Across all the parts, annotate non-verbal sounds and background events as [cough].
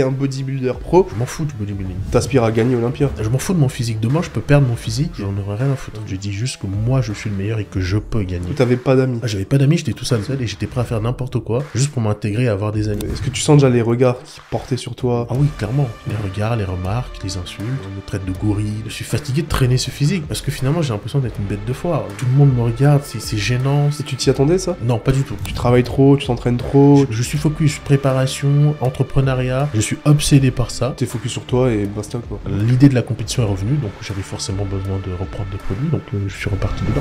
un bodybuilder pro. Je m'en fous du bodybuilding. T'aspires à gagner Olympia. Je m'en fous de mon physique. Demain, je peux perdre mon physique, j'en aurais rien à foutre. Je dis juste que moi, je suis le meilleur et que je peux gagner. T'avais pas d'amis. Ah, j'avais pas d'amis, j'étais tout seul, seul et j'étais prêt à faire n'importe quoi juste pour m'intégrer et avoir des amis. Est-ce que tu sens déjà les regards qui portaient sur toi Ah oui, clairement. Les regards, les remarques, les insultes, on me traite de gorille. Je suis fatigué de traîner ce physique parce que finalement, j'ai l'impression d'être une bête de foire. Tout le monde me regarde, c'est gênant. Et tu t'y attendais ça Non, pas du tout. Tu travailles trop, tu t'entraînes trop. Je, suis focus, préparation, entrepreneuriat. Je suis obsédé par ça. T'es focus sur toi et basta quoi. L'idée de la compétition est revenue, donc j'avais forcément besoin de reprendre des produits, donc euh, je suis reparti dedans.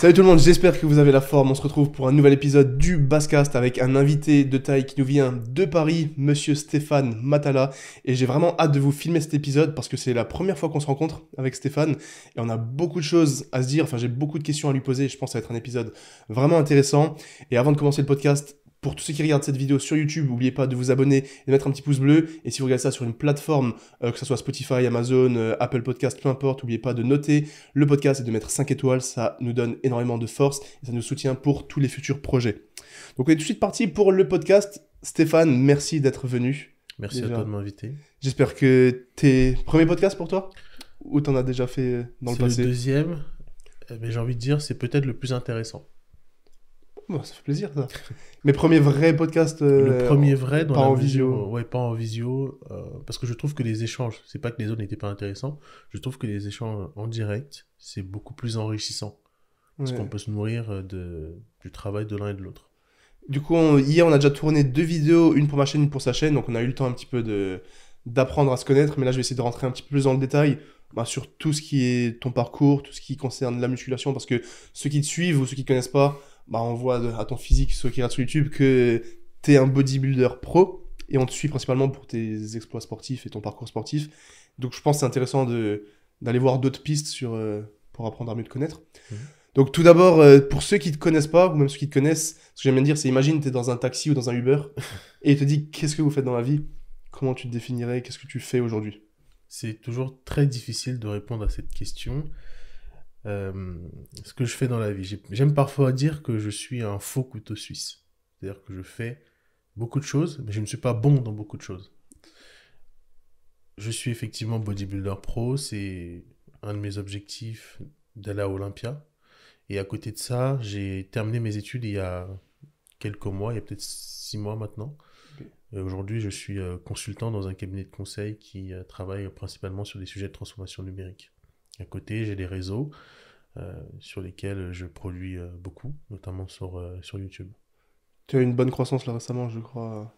Salut tout le monde, j'espère que vous avez la forme. On se retrouve pour un nouvel épisode du Basscast avec un invité de taille qui nous vient de Paris, monsieur Stéphane Matala. Et j'ai vraiment hâte de vous filmer cet épisode parce que c'est la première fois qu'on se rencontre avec Stéphane et on a beaucoup de choses à se dire. Enfin, j'ai beaucoup de questions à lui poser. Je pense que ça va être un épisode vraiment intéressant. Et avant de commencer le podcast, pour tous ceux qui regardent cette vidéo sur YouTube, n'oubliez pas de vous abonner et de mettre un petit pouce bleu. Et si vous regardez ça sur une plateforme, euh, que ce soit Spotify, Amazon, euh, Apple Podcast, peu importe, n'oubliez pas de noter le podcast et de mettre 5 étoiles. Ça nous donne énormément de force et ça nous soutient pour tous les futurs projets. Donc on est tout de suite parti pour le podcast. Stéphane, merci d'être venu. Merci à toi de m'inviter. J'espère que tes premier podcast pour toi ou t'en as déjà fait euh, dans le passé. C'est Le deuxième, mais eh ben, j'ai envie de dire c'est peut-être le plus intéressant. [laughs] ça fait plaisir, ça. Mes premiers vrais podcasts. Euh, le premier vrai, pas en visio. Ouais, pas en visio. Euh, parce que je trouve que les échanges, c'est pas que les autres n'étaient pas intéressants, je trouve que les échanges en direct, c'est beaucoup plus enrichissant. Parce qu'on peut se nourrir euh, de, du travail de l'un et de l'autre. Du coup, hier, on a déjà tourné deux vidéos, une pour ma chaîne, une pour sa chaîne. Donc, on a eu le temps un petit peu de d'apprendre à se connaître. Mais là, je vais essayer de rentrer un petit peu plus dans le détail bah, sur tout ce qui est ton parcours, tout ce qui concerne la musculation. Parce que ceux qui te suivent ou ceux qui ne connaissent pas, bah, on voit à ton physique, ceux qui sur YouTube, que tu es un bodybuilder pro et on te suit principalement pour tes exploits sportifs et ton parcours sportif. Donc je pense que c'est intéressant d'aller voir d'autres pistes euh, pour apprendre à mieux te connaître. Mhm. Donc tout d'abord, euh, pour ceux qui te connaissent pas, ou même ceux qui te connaissent, ce que j'aime bien dire, c'est imagine tu es dans un taxi ou dans un Uber [laughs] et il te dit qu'est-ce que vous faites dans la vie, comment tu te définirais, qu'est-ce que tu fais aujourd'hui. C'est toujours très difficile de répondre à cette question euh, ce que je fais dans la vie. J'aime parfois dire que je suis un faux couteau suisse. C'est-à-dire que je fais beaucoup de choses, mais je ne suis pas bon dans beaucoup de choses. Je suis effectivement bodybuilder pro, c'est un de mes objectifs d'aller à Olympia. Et à côté de ça, j'ai terminé mes études il y a quelques mois, il y a peut-être six mois maintenant. Euh, aujourd'hui, je suis euh, consultant dans un cabinet de conseil qui travaille principalement sur des sujets de transformation numérique à côté, j'ai des réseaux euh, sur lesquels je produis euh, beaucoup, notamment sur, euh, sur YouTube. Tu as une bonne croissance là récemment, je crois.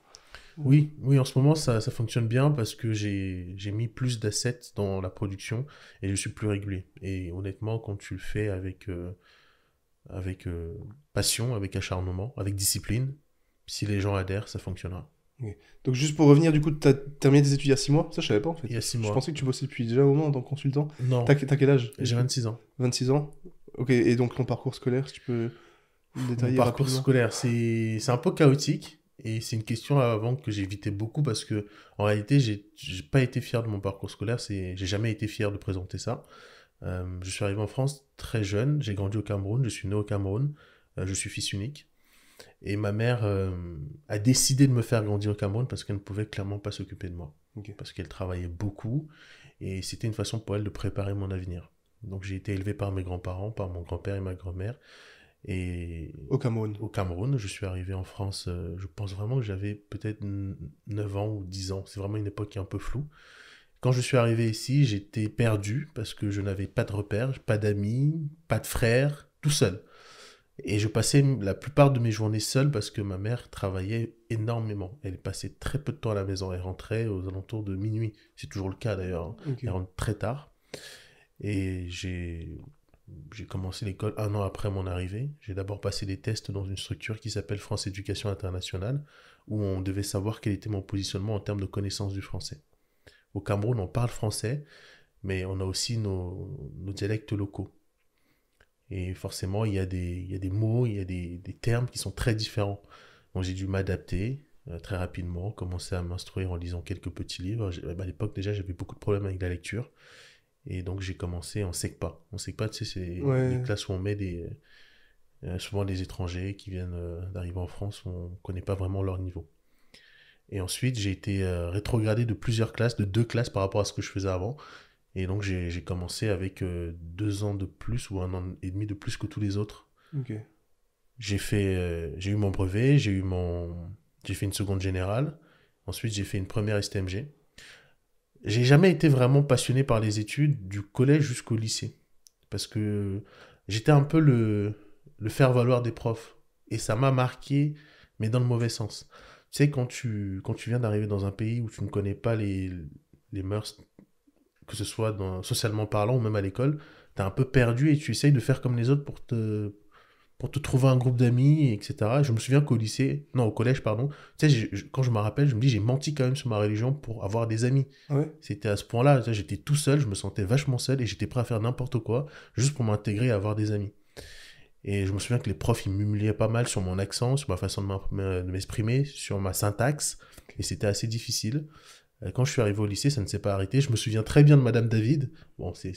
Oui, oui, en ce moment ça, ça fonctionne bien parce que j'ai mis plus d'assets dans la production et je suis plus régulier. Et honnêtement, quand tu le fais avec, avec passion, avec acharnement, avec discipline, si les gens adhèrent, ça fonctionnera. Donc juste pour revenir, du coup, tu as terminé tes études il y a 6 mois Ça, je savais pas en fait. Il y a mois. Je pensais que tu bossais depuis déjà au moins en tant que consultant. Non. T'as quel âge J'ai 26 ans. 26 ans Ok, et donc ton parcours scolaire, si tu peux détailler Mon parcours scolaire, c'est un peu chaotique. Et c'est une question avant que j'évitais beaucoup parce que en réalité, j'ai pas été fier de mon parcours scolaire. J'ai jamais été fier de présenter ça. Euh, je suis arrivé en France très jeune. J'ai grandi au Cameroun. Je suis né au Cameroun. Euh, je suis fils unique. Et ma mère euh, a décidé de me faire grandir au Cameroun parce qu'elle ne pouvait clairement pas s'occuper de moi. Parce qu'elle travaillait beaucoup et c'était une façon pour elle de préparer mon avenir. Donc j'ai été élevé par mes grands-parents, par mon grand-père et ma grand-mère. Et au Cameroun. Au Cameroun, je suis arrivé en France, euh, je pense vraiment que j'avais peut-être 9 ans ou 10 ans. C'est vraiment une époque qui est un peu floue. Quand je suis arrivé ici, j'étais perdu parce que je n'avais pas de repères, pas d'amis, pas de frères, tout seul. Et je passais la plupart de mes journées seul parce que ma mère travaillait énormément. Elle passait très peu de temps à la maison. Elle rentrait aux alentours de minuit. C'est toujours le cas d'ailleurs. Hein. Elle rentre très tard. Et j'ai commencé l'école un an après mon arrivée. J'ai d'abord passé des tests dans une structure qui s'appelle France Éducation Internationale, où on devait savoir quel était mon positionnement en termes de connaissances du français. Au Cameroun, on parle français, mais on a aussi nos dialectes locaux. Et forcément, il y a des, des mots, il y a des, termes qui sont très différents. Donc j'ai dû m'adapter euh, très rapidement, commencer à m'instruire en lisant quelques petits livres. À l'époque déjà, j'avais beaucoup de problèmes avec la lecture. Et donc j'ai commencé en SECPA. En SECPA, tu sais, c'est une classe où on met des, euh, souvent des étrangers qui viennent euh, d'arriver en France, on ne connaît pas vraiment leur niveau. Et ensuite, j'ai été rétrogradé de plusieurs classes, de deux classes par rapport à ce que je faisais avant. Et donc j'ai commencé avec euh, deux ans de plus ou un an et demi de plus que tous les autres. J'ai fait, euh, j'ai eu mon brevet, j'ai eu mon, j'ai fait une seconde générale. Ensuite j'ai fait une première STMG. J'ai jamais été vraiment passionné par les études du collège jusqu'au lycée parce que j'étais un peu le, le faire valoir des profs et ça m'a marqué mais dans le mauvais sens. Tu sais quand tu quand tu viens d'arriver dans un pays où tu ne connais pas les les mœurs que ce soit dans, socialement parlant ou même à l'école, tu t'es un peu perdu et tu essayes de faire comme les autres pour te, pour te trouver un groupe d'amis, etc. Je me souviens qu'au lycée, non, au collège, pardon, quand je me rappelle, je me dis, j'ai menti quand même sur ma religion pour avoir des amis. Ah c'était à ce point-là, j'étais tout seul, je me sentais vachement seul et j'étais prêt à faire n'importe quoi juste pour m'intégrer et avoir des amis. Et je me souviens que les profs, ils m'humiliaient pas mal sur mon accent, sur ma façon de m'exprimer, sur ma syntaxe. Et c'était assez difficile. Euh, quand je suis arrivé au lycée, ça ne s'est pas arrêté. Je me souviens très bien de Madame David. Bon, c'est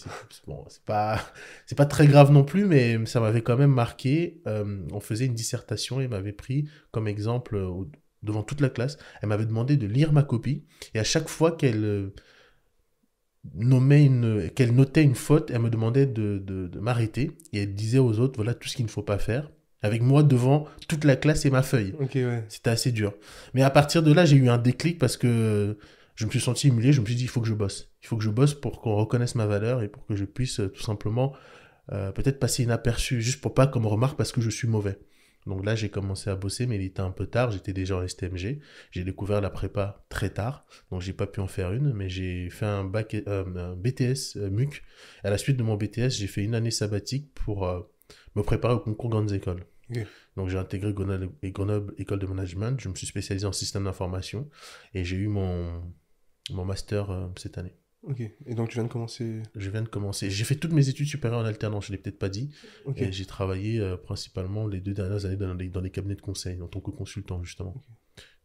bon, pas, [laughs] pas très grave non plus, mais ça m'avait quand même marqué. Euh, on faisait une dissertation et m'avait pris comme exemple euh, devant toute la classe. Elle m'avait demandé de lire ma copie. Et à chaque fois qu'elle une, qu'elle notait une faute, elle me demandait de, m'arrêter. Et elle disait aux autres, voilà tout ce qu'il ne faut pas faire avec moi devant toute la classe et ma feuille. C'était assez dur. Mais à partir de là, j'ai eu un déclic parce que je me suis senti humilié, je me suis dit, il faut que je bosse. Il faut que je bosse pour qu'on reconnaisse ma valeur et pour que je puisse euh, tout simplement euh, peut-être passer inaperçu, juste pour pas comme remarque parce que je suis mauvais. Donc là, j'ai commencé à bosser, mais il était un peu tard. J'étais déjà en STMG. J'ai découvert la prépa très tard, donc j'ai pas pu en faire une, mais j'ai fait un, bac, euh, BTS MUC. À la suite de mon BTS, j'ai fait une année sabbatique pour me préparer au concours grandes écoles. Donc j'ai intégré Grenoble École de Management. Je me suis spécialisé en système d'information et j'ai eu mon mon master euh, cette année. Ok, et donc tu viens de commencer Je viens de commencer. J'ai fait toutes mes études supérieures en alternance, je ne l'ai peut-être pas dit. j'ai travaillé euh, principalement les deux dernières années dans les, cabinets de conseil, en tant que consultant justement.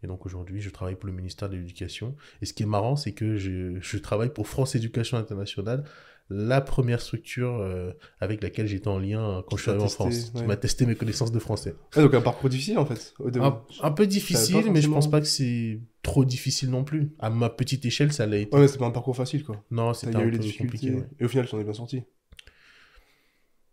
Et donc aujourd'hui, je travaille pour le ministère de l'Éducation. Et ce qui est marrant, c'est que je, je, travaille pour France Éducation Internationale, la première structure euh, avec laquelle j'étais en lien euh, quand je suis arrivé en France, qui m'a testé mes connaissances de français. donc un parcours difficile en fait. Un, un, peu difficile, mais je pense pas que c'est trop difficile non plus. À ma petite échelle, ça l'a été. Ouais, c'est pas un parcours facile quoi. Non, c'était un peu compliqué. Et au final, tu en es bien sorti.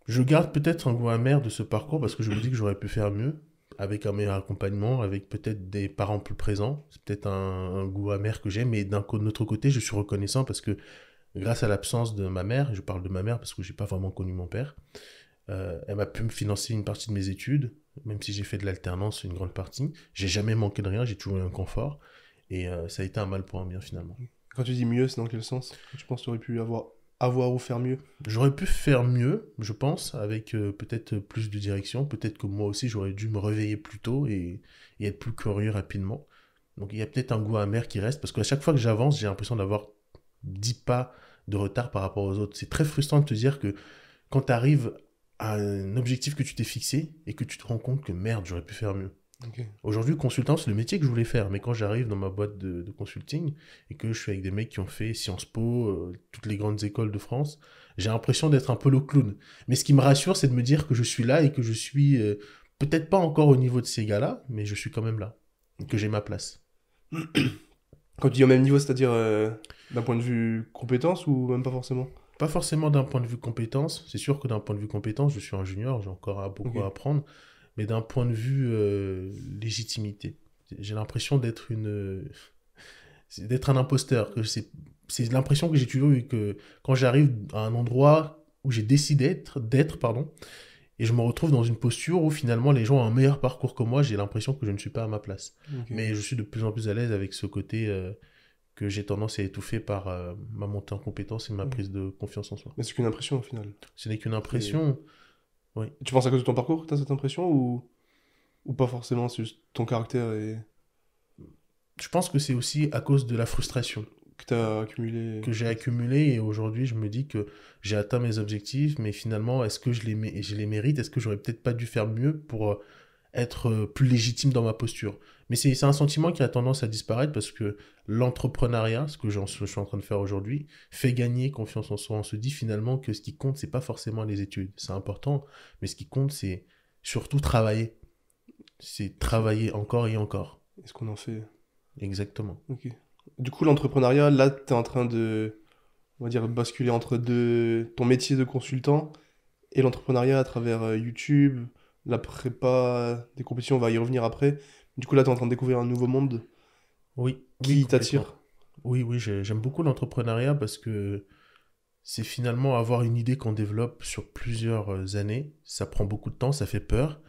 Je garde peut-être un goût amer de ce parcours parce que je me dis que j'aurais pu faire mieux avec un meilleur accompagnement, avec peut-être des parents plus présents. C'est peut-être un, un, goût amer que j'ai, mais d'un autre côté, je suis reconnaissant parce que grâce à l'absence de ma mère, je parle de ma mère parce que j'ai pas vraiment connu mon père, euh, elle m'a pu me financer une partie de mes études, même si j'ai fait de l'alternance une grande partie. J'ai jamais manqué de rien, j'ai toujours eu un confort. Et euh, ça a été un mal pour un bien finalement. Quand tu dis mieux, c'est dans quel sens Tu penses que tu aurais pu avoir, avoir ou faire mieux J'aurais pu faire mieux, je pense, avec euh, peut-être plus de direction. Peut-être que moi aussi, j'aurais dû me réveiller plus tôt et, et être plus curieux rapidement. Donc il y a peut-être un goût amer qui reste, parce qu'à chaque fois que j'avance, j'ai l'impression d'avoir 10 pas de retard par rapport aux autres. C'est très frustrant de te dire que quand tu arrives à un objectif que tu t'es fixé et que tu te rends compte que merde, j'aurais pu faire mieux. Aujourd'hui, consultant, c'est le métier que je voulais faire. Mais quand j'arrive dans ma boîte de, consulting et que je suis avec des mecs qui ont fait Sciences Po, euh, toutes les grandes écoles de France, j'ai l'impression d'être un peu le clown. Mais ce qui me rassure, c'est de me dire que je suis là et que je suis euh, peut-être pas encore au niveau de ces gars-là, mais je suis quand même là. Et que j'ai ma place. [clears throat] Quand tu dis au même niveau, c'est-à-dire euh, d'un point de vue compétence ou même pas forcément Pas forcément d'un point de vue compétence. C'est sûr que d'un point de vue compétence, je suis un junior, j'ai encore beaucoup à apprendre. Mais d'un point de vue euh, légitimité, j'ai l'impression d'être une euh, d'être un imposteur. c'est l'impression que j'ai toujours eu que quand j'arrive à un endroit où j'ai décidé d'être, d'être pardon, et je me retrouve dans une posture où finalement les gens ont un meilleur parcours que moi, j'ai l'impression que je ne suis pas à ma place. Mais je suis de plus en plus à l'aise avec ce côté euh, que j'ai tendance à étouffer par euh, ma montée en compétence et ma mm. prise de confiance en soi. Mais c'est qu'une impression au final. Ce n'est qu'une impression. Oui. Tu penses à cause de ton parcours, tu as cette impression ou... ou pas forcément, c'est juste ton caractère et. Je pense que c'est aussi à cause de la frustration que as euh, accumulé que j'ai accumulé et aujourd'hui je me dis que j'ai atteint mes objectifs mais finalement est-ce que je les, je les mérite est-ce que j'aurais peut-être pas dû faire mieux pour euh, être euh, plus légitime dans ma posture mais c'est un sentiment qui a tendance à disparaître parce que l'entrepreneuriat ce que je suis en train de faire aujourd'hui fait gagner confiance en soi on se dit finalement que ce qui compte c'est pas forcément les études c'est important mais ce qui compte c'est surtout travailler c'est travailler encore et encore est-ce qu'on en fait exactement ok du coup, l'entrepreneuriat, là, tu es en train de, on va dire, basculer entre deux, ton métier de consultant et l'entrepreneuriat à travers euh, YouTube, la prépa des compétitions, on va y revenir après. Du coup, là, tu es en train de découvrir un nouveau monde. Oui. Qui t'attire Oui, oui, j'aime beaucoup l'entrepreneuriat parce que c'est finalement avoir une idée qu'on développe sur plusieurs euh, années. Ça prend beaucoup de temps, ça fait peur.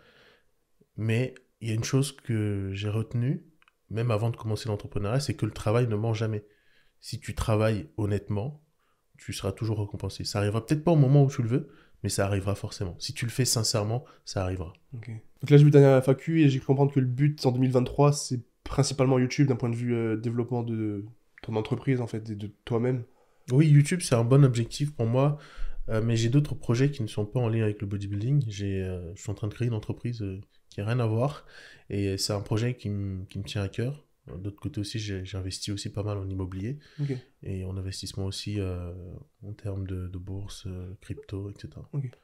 Mais il y a une chose que j'ai retenue, même avant de commencer l'entrepreneuriat, c'est que le travail ne ment jamais. Si tu travailles honnêtement, tu seras toujours récompensé. Ça arrivera peut-être pas au moment où tu le veux, mais ça arrivera forcément. Si tu le fais sincèrement, ça arrivera. Donc là, je j'ai vu la FAQ et j'ai compris que le but en 2023, c'est principalement YouTube d'un point de vue euh, développement de ton entreprise en fait et de toi-même. Oui, YouTube, c'est un bon objectif pour moi, euh, mais j'ai d'autres projets qui ne sont pas en lien avec le bodybuilding. J'ai, euh, je suis en train de créer une entreprise qui n'a rien à voir. Et c'est un projet qui, me tient à cœur. D'autre côté aussi, j'investis aussi pas mal en immobilier et en investissement aussi euh, en termes de, bourse, euh, crypto, etc.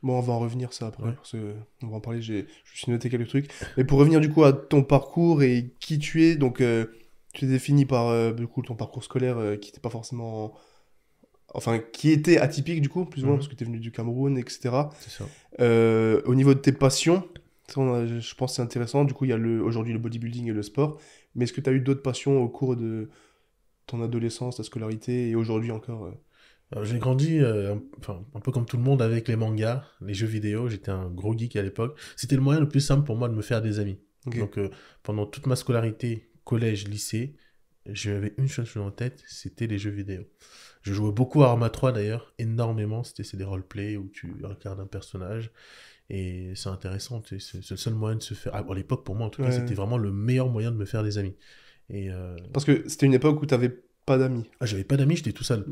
Bon, on va en revenir ça après, parce que on va en parler, je me suis noté quelques trucs. Mais pour revenir du coup à ton parcours et qui tu es, donc euh, tu es défini par du ton parcours scolaire qui n'était pas forcément... Enfin, qui était atypique du coup, plus ou moins, mhm. parce que tu es venu du Cameroun, etc. C'est ça. au niveau de tes passions, je pense c'est intéressant. Du coup, il y a aujourd'hui le bodybuilding et le sport. Mais est-ce que tu as eu d'autres passions au cours de ton adolescence, ta scolarité et aujourd'hui encore euh? J'ai grandi euh, un peu comme tout le monde avec les mangas, les jeux vidéo. J'étais un gros geek à l'époque. C'était le moyen le plus simple pour moi de me faire des amis. Donc euh, pendant toute ma scolarité, collège, lycée, j'avais une chose en tête, c'était les jeux vidéo. Je jouais beaucoup à Arma 3 d'ailleurs, énormément. C'était c'est des play où tu incarnes un personnage. Et c'est intéressant, c'est le seul moyen de se faire. Ah, à l'époque, pour moi, en tout cas, c'était vraiment le meilleur moyen de me faire des amis. Et euh, Parce que c'était une époque où tu n'avais pas d'amis. Ah, j'avais pas d'amis, j'étais tout seul.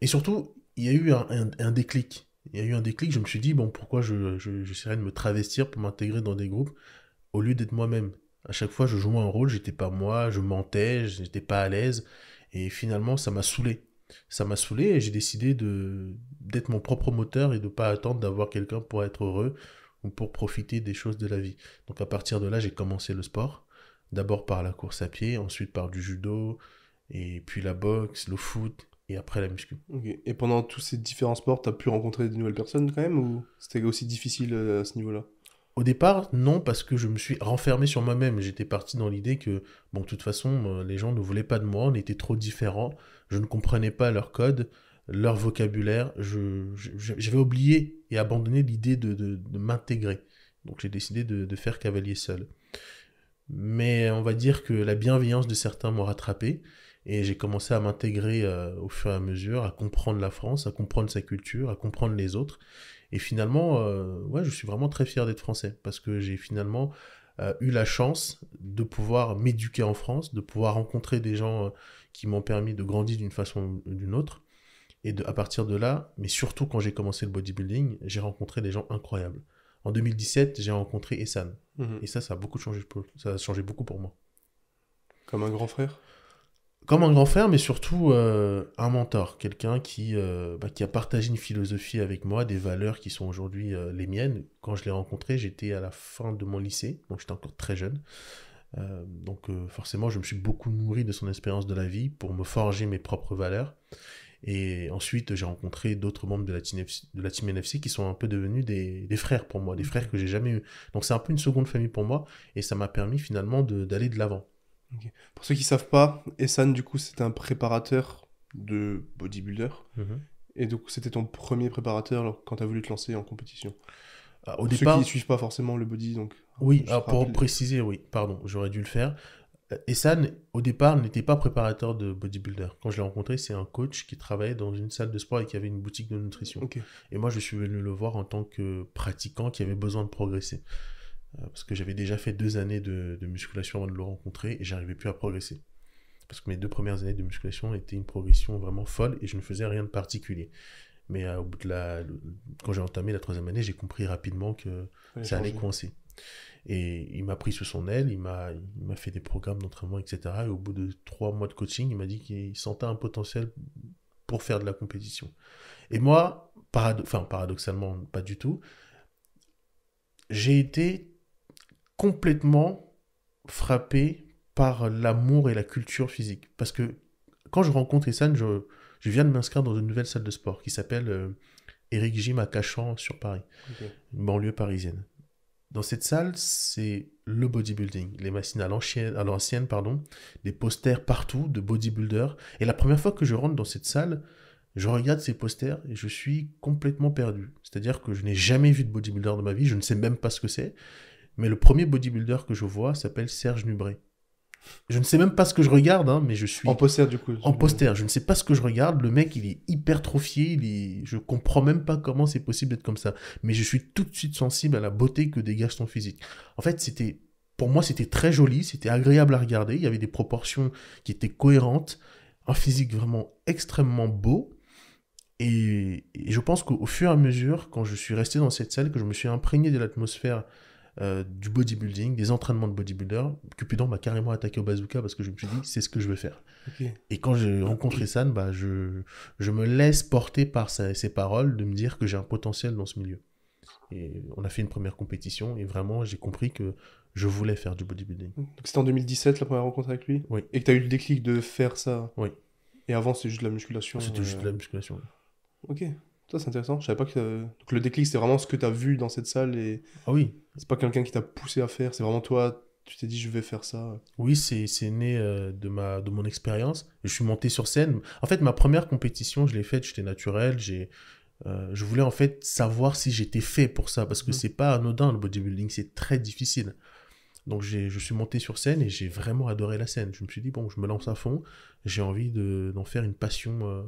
Et surtout, il y a eu un, déclic. Il y a eu un déclic, je me suis dit, bon, pourquoi j'essaierais de me travestir pour m'intégrer dans des groupes au lieu d'être moi-même À chaque fois, je jouais un rôle, j'étais pas moi, je mentais, je n'étais pas à l'aise. Et finalement, ça m'a saoulé. Ça m'a saoulé et j'ai décidé de, d'être mon propre moteur et de ne pas attendre d'avoir quelqu'un pour être heureux ou pour profiter des choses de la vie. Donc à partir de là, j'ai commencé le sport, d'abord par la course à pied, ensuite par du judo, et puis la boxe, le foot, et après la muscu. Et pendant tous ces différents sports, tu as pu rencontrer de nouvelles personnes quand même, ou c'était aussi difficile euh, à ce niveau-là au départ, non, parce que je me suis renfermé sur moi-même. J'étais parti dans l'idée que, bon, de toute façon, euh, les gens ne voulaient pas de moi, on était trop différents, je ne comprenais pas leur code, leur vocabulaire, je, j'avais oublié et abandonné l'idée de, de, m'intégrer. Donc j'ai décidé de, de, faire cavalier seul. Mais on va dire que la bienveillance de certains m'a rattrapé et j'ai commencé à m'intégrer euh, au fur et à mesure, à comprendre la France, à comprendre sa culture, à comprendre les autres. Et finalement, euh, ouais, je suis vraiment très fier d'être français parce que j'ai finalement euh, eu la chance de pouvoir m'éduquer en France, de pouvoir rencontrer des gens qui m'ont permis de grandir d'une façon ou d'une autre et à partir de là, mais surtout quand j'ai commencé le bodybuilding, j'ai rencontré des gens incroyables. En 2017, j'ai rencontré Essan. Mhm. Et ça, ça a beaucoup changé. Pour, ça a changé beaucoup pour moi. Comme un grand frère Comme un grand frère, mais surtout euh, un mentor. Quelqu'un qui, euh, bah, qui a partagé une philosophie avec moi, des valeurs qui sont aujourd'hui euh, les miennes. Quand je l'ai rencontré, j'étais à la fin de mon lycée, donc j'étais encore très jeune. donc forcément, je me suis beaucoup nourri de son expérience de la vie pour me forger mes propres valeurs. Et ensuite, j'ai rencontré d'autres membres de la, team NFC qui sont un peu devenus des, frères pour moi, des frères que j'ai jamais eu. Donc c'est un peu une seconde famille pour moi et ça m'a permis finalement d'aller de l'avant. Pour ceux qui ne savent pas, Essan, du coup, c'est un préparateur de bodybuilder. Mhm. Et donc, c'était ton premier préparateur quand tu as voulu te lancer en compétition. Ah, au départ... Ceux qui ne suivent pas forcément le body, donc. Oui, ah, pour préciser, oui, pardon, j'aurais dû le faire ça, euh, au départ, n'était pas préparateur de bodybuilder. Quand je l'ai rencontré, c'est un coach qui travaillait dans une salle de sport et qui avait une boutique de nutrition. Et moi, je suis venu le voir en tant que pratiquant qui avait besoin de progresser. Euh, parce que j'avais déjà fait deux années de, musculation avant de le rencontrer et j'arrivais plus à progresser. Parce que mes deux premières années de musculation étaient une progression vraiment folle et je ne faisais rien de particulier. Mais euh, au bout de la, quand j'ai entamé la troisième année, j'ai compris rapidement que ça, ça allait coincer. Et il m'a pris sous son aile, il m'a, il m'a fait des programmes d'entraînement, etc. Et au bout de trois mois de coaching, il m'a dit qu'il sentait un potentiel pour faire de la compétition. Et moi, enfin, paradoxalement, pas du tout, j'ai été complètement frappé par l'amour et la culture physique. Parce que quand je rencontre Issan, je, je viens de m'inscrire dans une nouvelle salle de sport qui s'appelle Eric euh, Gym à Cachan sur Paris, une banlieue parisienne. Dans cette salle, c'est le bodybuilding, les machines à l'ancienne, pardon, des posters partout de bodybuilders. Et la première fois que je rentre dans cette salle, je regarde ces posters et je suis complètement perdu. C'est-à-dire que je n'ai jamais vu de bodybuilder dans ma vie, je ne sais même pas ce que c'est. Mais le premier bodybuilder que je vois s'appelle Serge Nubré. Je ne sais même pas ce que je regarde, hein, mais je suis. En poster, du coup. En poster. Je ne sais pas ce que je regarde. Le mec, il est hypertrophié. Il est... Je comprends même pas comment c'est possible d'être comme ça. Mais je suis tout de suite sensible à la beauté que dégage son physique. En fait, c'était. Pour moi, c'était très joli. C'était agréable à regarder. Il y avait des proportions qui étaient cohérentes. Un physique vraiment extrêmement beau. Et, et je pense qu'au fur et à mesure, quand je suis resté dans cette salle, que je me suis imprégné de l'atmosphère euh, du bodybuilding, des entraînements de bodybuilder. Cupidon m'a carrément attaqué au bazooka parce que je me suis dit, ah. c'est ce que je veux faire. Et quand j'ai rencontré San, bah, je, me laisse porter par ses paroles de me dire que j'ai un potentiel dans ce milieu. Et on a fait une première compétition et vraiment, j'ai compris que je voulais faire du bodybuilding. c'était en 2017 la première rencontre avec lui Oui. Et que tu as eu le déclic de faire ça Oui. Et avant, c'était juste de la musculation C'était juste euh, de la musculation. Ok. Ça, c'est intéressant. Je savais pas que. le déclic, c'est vraiment ce que tu as vu dans cette salle. Et... Ah oui. C'est pas quelqu'un qui t'a poussé à faire. C'est vraiment toi, tu t'es dit, je vais faire ça. Oui, c'est né euh, de, ma, de mon expérience. Je suis monté sur scène. En fait, ma première compétition, je l'ai faite, j'étais naturel. j'ai euh, je voulais en fait savoir si j'étais fait pour ça. Parce que mm. c'est pas anodin le bodybuilding, c'est très difficile. Donc je suis monté sur scène et j'ai vraiment adoré la scène. Je me suis dit, bon, je me lance à fond, j'ai envie d'en faire une passion euh,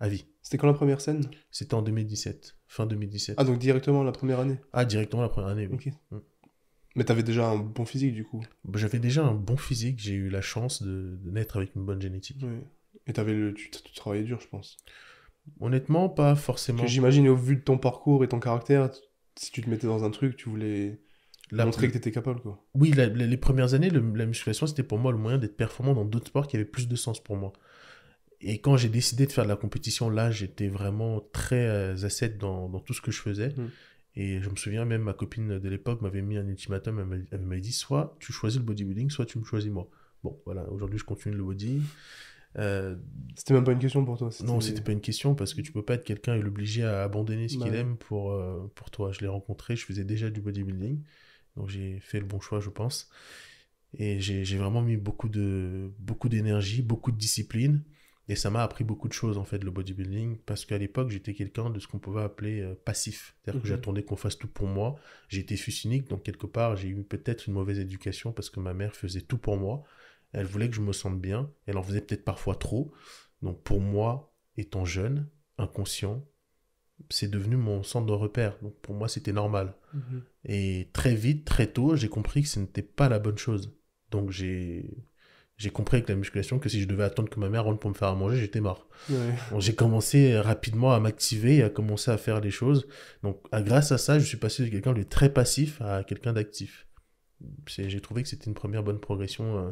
à vie. C'était quand la première scène C'était en 2017, fin 2017. Ah, donc directement la première année Ah, directement la première année, oui. Ok. Mm. Mais t'avais déjà un bon physique, du coup bah, J'avais déjà un bon physique, j'ai eu la chance de, naître avec une bonne génétique. Oui. Et t'avais le... tu, travaillais dur, je pense. Honnêtement, pas forcément. J'imagine, au vu de ton parcours et ton caractère, si tu te mettais dans un truc, tu voulais montrer que tu capable. Quoi. Oui, les premières années, la musculation, c'était pour moi le moyen d'être performant dans d'autres sports qui avaient plus de sens pour moi. Et quand j'ai décidé de faire de la compétition, là, j'étais vraiment très asset euh, dans, dans, tout ce que je faisais. Mm. Et je me souviens même, ma copine de l'époque m'avait mis un ultimatum, elle m'avait dit, soit tu choisis le bodybuilding, soit tu me choisis moi. Bon, voilà, aujourd'hui je continue le body. Euh, c'était même pas une question pour toi. Non, c'était pas une question parce que tu peux pas être quelqu'un et l'obliger à abandonner ce qu'il aime pour, euh, pour toi. Je l'ai rencontré, je faisais déjà du bodybuilding, donc j'ai fait le bon choix, je pense. Et j'ai vraiment mis beaucoup d'énergie, beaucoup, beaucoup de discipline. Et ça m'a appris beaucoup de choses, en fait, le bodybuilding, parce qu'à l'époque, j'étais quelqu'un de ce qu'on pouvait appeler euh, passif. C'est-à-dire que mhm. j'attendais qu'on fasse tout pour moi. J'étais fils donc quelque part, j'ai eu peut-être une mauvaise éducation parce que ma mère faisait tout pour moi. Elle voulait que je me sente bien. Elle en faisait peut-être parfois trop. Donc pour moi, étant jeune, inconscient, c'est devenu mon centre de repère. Donc pour moi, c'était normal. Mhm. Et très vite, très tôt, j'ai compris que ce n'était pas la bonne chose. Donc j'ai j'ai compris avec la musculation que si je devais attendre que ma mère rentre pour me faire à manger, j'étais mort. j'ai commencé euh, rapidement à m'activer et à commencer à faire des choses. Donc, à, grâce à ça, je suis passé de quelqu'un de très passif à quelqu'un d'actif. J'ai trouvé que c'était une première bonne progression euh,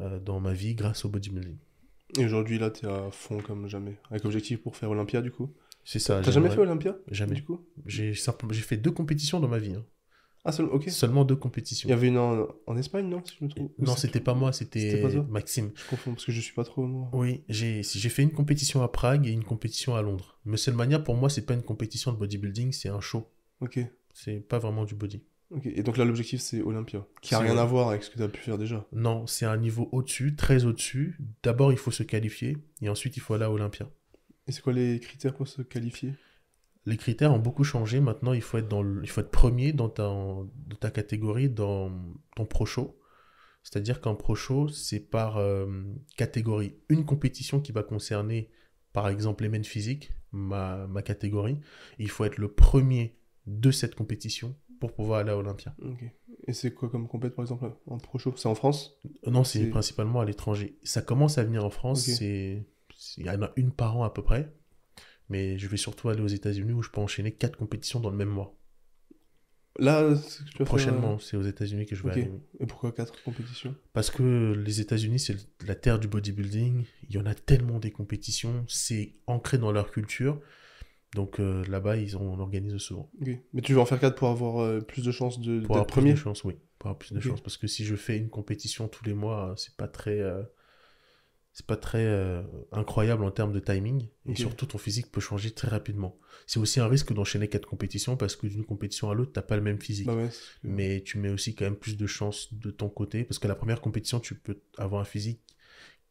euh, dans ma vie grâce au bodybuilding. Et aujourd'hui, là, tu es à fond comme jamais. Avec objectif pour faire Olympia, du coup C'est ça. T'as jamais fait Olympia Jamais. Du coup J'ai fait deux compétitions dans ma vie. Hein. Ah, Seulement deux compétitions. Il y avait une en, Espagne, non je me Non, c'était pas moi, c'était Maxime. Je confonds parce que je suis pas trop. Moi. Oui, j'ai fait une compétition à Prague et une compétition à Londres. mais manière pour moi, c'est pas une compétition de bodybuilding, c'est un show. Ok. C'est pas vraiment du body. Et donc là, l'objectif, c'est Olympia, qui a rien à voir avec ce que tu as pu faire déjà. Non, c'est un niveau au-dessus, très au-dessus. D'abord, il faut se qualifier et ensuite, il faut aller à Olympia. Et c'est quoi les critères pour se qualifier les critères ont beaucoup changé. Maintenant, il faut être, dans faut être premier dans ta, catégorie, dans ton pro show. C'est-à-dire qu'un pro show, c'est par euh, catégorie. Une compétition qui va concerner, par exemple, les mains physiques, ma, catégorie. Il faut être le premier de cette compétition pour pouvoir aller à Olympia. Et c'est quoi comme compétition, par exemple, en pro show C'est en France Non, c'est principalement à l'étranger. Ça commence à venir en France. C'est Il y en a une par an à peu près. Mais je vais surtout aller aux États-Unis où je peux enchaîner quatre compétitions dans le même mois. Là, prochainement, euh, c'est aux États-Unis que je vais aller. Et pourquoi quatre compétitions Parce que les États-Unis, c'est la terre du bodybuilding. Il y en a tellement des compétitions, c'est ancré dans leur culture. Donc euh, là-bas, ils ont, on organise souvent. Mais tu veux en faire quatre pour avoir euh, plus de chances de pour premier chance, oui. Pour avoir plus de chances, parce que si je fais une compétition tous les mois, c'est pas très c'est pas très euh, incroyable en termes de timing. Et surtout, ton physique peut changer très rapidement. C'est aussi un risque d'enchaîner quatre compétitions parce que d'une compétition à l'autre, tu n'as pas le même physique. Bah Mais tu mets aussi quand même plus de chance de ton côté parce que la première compétition, tu peux avoir un physique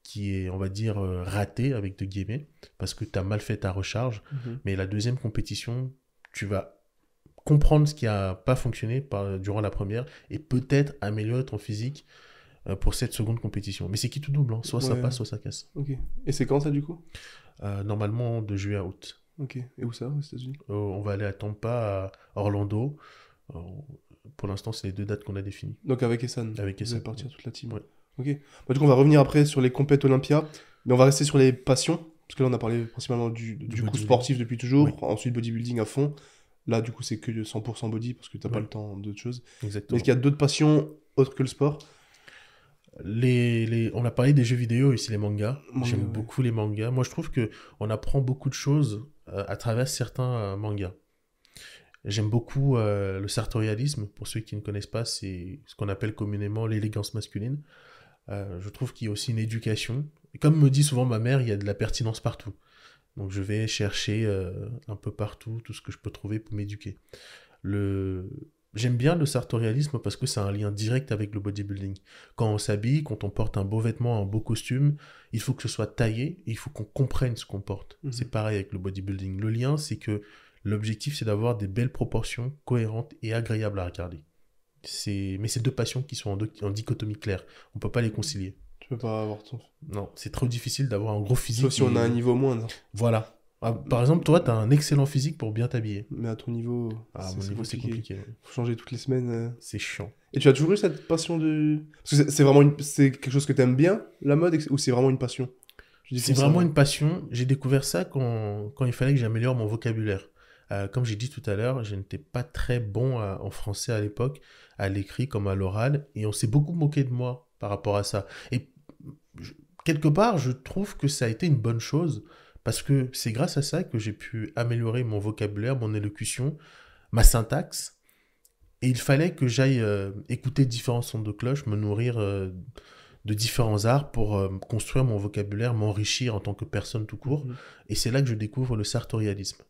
qui est, on va dire, euh, raté avec de guillemets parce que tu as mal fait ta recharge. Mhm. Mais la deuxième compétition, tu vas comprendre ce qui a pas fonctionné durant la première et peut-être améliorer ton physique euh, pour cette seconde compétition. Mais c'est qui tout double, hein. soit ça passe, soit ça casse. Ok. Et c'est quand ça du coup euh, Normalement de juillet à août. Ok. Et où ça, aux États-Unis euh, On va aller à Tampa, à Orlando. pour l'instant, c'est les deux dates qu'on a définies. Donc avec Essan. Avec Essan. partir toute la team. Ouais. Ok. Bah, du coup, on va revenir après sur les compétitions Olympia, mais on va rester sur les passions, parce que là, on a parlé principalement du, du coup sportif depuis toujours, ensuite bodybuilding à fond. Là, du coup, c'est que 100% body, parce que tu n'as pas le temps d'autres choses. Exactement. est y a d'autres passions autres que le sport les, on a parlé des jeux vidéo ici, les mangas. J'aime beaucoup les mangas. Moi, je trouve que on apprend beaucoup de choses euh, à travers certains euh, mangas. J'aime beaucoup euh, le sartorialisme. Pour ceux qui ne connaissent pas, c'est ce qu'on appelle communément l'élégance masculine. je trouve qu'il y a aussi une éducation. comme me dit souvent ma mère, il y a de la pertinence partout. Donc, je vais chercher un peu partout tout ce que je peux trouver pour m'éduquer. Le, J'aime bien le sartorialisme parce que c'est un lien direct avec le bodybuilding. Quand on s'habille, quand on porte un beau vêtement, un beau costume, il faut que ce soit taillé, et il faut qu'on comprenne ce qu'on porte. Mhm. C'est pareil avec le bodybuilding. Le lien, c'est que l'objectif, c'est d'avoir des belles proportions cohérentes et agréables à regarder. Mais c'est deux passions qui sont en, dichotomie claire. On ne peut pas les mhm. concilier. Tu peux pas avoir tout. Non, c'est trop difficile d'avoir un gros physique. Sauf si on a un niveau moindre. Voilà. Ah, par exemple, toi, tu as un excellent physique pour bien t'habiller. Mais à ton niveau, ah, c'est compliqué. Il Faut changer toutes les semaines. Euh. C'est chiant. Et tu as toujours eu cette passion de. c'est- vraiment quelque chose que tu aimes bien, la mode, ou c'est vraiment une passion C'est vraiment une passion. J'ai découvert ça quand, il fallait que j'améliore mon vocabulaire. Euh, comme j'ai dit tout à l'heure, je n'étais pas très bon en français à l'époque, à l'écrit comme à l'oral, et on s'est beaucoup moqué de moi par rapport à ça. Et quelque part, je trouve que ça a été une bonne chose parce que c'est grâce à ça que j'ai pu améliorer mon vocabulaire, mon élocution, ma syntaxe. Et il fallait que j'aille euh, écouter différents sons de cloche, me nourrir euh, de différents arts pour euh, construire mon vocabulaire, m'enrichir en tant que personne tout court. Mmh. Et c'est là que je découvre le sartorialisme.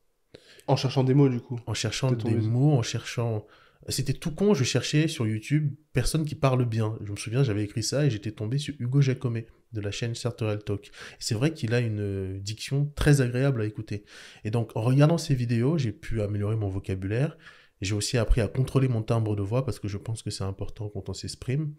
En cherchant des mots, du coup En cherchant des mots, en cherchant... C'était tout con, je cherchais sur YouTube personne qui parle bien. Je me souviens, j'avais écrit ça et j'étais tombé sur Hugo Jacomet de la chaîne Sartorial Talk. C'est vrai qu'il a une euh, diction très agréable à écouter. Et donc, en regardant ses vidéos, j'ai pu améliorer mon vocabulaire. J'ai aussi appris à contrôler mon timbre de voix parce que je pense que c'est important quand on s'exprime.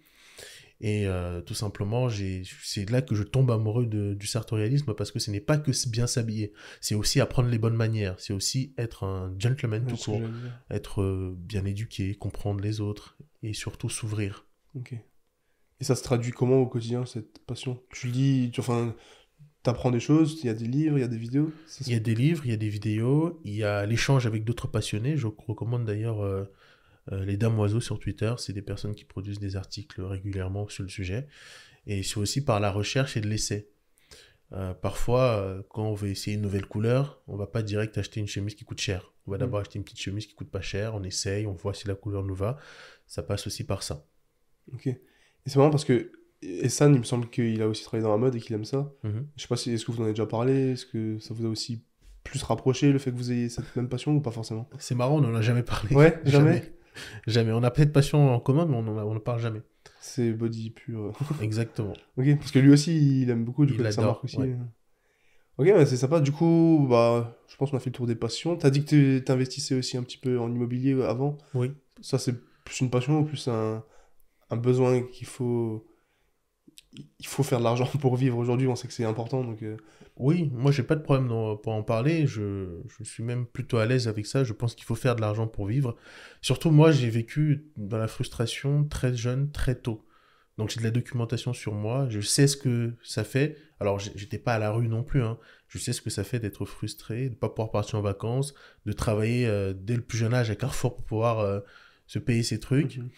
Et euh, tout simplement, c'est là que je tombe amoureux du sartorialisme parce que ce n'est pas que bien s'habiller, c'est aussi apprendre les bonnes manières, c'est aussi être un gentleman tout court, être euh, bien éduqué, comprendre les autres et surtout s'ouvrir. Ok. Et ça se traduit comment au quotidien, cette passion Tu lis, tu, enfin, apprends des choses, il y a des livres, il y a des vidéos. Il y a des livres, il y a des vidéos, il y a l'échange avec d'autres passionnés. Je recommande d'ailleurs euh, euh, les Dames Oiseaux sur Twitter. C'est des personnes qui produisent des articles régulièrement sur le sujet. Et c'est aussi par la recherche et de l'essai. Euh, parfois, quand on veut essayer une nouvelle couleur, on va pas direct acheter une chemise qui coûte cher. On va mm. d'abord acheter une petite chemise qui coûte pas cher, on essaye, on voit si la couleur nous va. Ça passe aussi par ça. Ok c'est marrant parce que Essan, il me semble qu'il a aussi travaillé dans la mode et qu'il aime ça. Mhm. Je sais pas si est-ce que vous en avez déjà parlé, est-ce que ça vous a aussi plus rapproché le fait que vous ayez cette même passion ou pas forcément C'est marrant, on n'en a jamais parlé. Ouais, [laughs] jamais. jamais. On a peut-être passion en commun, mais on ne on parle jamais. C'est body pur. [laughs] Exactement. ok, parce que lui aussi, il aime beaucoup, du coup, marque aussi. Ok, c'est sympa. Du coup, bah, je pense qu'on a fait le tour des passions. T'as dit que t'investissais aussi un petit peu en immobilier euh, avant. Oui. Ça, c'est plus une passion ou plus un un besoin qu'il faut il faut faire de l'argent pour vivre aujourd'hui, on sait que c'est important. Donc euh. Oui, moi j'ai pas de problème pour en parler, je, je, suis même plutôt à l'aise avec ça, je pense qu'il faut faire de l'argent pour vivre. Surtout moi j'ai vécu dans la frustration très jeune, très tôt. Donc j'ai de la documentation sur moi, je sais ce que ça fait. Alors j'étais pas à la rue non plus, hein. je sais ce que ça fait d'être frustré, de pas pouvoir partir en vacances, de travailler euh, dès le plus jeune âge à Carrefour pour pouvoir euh, se payer ses trucs. Mhm.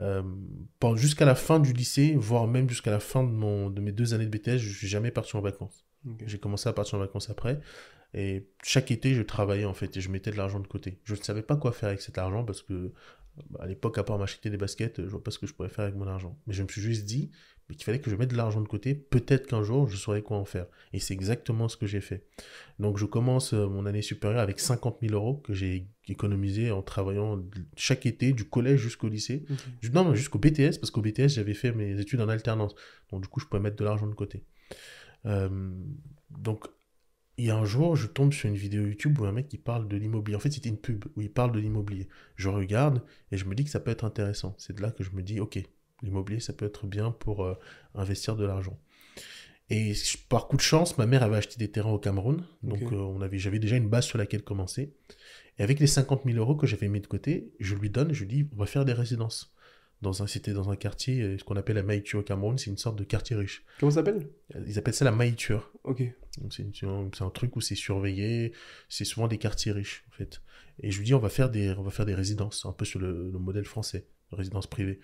Euh, jusqu'à la fin du lycée, voire même jusqu'à la fin de, mes deux années de BTS, je suis jamais parti en vacances. J'ai commencé à partir en vacances après. Et chaque été, je travaillais en fait et je mettais de l'argent de côté. Je ne savais pas quoi faire avec cet argent parce que bah, à l'époque, à part m'acheter des baskets, je vois pas ce que je pourrais faire avec mon argent. Mais je me suis juste dit, mais qu'il fallait que je mette de l'argent de côté. Peut-être qu'un jour, je saurais quoi en faire. Et c'est exactement ce que j'ai fait. Donc, je commence euh, mon année supérieure avec 50 000 euros que j'ai économisé en travaillant chaque été, du collège jusqu'au lycée. Non, jusqu'au BTS, parce qu'au BTS, j'avais fait mes études en alternance. Donc, du coup, je pouvais mettre de l'argent de côté. Euh, donc, il y a un jour, je tombe sur une vidéo YouTube où un mec qui parle de l'immobilier. En fait, c'était une pub où il parle de l'immobilier. Je regarde et je me dis que ça peut être intéressant. C'est de là que je me dis, ok, L'immobilier, ça peut être bien pour euh, investir de l'argent. Et par coup de chance, ma mère avait acheté des terrains au Cameroun. Donc euh, on avait, j'avais déjà une base sur laquelle commencer. Et avec les 50 000 euros que j'avais mis de côté, je lui donne, je lui dis, on va faire des résidences. Dans un, c'était dans un quartier, euh, ce qu'on appelle la Maïture au Cameroun, c'est une sorte de quartier riche. Comment ça s'appelle Ils appellent ça la Maïture. Ok. Donc c'est, un, truc où c'est surveillé, c'est souvent des quartiers riches, en fait. Et je lui dis, on va faire des, on va faire des résidences, un peu sur le, modèle français, résidence privée.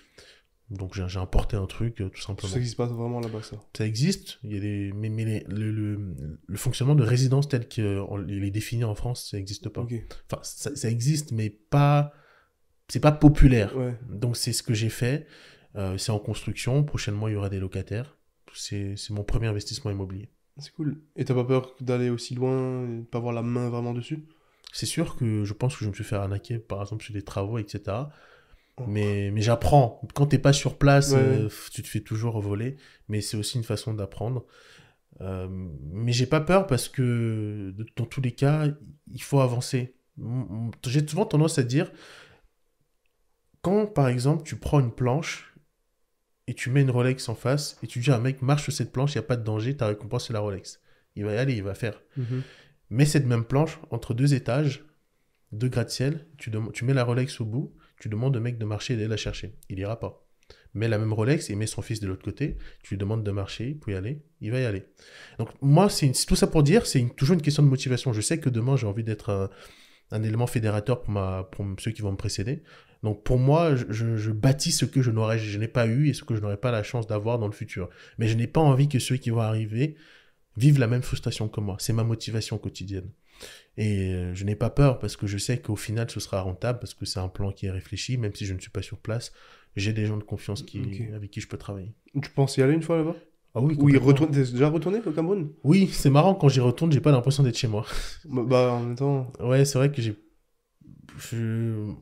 Donc j'ai importé un truc, euh, tout simplement. Ça n'existe pas vraiment là-bas, ça Ça existe, il y a des... mais, le, fonctionnement de résidence tel qu'il est défini en France, ça n'existe pas. Enfin, ça, existe, mais pas... C'est pas populaire. Donc c'est ce que j'ai fait. Euh, c'est en construction, prochainement il y aura des locataires. C'est mon premier investissement immobilier. C'est cool. Et t'as pas peur d'aller aussi loin et de pas avoir la main vraiment dessus C'est sûr que je pense que je me suis fait arnaquer, par exemple, sur des travaux, etc. Mais, j'apprends. Quand t'es pas sur place, euh, tu te fais toujours voler. Mais c'est aussi une façon d'apprendre. Euh, mais j'ai pas peur parce que dans tous les cas, il faut avancer. J'ai souvent tendance à dire quand par exemple tu prends une planche et tu mets une Rolex en face et tu dis à un mec marche sur cette planche, il n'y a pas de danger, ta récompense c'est la Rolex. Il va y aller, il va faire. Mais mm-hmm. cette même planche entre deux étages, deux gratte-ciel, tu, tu mets la Rolex au bout tu demandes au mec de marcher et d'aller la chercher. Il ira pas. Mets la même Rolex et mets son fils de l'autre côté. Tu lui demandes de marcher il peut y aller. Il va y aller. Donc, moi, c'est tout ça pour dire, c'est toujours une question de motivation. Je sais que demain, j'ai envie d'être un, élément fédérateur pour, ceux qui vont me précéder. Donc pour moi, je, bâtis ce que je n'aurais, je n'ai pas eu et ce que je n'aurais pas la chance d'avoir dans le futur. Mais je n'ai pas envie que ceux qui vont arriver vivent la même frustration que moi. C'est ma motivation quotidienne. Et euh, je n'ai pas peur parce que je sais qu'au final, ce sera rentable parce que c'est un plan qui est réfléchi, même si je ne suis pas sur place. J'ai des gens de confiance qui, avec qui je peux travailler. Tu penses y aller une fois là-bas ah oui, oui retourne... T'es déjà retourné au Cameroun Oui, c'est marrant, quand j'y retourne, j'ai pas l'impression d'être chez moi. bah, bah en même temps. Ouais, c'est vrai que j'ai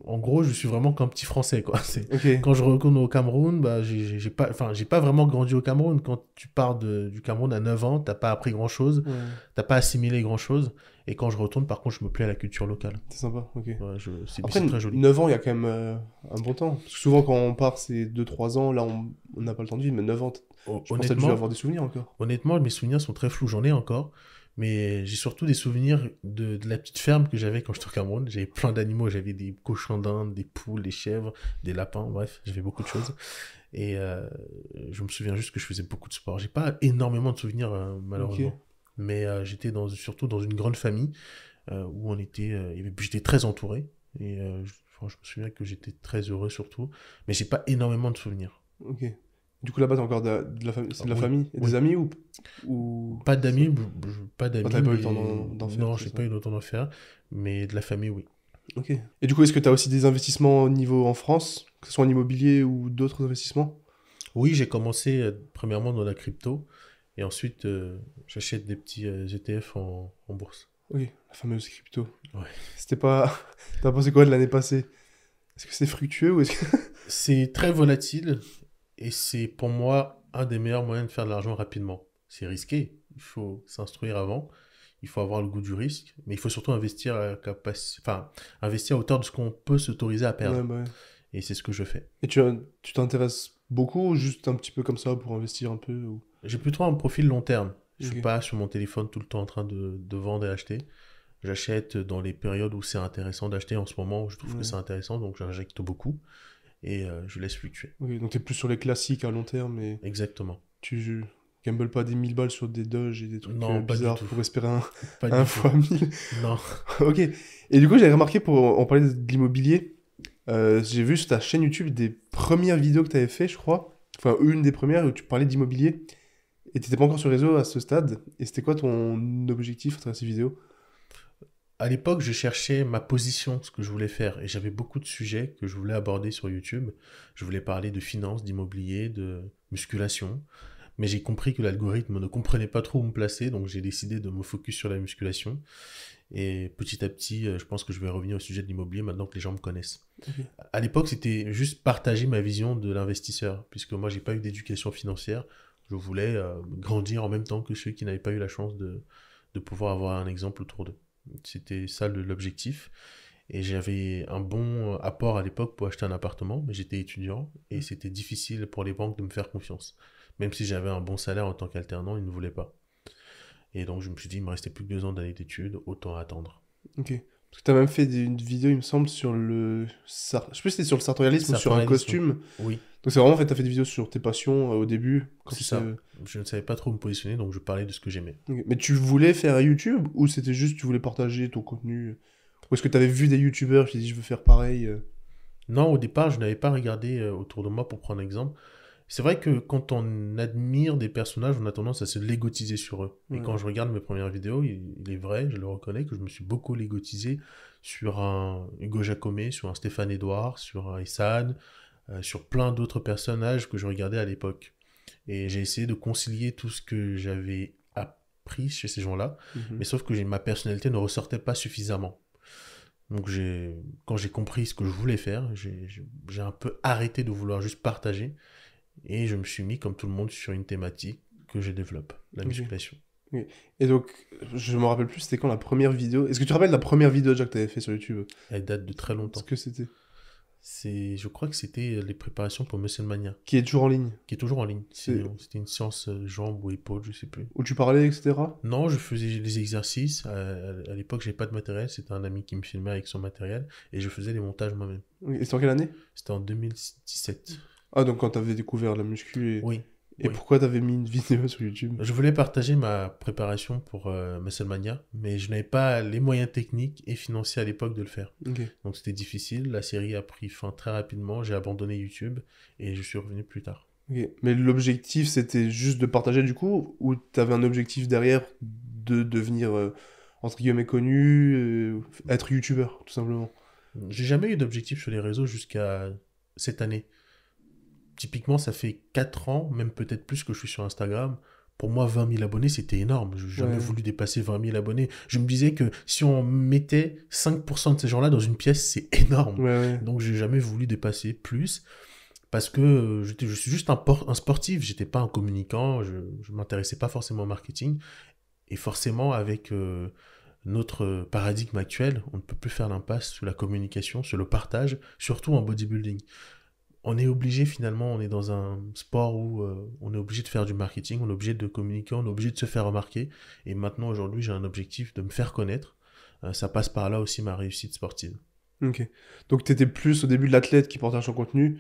en gros, je suis vraiment qu'un petit Français. Quoi. [laughs] Quand je retourne au Cameroun, bah, j'ai pas, pas vraiment grandi au Cameroun. Quand tu pars du Cameroun à 9 ans, t'as pas appris grand-chose, tu t'as pas assimilé grand-chose. Et quand je retourne, par contre, je me plais à la culture locale. C'est sympa, ok. c'est très joli. 9 ans, il y a quand même euh, un bon temps. souvent, quand on part, c'est 2-3 ans. Là, on n'a pas le temps de vivre, mais 9 ans, je pense que avoir des souvenirs encore. Honnêtement, mes souvenirs sont très flous. J'en ai encore. Mais j'ai surtout des souvenirs de, la petite ferme que j'avais quand j'étais au Cameroun. J'avais plein d'animaux. J'avais des cochons d'Inde, des poules, des chèvres, des lapins. Bref, j'avais beaucoup de choses. Et euh, je me souviens juste que je faisais beaucoup de sport. J'ai pas énormément de souvenirs, euh, malheureusement. Mais euh, j'étais surtout dans une grande famille où on était. j'étais très entouré. Et je, me souviens que j'étais très heureux surtout. Mais j'ai pas énormément de souvenirs. Ok. Du coup, là-bas, t'as encore de, la, famille, de la famille des amis ou, Pas d'amis, pas d'amis. pas eu le temps d'en faire Non, j'ai pas eu le temps d'en faire, mais de la famille, oui. Ok. Et du coup, est-ce que tu as aussi des investissements au niveau en France, que ce soit en immobilier ou d'autres investissements Oui, j'ai commencé euh, premièrement dans la crypto et ensuite euh, j'achète des petits ETF euh, e en, en, bourse. Oui, la fameuse crypto. Ouais. C'était pas. [laughs] T'as pensé quoi de l'année passée Est-ce que c'est fructueux ou est-ce que. c'est très volatile et c'est pour moi un des meilleurs moyens de faire de l'argent rapidement. C'est risqué, il faut s'instruire avant, il faut avoir le goût du risque, mais il faut surtout investir à, investir hauteur de ce qu'on peut s'autoriser à perdre. Bah et c'est ce que je fais. Et tu t'intéresses beaucoup ou juste un petit peu comme ça pour investir un peu J'ai plutôt un profil long terme. Je ne suis pas sur mon téléphone tout le temps en train de, vendre et acheter. J'achète dans les périodes où c'est intéressant d'acheter en ce moment, où je trouve que c'est intéressant, donc j'injecte beaucoup et euh, je laisse fluctuer. Oui, donc tu es plus sur les classiques à long terme. mais Exactement. Tu gambles pas des 1000 balles sur des doges et des trucs non, euh, bizarres pour espérer un, [laughs] pas un fois 1000. [laughs] Non. [laughs] ok. Et du coup, j'avais remarqué, pour on parlait de l'immobilier, euh, j'ai vu sur ta chaîne YouTube des premières vidéos que tu avais fait, je crois. Enfin, une des premières où tu parlais d'immobilier. Et tu n'étais pas encore sur le réseau à ce stade. Et c'était quoi ton objectif à travers ces vidéos à l'époque, je cherchais ma position, ce que je voulais faire, et j'avais beaucoup de sujets que je voulais aborder sur YouTube. Je voulais parler de finance, d'immobilier, de musculation, mais j'ai compris que l'algorithme ne comprenait pas trop où me placer, donc j'ai décidé de me focus sur la musculation. Et petit à petit, euh, je pense que je vais revenir au sujet de l'immobilier maintenant que les gens me connaissent. À l'époque, c'était juste partager ma vision de l'investisseur, puisque moi, j'ai pas eu d'éducation financière. Je voulais euh, grandir en même temps que ceux qui n'avaient pas eu la chance de, de pouvoir avoir un exemple autour d'eux. C'était ça l'objectif. Et j'avais un bon apport à l'époque pour acheter un appartement, mais j'étais étudiant et mmh. c'était difficile pour les banques de me faire confiance. Même si j'avais un bon salaire en tant qu'alternant, ils ne voulaient pas. Et donc je me suis dit, il me restait plus que deux ans d'année d'études, autant attendre. Ok. Parce que tu as même fait une vidéo, il me semble, sur le. Je sais c'était sur le sartorialisme, sur un costume. Oui c'est vraiment, en fait, as fait des vidéos sur tes passions euh, au début. C'est ça. Euh, je ne savais pas trop me positionner, donc je parlais de ce que j'aimais. Mais tu voulais faire YouTube ou c'était juste tu voulais partager ton contenu euh, Ou est-ce que tu avais vu des YouTubeurs, tu dit je veux faire pareil Non, au départ, je n'avais pas regardé autour de moi pour prendre un exemple. C'est vrai que quand on admire des personnages, on a tendance à se légotiser sur eux. Et quand je regarde mes premières vidéos, il, est vrai, je le reconnais, que je me suis beaucoup légotisé sur un Hugo Jacomet, sur un Stéphane Edouard, sur un Issan, euh, sur plein d'autres personnages que je regardais à l'époque. Et j'ai essayé de concilier tout ce que j'avais appris chez ces gens-là, mhm. mais sauf que ma personnalité ne ressortait pas suffisamment. Donc quand j'ai compris ce que je voulais faire, j'ai un peu arrêté de vouloir juste partager et je me suis mis comme tout le monde sur une thématique que je développe, la musculation. Et donc, je me rappelle plus, c'était quand la première vidéo Est-ce que tu te rappelles la première vidéo que tu avais fait sur YouTube Elle date de très longtemps. Est-ce que c'était c'est, je crois que c'était euh, les préparations pour Mania Qui est toujours en ligne Qui est toujours en ligne. C'était une séance euh, jambes ou épaules, je sais plus. Où tu parlais, etc. Non, je faisais les exercices. À, l'époque, n'avais pas de matériel. C'était un ami qui me filmait avec son matériel et je faisais les montages moi-même. Et c'était en quelle année C'était en 2017. Ah, donc quand tu avais découvert la muscu Oui, et pourquoi t'avais mis une vidéo sur YouTube Je voulais partager ma préparation pour euh, mais je n'avais pas les moyens techniques et financiers à l'époque de le faire. Donc c'était difficile, la série a pris fin très rapidement, j'ai abandonné YouTube et je suis revenu plus tard. Mais l'objectif c'était juste de partager du coup, ou t'avais un objectif derrière de devenir, euh, entre guillemets, connu, euh, être YouTuber tout simplement J'ai jamais eu d'objectif sur les réseaux jusqu'à cette année typiquement, ça fait 4 ans, même peut-être plus que je suis sur Instagram. Pour moi, 20 000 abonnés, c'était énorme. Je n'ai jamais voulu dépasser 20 000 abonnés. Je me disais que si on mettait 5% de ces gens-là dans une pièce, c'est énorme. Donc, je Donc, j'ai jamais voulu dépasser plus parce que euh, je suis juste un, un sportif. J'étais pas un communicant. Je ne m'intéressais pas forcément au marketing. Et forcément, avec euh, notre paradigme actuel, on ne peut plus faire l'impasse sur la communication, sur le partage, surtout en bodybuilding on est obligé finalement, on est dans un sport où euh, on est obligé de faire du marketing, on est obligé de communiquer, on est obligé de se faire remarquer. Et maintenant, aujourd'hui, j'ai un objectif de me faire connaître. Euh, ça passe par là aussi ma réussite sportive. Ok. Donc, tu étais plus au début de l'athlète qui portait son contenu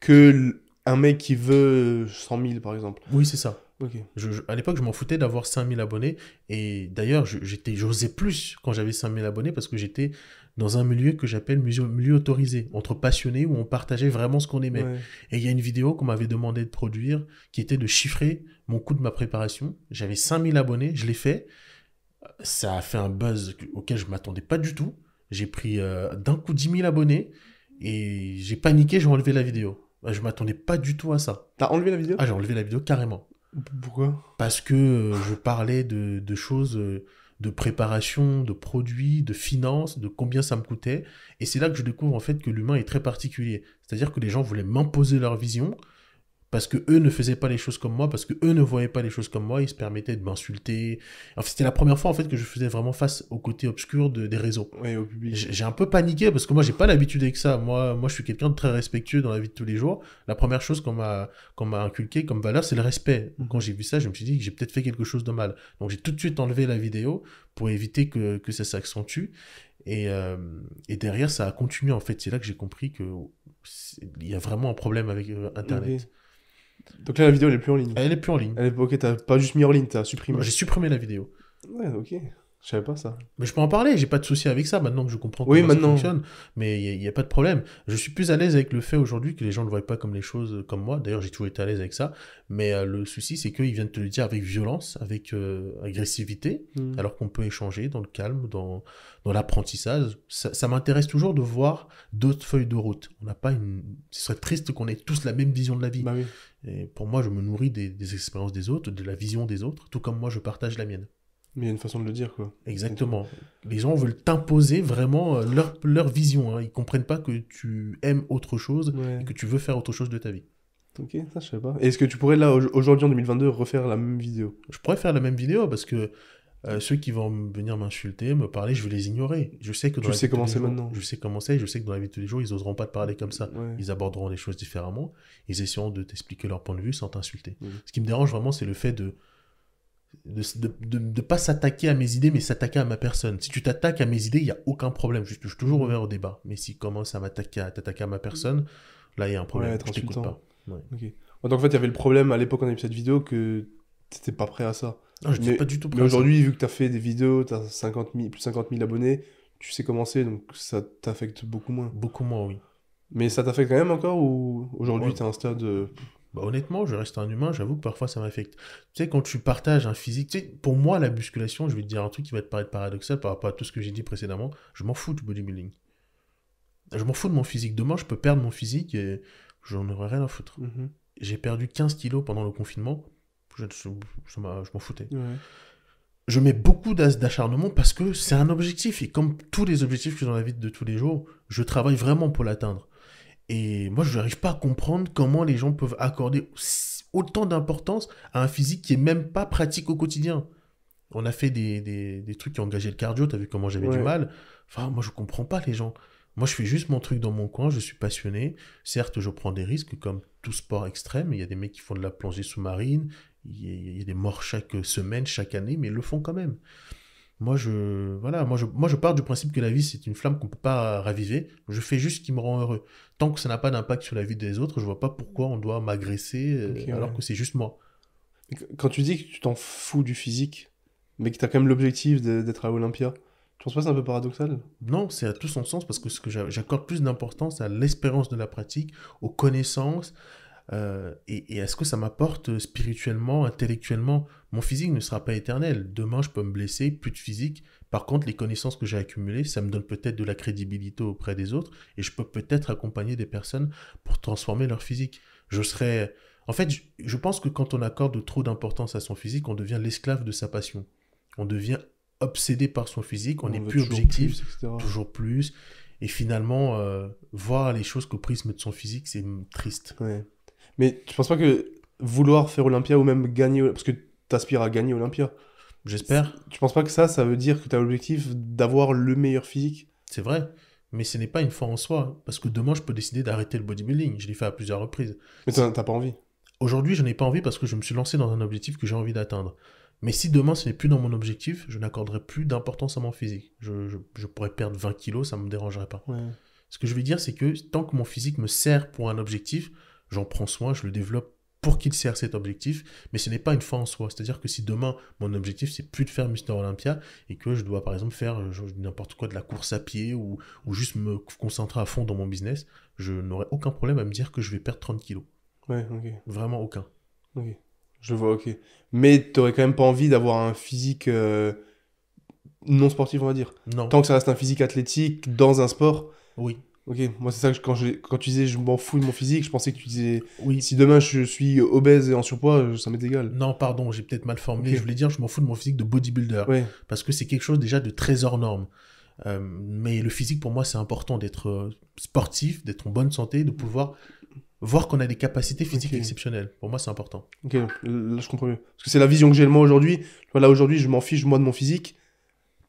que un mec qui veut 100 euh, 000 par exemple. Oui, c'est ça. Okay. à l'époque, je m'en foutais d'avoir 000 abonnés. Et d'ailleurs, j'étais, j'osais plus quand j'avais 000 abonnés parce que j'étais dans un milieu que j'appelle milieu, autorisé, entre passionnés où on partageait vraiment ce qu'on aimait. Et il y a une vidéo qu'on m'avait demandé de produire qui était de chiffrer mon coût de ma préparation. J'avais 5000 abonnés, je l'ai fait. Ça a fait un buzz auquel je m'attendais pas du tout. J'ai pris euh, d'un coup 10 000 abonnés et j'ai paniqué, j'ai enlevé la vidéo. Bah, je m'attendais pas du tout à ça. T'as enlevé la vidéo Ah, j'ai enlevé la vidéo carrément. Pourquoi Parce que euh, je parlais de, choses. Euh, de préparation, de produits, de finances, de combien ça me coûtait. Et c'est là que je découvre en fait que l'humain est très particulier. C'est-à-dire que les gens voulaient m'imposer leur vision, parce que eux ne faisaient pas les choses comme moi, parce que eux ne voyaient pas les choses comme moi, ils se permettaient de m'insulter. En fait, c'était la première fois en fait que je faisais vraiment face au côté obscur des réseaux. J'ai un peu paniqué parce que moi j'ai pas l'habitude avec ça. Moi, moi je suis quelqu'un de très respectueux dans la vie de tous les jours. La première chose qu'on m'a qu'on m'a inculqué comme valeur, c'est le respect. Mm. Quand j'ai vu ça, je me suis dit que j'ai peut-être fait quelque chose de mal. Donc j'ai tout de suite enlevé la vidéo pour éviter que, que ça s'accentue. Et, euh, et derrière, ça a continué en fait. C'est là que j'ai compris que il y a vraiment un problème avec euh, Internet. Donc là, la vidéo, elle est plus en ligne. Elle est plus en ligne. Elle est... Ok, t'as pas juste mis en ligne, t'as supprimé. J'ai supprimé la vidéo. Ouais, ok. Je savais pas ça. Mais je peux en parler, j'ai pas de souci avec ça maintenant que je comprends comment ça fonctionne. Mais il n'y a, pas de problème. Je suis plus à l'aise avec le fait aujourd'hui que les gens ne voient pas comme les choses euh, comme moi. D'ailleurs, j'ai toujours été à l'aise avec ça. Mais euh, le souci, c'est qu'ils viennent te le dire avec violence, avec euh, agressivité, hmm. alors qu'on peut échanger dans le calme, dans, dans l'apprentissage. Ça, m'intéresse toujours de voir d'autres feuilles de route. On n'a pas une. Ce serait triste qu'on ait tous la même vision de la vie. Bah Et pour moi, je me nourris des expériences des autres, de la vision des autres, tout comme moi, je partage la mienne. Mais il y a une façon de le dire, quoi. Exactement. Les gens veulent t'imposer vraiment euh, leur, vision. Ils hein. Ils comprennent pas que tu aimes autre chose et que tu veux faire autre chose de ta vie. Ok, ça je sais pas. Est-ce que tu pourrais là, aujourd'hui en 2022, refaire la même vidéo Je pourrais faire la même vidéo parce que euh, ceux qui vont venir m'insulter, me parler, je vais les ignorer. Je sais que dans je sais comment c'est maintenant. Je sais comment c'est, je sais que dans la vie de tous les jours, ils n'oseront pas te parler comme ça. Ils aborderont les choses différemment. Ils essaieront de t'expliquer leur point de vue sans t'insulter. Ce qui me dérange vraiment, c'est le fait de de ne pas s'attaquer à mes idées, mais s'attaquer à ma personne. Si tu t'attaques à mes idées, il n'y a aucun problème. Je, suis toujours ouvert au débat. Mais si tu commences à m'attaquer, à t'attaquer à ma personne, là, il y a un problème. Ouais, ne t'écoute pas. Donc, en fait, il y avait le problème à l'époque on a eu cette vidéo que tu n'étais pas prêt à ça. Ah, je n'étais pas du tout prêt. Mais aujourd'hui, vu que tu as fait des vidéos, tu as plus de 50 000 abonnés, tu sais commencer, donc ça t'affecte beaucoup moins. Beaucoup moins, oui. Mais ça t'affecte quand même encore ou aujourd'hui, tu es un stade. Euh, bah, honnêtement, je reste un humain, j'avoue que parfois ça m'affecte. Tu sais, quand tu partages un physique, pour moi, la musculation, je vais te dire un truc qui va te paraître paradoxal par rapport à tout ce que j'ai dit précédemment, je m'en fous du bodybuilding. Je m'en fous de mon physique. Demain, je peux perdre mon physique et j'en aurai rien à foutre. Mhm. J'ai perdu 15 kilos pendant le confinement, je, m'en foutais. Je mets beaucoup d'acharnement parce que c'est un objectif. Et comme tous les objectifs que j'ai dans la vie de tous les jours, je travaille vraiment pour l'atteindre. Et moi, je n'arrive pas à comprendre comment les gens peuvent accorder autant d'importance à un physique qui est même pas pratique au quotidien. On a fait des, trucs qui ont engagé le cardio, t'as vu comment j'avais du mal. Enfin, moi, je comprends pas les gens. Moi, je fais juste mon truc dans mon coin, je suis passionné. Certes, je prends des risques, comme tout sport extrême. Il y a des mecs qui font de la plongée sous-marine, il il y a des morts chaque semaine, chaque année, mais ils le font quand même. Moi, je, voilà, moi, je, moi, je pars du principe que la vie, c'est une flamme qu'on ne peut pas raviver. Je fais juste ce qui me rend heureux. Tant que ça n'a pas d'impact sur la vie des autres, je ne vois pas pourquoi on doit m'agresser euh, alors que c'est juste moi. Quand tu dis que tu t'en fous du physique, mais que tu as quand même l'objectif d'être à Olympia, tu penses pas c'est un peu paradoxal Non, c'est à tout son sens parce que ce que j'accorde plus d'importance à l'espérance de la pratique, aux connaissances euh, et, à ce que ça m'apporte euh, spirituellement, intellectuellement. Mon physique ne sera pas éternel. Demain, je peux me blesser, plus de physique. Par contre, les connaissances que j'ai accumulées, ça me donne peut-être de la crédibilité auprès des autres et je peux peut-être accompagner des personnes pour transformer leur physique. Je serais. En fait, je pense que quand on accorde trop d'importance à son physique, on devient l'esclave de sa passion. On devient obsédé par son physique, on n'est plus objectif, toujours plus. Et finalement, euh, voir les choses qu'au prisme de son physique, c'est triste. Mais tu ne penses pas que vouloir faire Olympia ou même gagner, parce que t'aspires à gagner Olympia. J'espère. Tu penses pas que ça, ça veut dire que tu as l'objectif d'avoir le meilleur physique C'est vrai, mais ce n'est pas une fin en soi, parce que demain, je peux décider d'arrêter le bodybuilding. Je l'ai fait à plusieurs reprises. Mais t'as pas envie Aujourd'hui, je n'ai pas envie parce que je me suis lancé dans un objectif que j'ai envie d'atteindre. Mais si demain ce n'est plus dans mon objectif, je n'accorderai plus d'importance à mon physique. Je, je, pourrais perdre 20 kilos, ça me dérangerait pas. Ce que je veux dire, c'est que tant que mon physique me sert pour un objectif, j'en prends soin, je le développe pour qu'il sert cet objectif, mais ce n'est pas une fin en soi. C'est-à-dire que si demain, mon objectif, c'est plus de faire Mister Olympia et que je dois, par exemple, faire euh, n'importe quoi de la course à pied ou, juste me concentrer à fond dans mon business, je n'aurai aucun problème à me dire que je vais perdre 30 kilos. Ouais, ok. Vraiment aucun. Ok. Je vois, ok. Mais tu n'aurais quand même pas envie d'avoir un physique euh, non sportif, on va dire. Non. Tant que ça reste un physique athlétique dans un sport. Oui. Ok, moi c'est ça que quand, quand tu disais je m'en fous de mon physique, je pensais que tu disais si demain je suis obèse et en surpoids, ça m'est égal. Non, pardon, j'ai peut-être mal formulé. Je voulais dire je m'en fous de mon physique de bodybuilder. Parce que c'est quelque chose déjà de très hors norme. Euh, mais le physique pour moi c'est important d'être euh, sportif, d'être en bonne santé, de pouvoir voir qu'on a des capacités physiques exceptionnelles. Pour moi, c'est important. Ok, là, je comprends mieux. Parce que c'est la vision que j'ai de moi aujourd'hui. Là, aujourd'hui, je m'en fiche, moi, de mon physique.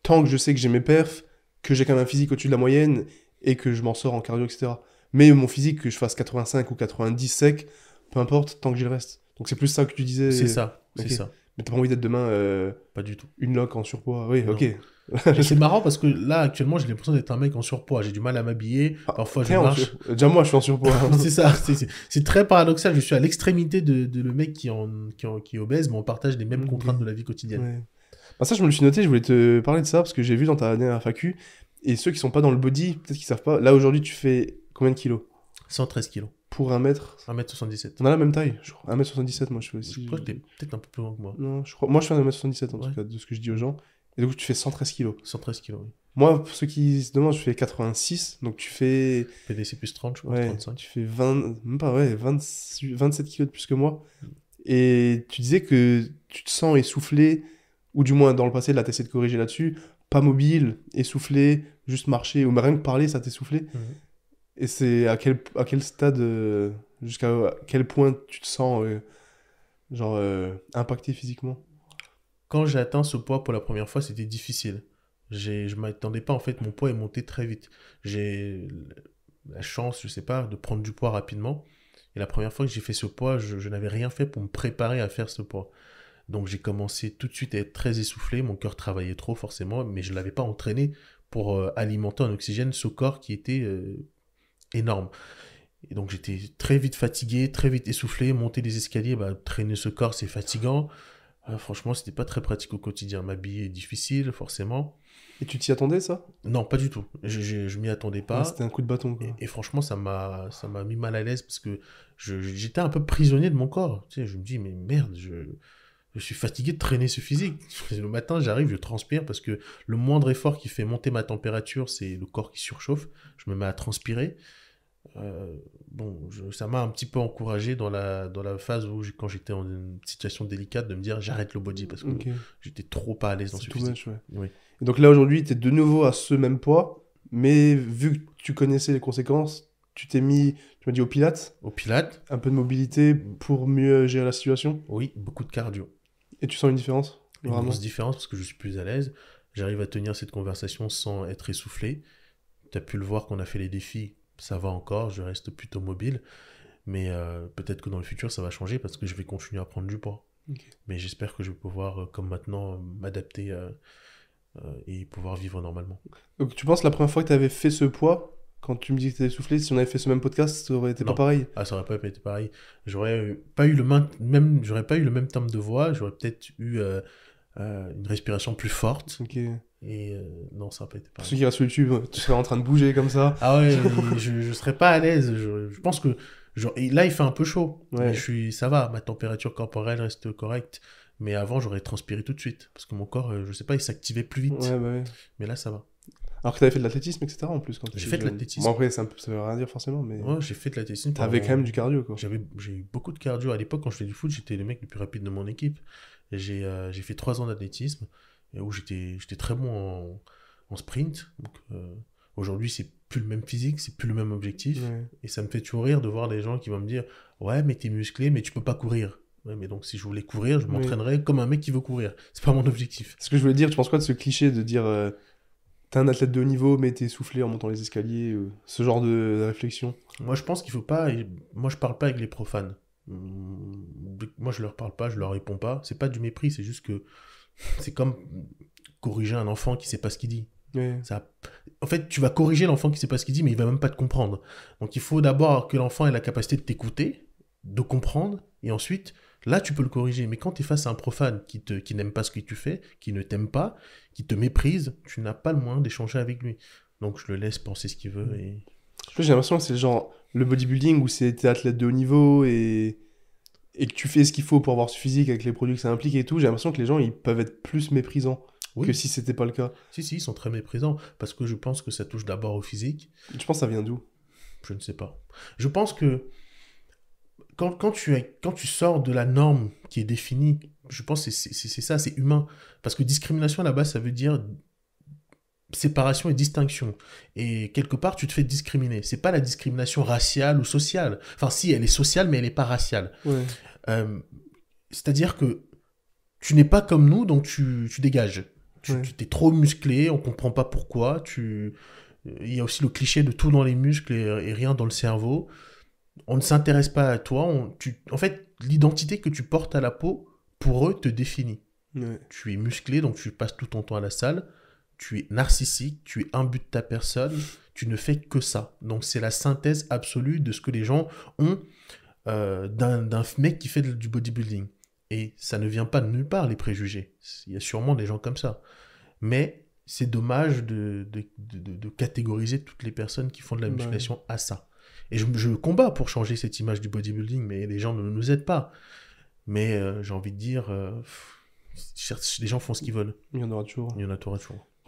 Tant que je sais que j'ai mes perfs, que j'ai quand même un physique au-dessus de la moyenne et que je m'en sors en cardio, etc. Mais mon physique, que je fasse 85 ou 90 sec, peu importe, tant que j'y reste. Donc c'est plus ça que tu disais. C'est ça, euh, c'est ça. Mais t'as pas envie d'être demain. Euh, pas du tout. Une loque en surpoids, oui, ok. [laughs] c'est marrant parce que là, actuellement, j'ai l'impression d'être un mec en surpoids. J'ai du mal à m'habiller. Ah, Parfois, je marche. Déjà, moi, je suis en surpoids. [laughs] c'est ça. C'est très paradoxal. Je suis à l'extrémité de, le mec qui, en, qui, est obèse, mais on partage les mêmes mm-hmm. contraintes de la vie quotidienne. Ouais. Bah, ça, je me le suis noté. Je voulais te parler de ça parce que j'ai vu dans ta dernière FAQ, et ceux qui sont pas dans le body, peut-être qu'ils savent pas. Là, aujourd'hui, tu fais combien de kilos 113 kilos. Pour 1 mètre 1m77. On a la même taille, je crois. 1m77, moi, je suis aussi. Je crois que t'es peut-être un peu plus grand que moi. Non, je crois. Moi, je fais 1m77, en tout cas, de ce que je dis aux gens. Et donc, tu fais 113 kilos. 113 kilos, oui. Moi, pour ceux qui se demandent, je fais 86, donc tu fais. PDC plus 30, je crois, Tu fais 20, même pas, ouais, 27 kilos de plus que moi. Et tu disais que tu te sens essoufflé, ou du moins dans le passé, là, t'essaies de corriger là-dessus pas mobile, essoufflé, juste marcher, ou bah, rien que parler, ça t'essoufflait. Mhm. Et c'est à quel, à quel stade, euh, jusqu'à quel point tu te sens euh, genre euh, impacté physiquement Quand j'ai atteint ce poids pour la première fois, c'était difficile. Je m'attendais pas, en fait, mon poids est monté très vite. J'ai la chance, je sais pas, de prendre du poids rapidement. Et la première fois que j'ai fait ce poids, je n'avais rien fait pour me préparer à faire ce poids. Donc j'ai commencé tout de suite à être très essoufflé, mon cœur travaillait trop forcément, mais je ne l'avais pas entraîné pour euh, alimenter en oxygène ce corps qui était euh, énorme. Et donc j'étais très vite fatigué, très vite essoufflé, monter les escaliers, bah, traîner ce corps c'est fatigant. Franchement, franchement, c'était pas très pratique au quotidien. Ma M'habiller est difficile, forcément. Et tu t'y attendais, ça Non, pas du tout. Je, je, m'y attendais pas. c'était un coup de bâton. Et, franchement, ça m'a, ça m'a mis mal à l'aise parce que j'étais un peu prisonnier de mon corps. Tu sais, je me dis, mais merde, je, je suis fatigué de traîner ce physique. [laughs] Le matin, j'arrive, je transpire parce que le moindre effort qui fait monter ma température, c'est le corps qui surchauffe. Je me mets à transpirer. Euh, bon, ça m'a un petit peu encouragé dans la, dans la phase où, quand j'étais en une situation délicate, de me dire j'arrête le body parce que j'étais trop pas à l'aise dans ce physique. oui. donc là, aujourd'hui, tu es de nouveau à ce même poids, mais vu que tu connaissais les conséquences, tu t'es mis, tu m'as dit, au pilates. Au pilates. Un peu de mobilité pour mieux gérer la situation. Oui, beaucoup de cardio. Et tu sens une différence Une grosse différence parce que je suis plus à l'aise. J'arrive à tenir cette conversation sans être essoufflé. Tu as pu le voir qu'on a fait les défis, ça va encore, je reste plutôt mobile. Mais euh, peut-être que dans le futur, ça va changer parce que je vais continuer à prendre du poids. Mais j'espère que je vais pouvoir, euh, comme maintenant, m'adapter euh, et pouvoir vivre normalement. Donc tu penses la première fois que tu avais fait ce poids, quand tu me dis que t'es soufflé, si on avait fait ce même podcast, ça aurait été pas pareil. Ah, ça aurait pas été pareil. J'aurais pas eu le même, j'aurais pas eu le même timbre de voix. J'aurais peut-être eu euh, euh, une respiration plus forte. Ok. Et euh, non, ça aurait pas été pareil. ceux qui va sur YouTube, tu serais en train de bouger comme ça. Ah ouais, [laughs] je, je serais pas à l'aise. Je, pense que genre, là, il fait un peu chaud. je suis, ça va, ma température corporelle reste correcte. Mais avant, j'aurais transpiré tout de suite parce que mon corps, je sais pas, il s'activait plus vite. Bah mais là, ça va. Alors que tu fait de l'athlétisme, etc. en plus. quand J'ai fait de l'athlétisme. Bon, après, ça, ça veut rien dire forcément, mais. Ouais, j'ai fait de l'athlétisme. T'avais quand même du cardio, quoi. J'avais, j'ai eu beaucoup de cardio. À l'époque, quand je faisais du foot, j'étais le mec le plus rapide de mon équipe. Euh, j'ai, fait trois ans d'athlétisme, où j'étais, j'étais très bon en, sprint. Donc, euh, aujourd'hui, c'est plus le même physique, c'est plus le même objectif. Et ça me fait toujours rire de voir des gens qui vont me dire Ouais, mais t'es musclé, mais tu peux pas courir. Ouais, mais donc si je voulais courir, je m'entraînerais comme un mec qui veut courir. C'est pas mon objectif. Ce que je voulais dire, tu penses quoi de ce cliché de dire euh, un athlète de haut niveau, mais t'es soufflé en montant les escaliers, euh, ce genre de, réflexion Moi, je pense qu'il faut pas. Moi, je parle pas avec les profanes. Hum, moi, je leur parle pas, je leur réponds pas. C'est pas du mépris, c'est juste que c'est comme corriger un enfant qui sait pas ce qu'il dit. Ça... En fait, tu vas corriger l'enfant qui sait pas ce qu'il dit, mais il va même pas te comprendre. Donc, il faut d'abord que l'enfant ait la capacité de t'écouter, de comprendre, et ensuite Là, tu peux le corriger. Mais quand tu es face à un profane qui, te, qui n'aime pas ce que tu fais, qui ne t'aime pas, qui te méprise, tu n'as pas le moyen d'échanger avec lui. Donc je le laisse penser ce qu'il veut. Et... J'ai l'impression que c'est genre le bodybuilding où c'est athlète de haut niveau et... et que tu fais ce qu'il faut pour avoir ce physique avec les produits que ça implique et tout. J'ai l'impression que les gens, ils peuvent être plus méprisants. que si c'était pas le cas. Si, si, ils sont très méprisants parce que je pense que ça touche d'abord au physique. Tu penses que ça vient d'où Je ne sais pas. Je pense que quand, tu quand tu sors de la norme qui est définie, je pense que c'est ça, c'est humain. Parce que discrimination, là-bas, ça veut dire séparation et distinction. Et quelque part, tu te fais discriminer. C'est pas la discrimination raciale ou sociale. Enfin, si, elle est sociale, mais elle n'est pas raciale. Euh, c'est-à-dire que tu n'es pas comme nous, donc tu, dégages. Tu es trop musclé, on comprend pas pourquoi. Il y a aussi le cliché de tout dans les muscles et rien dans le cerveau on ne s'intéresse pas à toi. tu, en fait, l'identité que tu portes à la peau, pour eux, te définit. Tu es musclé, donc tu passes tout ton temps à la salle. Tu es narcissique, tu es un but de ta personne. Tu ne fais que ça. Donc, c'est la synthèse absolue de ce que les gens ont euh, d'un mec qui fait du bodybuilding. Et ça ne vient pas de nulle part, les préjugés. Il y a sûrement des gens comme ça. Mais c'est dommage de, catégoriser toutes les personnes qui font de la bah musculation à ça. Et je, je, combats pour changer cette image du bodybuilding, mais les gens ne nous aident pas. Mais euh, j'ai envie de dire, euh, les gens font ce qu'ils veulent. Il y en aura toujours. Il y en a toujours.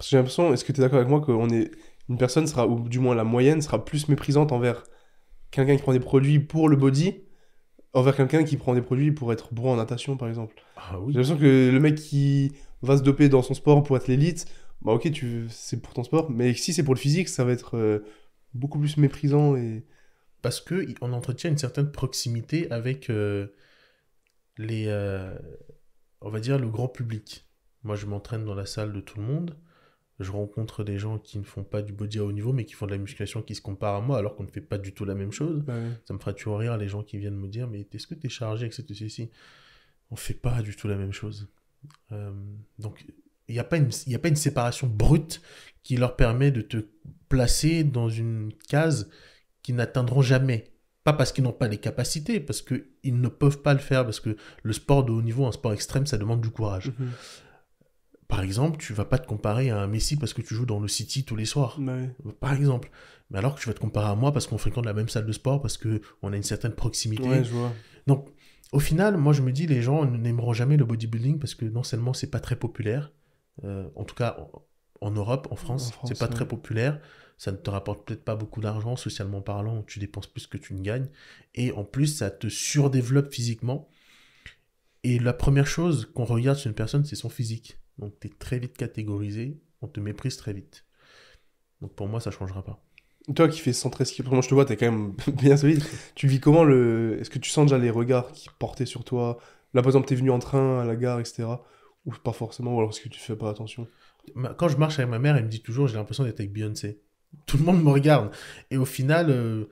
j'ai l'impression, est-ce que tu es d'accord avec moi qu'on est une personne sera, ou du moins la moyenne, sera plus méprisante envers quelqu'un qui prend des produits pour le body, envers quelqu'un qui prend des produits pour être bon en natation, par exemple. Ah j'ai l'impression que le mec qui va se doper dans son sport pour être l'élite, bah ok, tu c'est pour ton sport, mais si c'est pour le physique, ça va être euh, beaucoup plus méprisant et parce qu'on entretient une certaine proximité avec euh, les, euh, on va dire le grand public. Moi, je m'entraîne dans la salle de tout le monde. Je rencontre des gens qui ne font pas du body à haut niveau, mais qui font de la musculation, qui se compare à moi, alors qu'on ne fait pas du tout la même chose. Ça me fera toujours rire les gens qui viennent me dire Mais est-ce que tu es chargé avec cette ceci On fait pas du tout la même chose. Euh, donc, il n'y a, pas a pas une séparation brute qui leur permet de te placer dans une case qu'ils n'atteindront jamais. Pas parce qu'ils n'ont pas les capacités, parce qu'ils ne peuvent pas le faire, parce que le sport de haut niveau, un sport extrême, ça demande du courage. Mhm. Par exemple, tu vas pas te comparer à un Messi parce que tu joues dans le City tous les soirs. Par exemple. Mais alors que tu vas te comparer à moi parce qu'on fréquente la même salle de sport, parce qu'on a une certaine proximité. Donc, au final, moi je me dis, les gens n'aimeront jamais le bodybuilding parce que non seulement c'est pas très populaire, euh, en tout cas en, Europe, en France, c'est pas très populaire ça ne te rapporte peut-être pas beaucoup d'argent, socialement parlant, tu dépenses plus que tu ne gagnes, et en plus ça te surdéveloppe physiquement. Et la première chose qu'on regarde sur une personne, c'est son physique. Donc tu es très vite catégorisé, on te méprise très vite. Donc pour moi, ça changera pas. Toi qui fais 113 kilos, moi je te vois, tu es quand même [laughs] bien solide. tu vis comment le. Est-ce que tu sens déjà les regards qui portaient sur toi Là par exemple, es venu en train à la gare, etc. Ou pas forcément, ou alors est-ce que tu fais pas attention bah, Quand je marche avec ma mère, elle me dit toujours j'ai l'impression d'être avec Beyoncé tout le monde me regarde. Et au final, euh,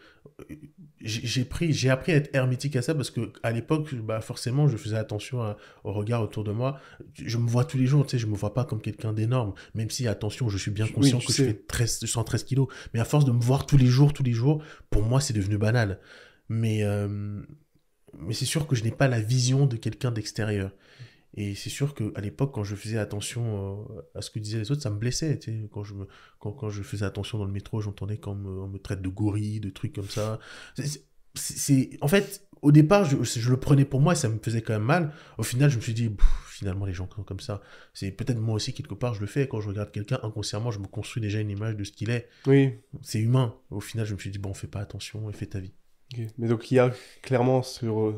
j'ai pris, j'ai appris à être hermétique à ça parce que à l'époque, bah forcément, je faisais attention au regard autour de moi. Je me vois tous les jours, tu sais, je me vois pas comme quelqu'un d'énorme, même si attention, je suis bien conscient que je fais 13, 113 kilos. Mais à force de me voir tous les jours, tous les jours, pour moi, c'est devenu banal. Mais euh, mais c'est sûr que je n'ai pas la vision de quelqu'un d'extérieur. Et c'est sûr qu'à l'époque, quand je faisais attention euh, à ce que disaient les autres, ça me blessait. quand, je faisais attention dans le métro, j'entendais qu'on me, me, traite de gorille, de trucs comme ça. C'est, en fait, au départ, je, le prenais pour moi et ça me faisait quand même mal. Au final, je me suis dit, finalement, les gens sont comme ça. C'est peut-être moi aussi, quelque part, je le fais. Quand je regarde quelqu'un, inconsciemment, je me construis déjà une image de ce qu'il est. Oui. C'est humain. Au final, je me suis dit, bon, fais pas attention et fais ta vie. Mais donc il y a clairement sur euh,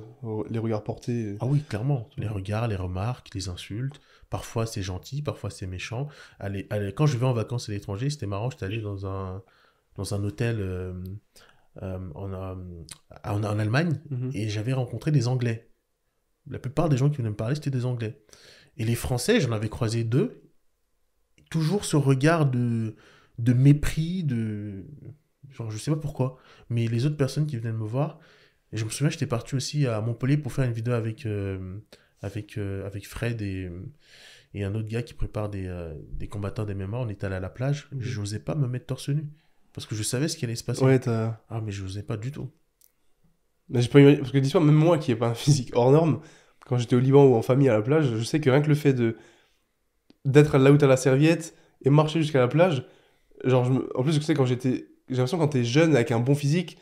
les regards portés. Euh, ah oui, clairement. Les regards, les remarques, les insultes. Parfois c'est gentil, parfois c'est méchant. Allez, allez, quand je vais en vacances à l'étranger, c'était marrant, j'étais allé dans un, dans un hôtel euh, en, en, Allemagne mhm. et j'avais rencontré des Anglais. La plupart des gens qui venaient me parler, c'était des Anglais. Et les Français, j'en avais croisé deux. Toujours ce regard de, de mépris, de Genre, je sais pas pourquoi. Mais les autres personnes qui venaient me voir, et je me souviens, j'étais parti aussi à Montpellier pour faire une vidéo avec, euh, avec, euh, avec Fred et, et, un autre gars qui prépare des, euh, des combattants des MMA. On est allé à la plage. Je n'osais pas me mettre torse nu. Parce que je savais ce qui allait se passer. Ouais, ah, mais n'osais pas du tout. Parce que dis même moi qui n'ai pas un [laughs] physique hors norme, quand j'étais au Liban ou en famille à la plage, je sais que rien que le fait de d'être là où à la serviette et marcher jusqu'à la plage, genre, en plus, tu sais, quand j'étais j'ai l'impression quand t'es jeune avec un bon physique,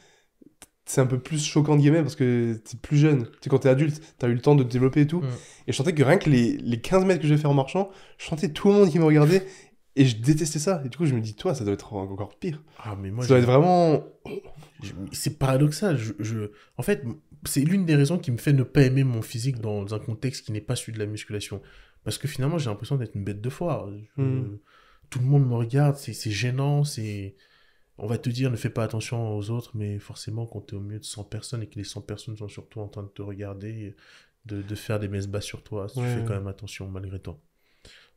c'est un peu plus choquant de guillemets parce que t'es plus jeune. Tu quand t'es adulte, t'as eu le temps de te développer et tout. Mm. Et je sentais que rien que les, les 15 mètres que j'ai fait en marchant, je sentais tout le monde qui me regardait [laughs] et je détestais ça. Et du coup, je me dis, toi, ça doit être encore pire. Ah, mais moi, ça doit être vraiment. C'est paradoxal. Je, je... En fait, c'est l'une des raisons qui me fait ne pas aimer mon physique dans un contexte qui n'est pas celui de la musculation. Parce que finalement, j'ai l'impression d'être une bête de foire. Hmm. Tout le monde me regarde, c'est gênant, c'est on va te dire ne fais pas attention aux autres, mais forcément quand tu es au milieu de 100 personnes et que les 100 personnes sont surtout en train de te regarder, de, faire des messes basses sur toi, tu fais quand même attention malgré toi.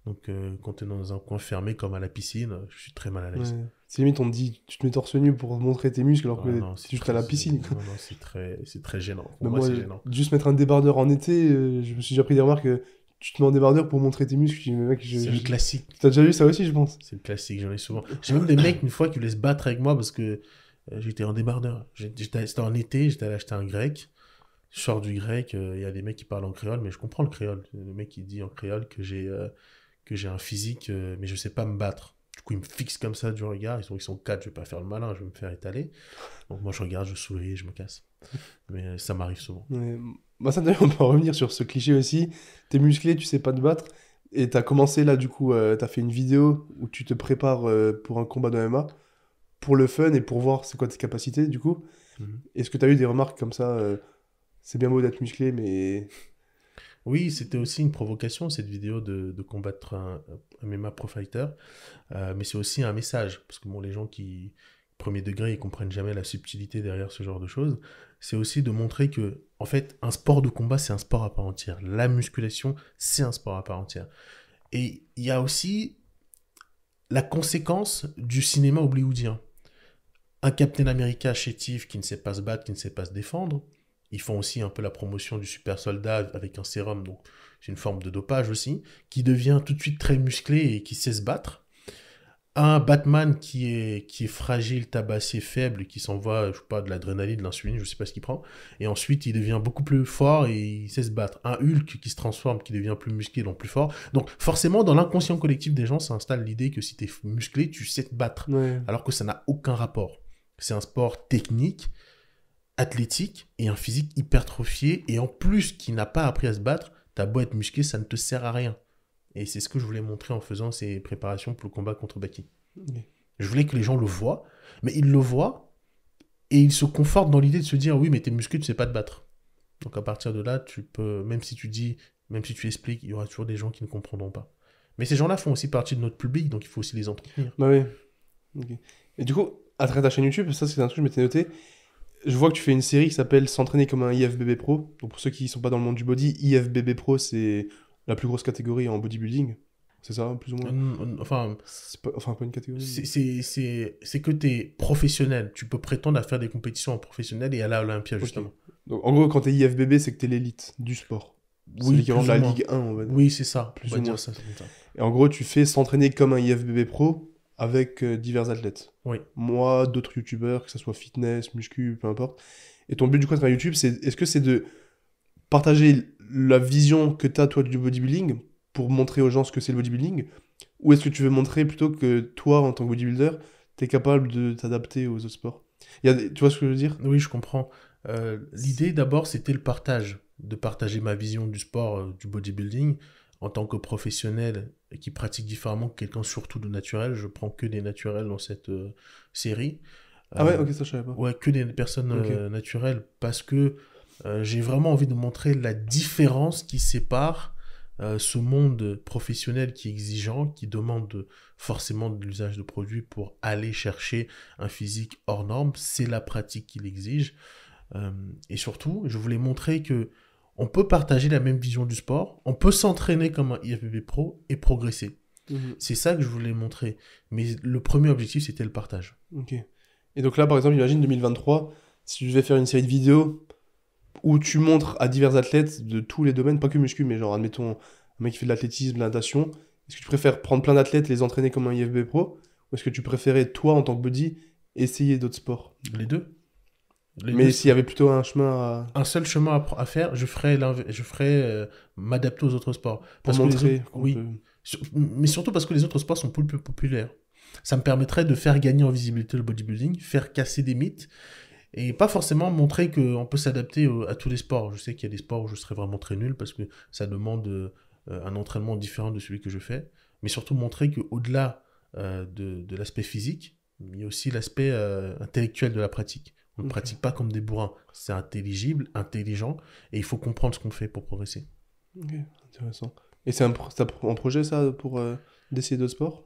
Donc euh, quand tu es dans un coin fermé comme à la piscine, je suis très mal à l'aise. C'est limite on te dit tu te mets torse nu pour montrer tes muscles alors que tu juste à la piscine. Non, non c'est très, gênant. Pour bah moi, c'est euh, gênant. Juste mettre un débardeur en été, euh, je me suis déjà pris des remarques, tu te mets en débardeur pour montrer tes muscles. C'est le classique. Tu as déjà vu ça aussi, je pense. C'est le classique, j'en ai souvent. J'ai même des mecs, une fois, qui me se battre avec moi parce que euh, j'étais en débardeur. C'était en été, j'étais allé acheter un grec. Je sors du grec, euh, il y a des mecs qui parlent en créole, mais je comprends le créole. Le mec, qui dit en créole que j'ai euh, un physique, mais je sais pas me battre. Du coup, ils me fixent comme ça du regard. Ils sont, ils sont quatre, je vais pas faire le malin, je vais me faire étaler. Donc, moi, je regarde, je souris, je me casse. Mais ça m'arrive souvent. Moi, bah, ça, on peut revenir sur ce cliché aussi. T'es musclé, tu sais pas te battre. Et t'as commencé là, du coup, tu euh, t'as fait une vidéo où tu te prépares euh, pour un combat de MMA, pour le fun et pour voir c'est quoi tes capacités, du coup. Mm-hmm. Est-ce que tu as eu des remarques comme ça euh, C'est bien beau d'être musclé, mais. Oui, c'était aussi une provocation, cette vidéo de, combattre un, MMA Pro Fighter. mais c'est aussi un message, parce que les gens qui, premier degré, ils comprennent jamais la subtilité derrière ce genre de choses c'est aussi de montrer que, en fait, un sport de combat, c'est un sport à part entière. La musculation, c'est un sport à part entière. Et il y a aussi la conséquence du cinéma hollywoodien. Un Captain America chétif qui ne sait pas se battre, qui ne sait pas se défendre. Ils font aussi un peu la promotion du super soldat avec un sérum, donc c'est une forme de dopage aussi, qui devient tout de suite très musclé et qui sait se battre un Batman qui est, qui est fragile, tabassé, faible, qui s'envoie, je pas, de l'adrénaline, de l'insuline, je sais pas ce qu'il prend. Et ensuite, il devient beaucoup plus fort et il sait se battre. Un Hulk qui se transforme, qui devient plus musclé, donc plus fort. Donc, forcément, dans l'inconscient collectif des gens, ça installe l'idée que si tu es musclé, tu sais te battre. Alors que ça n'a aucun rapport. C'est un sport technique, athlétique et un physique hypertrophié. Et en plus, qui n'a pas appris à se battre, t'as beau être musclé, ça ne te sert à rien. Et c'est ce que je voulais montrer en faisant ces préparations pour le combat contre Baki. Je voulais que les gens le voient, mais ils le voient et ils se confortent dans l'idée de se dire oui, mais t'es muscles, tu sais pas te battre. Donc à partir de là, tu peux, même si tu dis, même si tu expliques, il y aura toujours des gens qui ne comprendront pas. Mais ces gens-là font aussi partie de notre public, donc il faut aussi les entretenir. Bah oui. Et du coup, à travers ta chaîne YouTube, ça c'est un truc que je m'étais noté. Je vois que tu fais une série qui s'appelle S'entraîner comme un IFBB Pro. Donc pour ceux qui ne sont pas dans le monde du body, IFBB Pro c'est la plus grosse catégorie en bodybuilding. C'est ça, plus ou moins Enfin, pas une catégorie. C'est que tu es professionnel. Tu peux prétendre à faire des compétitions en professionnel et à l'Olympia, justement. Donc, en gros, quand tu es IFBB, c'est que tu es l'élite du sport. Oui, la Ligue 1, Oui, c'est ça. Plus ou moins Et en gros, tu fais s'entraîner comme un IFBB pro avec euh, divers athlètes. Oui. Moi, d'autres youtubeurs, que ce soit fitness, muscu, peu importe. Et ton but du coup de YouTube, c'est est-ce que c'est de partager la vision que tu as, toi, du bodybuilding pour montrer aux gens ce que c'est le bodybuilding Ou est-ce que tu veux montrer plutôt que toi, en tant que bodybuilder, tu es capable de t'adapter aux autres sports Tu vois ce que je veux dire Oui, je comprends. Euh, l'idée, d'abord, c'était le partage, de partager ma vision du sport, euh, du bodybuilding, en tant que professionnel qui pratique différemment que quelqu'un surtout de naturel. Je prends que des naturels dans cette euh, série. Ah ouais, ok, ça je savais pas. Ouais, que des personnes naturelles, parce que euh, j'ai vraiment envie de montrer la différence qui sépare euh, ce monde professionnel qui est exigeant, qui demande forcément de l'usage de produits pour aller chercher un physique hors norme. C'est la pratique qui l'exige. Euh, et surtout, je voulais montrer que on peut partager la même vision du sport, on peut s'entraîner comme un IFBB pro et progresser. Mhm. C'est ça que je voulais montrer. Mais le premier objectif, c'était le partage. Ok. Et donc là, par exemple, imagine 2023, si je vais faire une série de vidéos où tu montres à divers athlètes de tous les domaines, pas que muscu, mais genre, admettons, un mec qui fait de l'athlétisme, de la natation, est-ce que tu préfères prendre plein d'athlètes, les entraîner comme un IFB pro, ou est-ce que tu préférais, toi, en tant que body essayer d'autres sports Les deux. mais s'il y avait plutôt un chemin Un seul chemin à, faire, je ferais, je ferais euh, m'adapter aux autres sports. Parce montrer. Oui. Mais surtout parce que les autres sports sont plus populaires. Ça me permettrait de faire gagner en visibilité le bodybuilding, faire casser des mythes et pas forcément montrer qu'on peut s'adapter euh, à tous les sports. Je sais qu'il y a des sports où je serais vraiment très nul parce que ça demande euh, un entraînement différent de celui que je fais, mais surtout montrer qu'au-delà euh, de, de l'aspect physique, il y a aussi l'aspect intellectuel de la pratique. On ne pratique pas comme des bourrins, c'est intelligible, intelligent, et il faut comprendre ce qu'on fait pour progresser. Ok, intéressant. Et c'est un, projet ça pour euh, d'essayer d'autres sports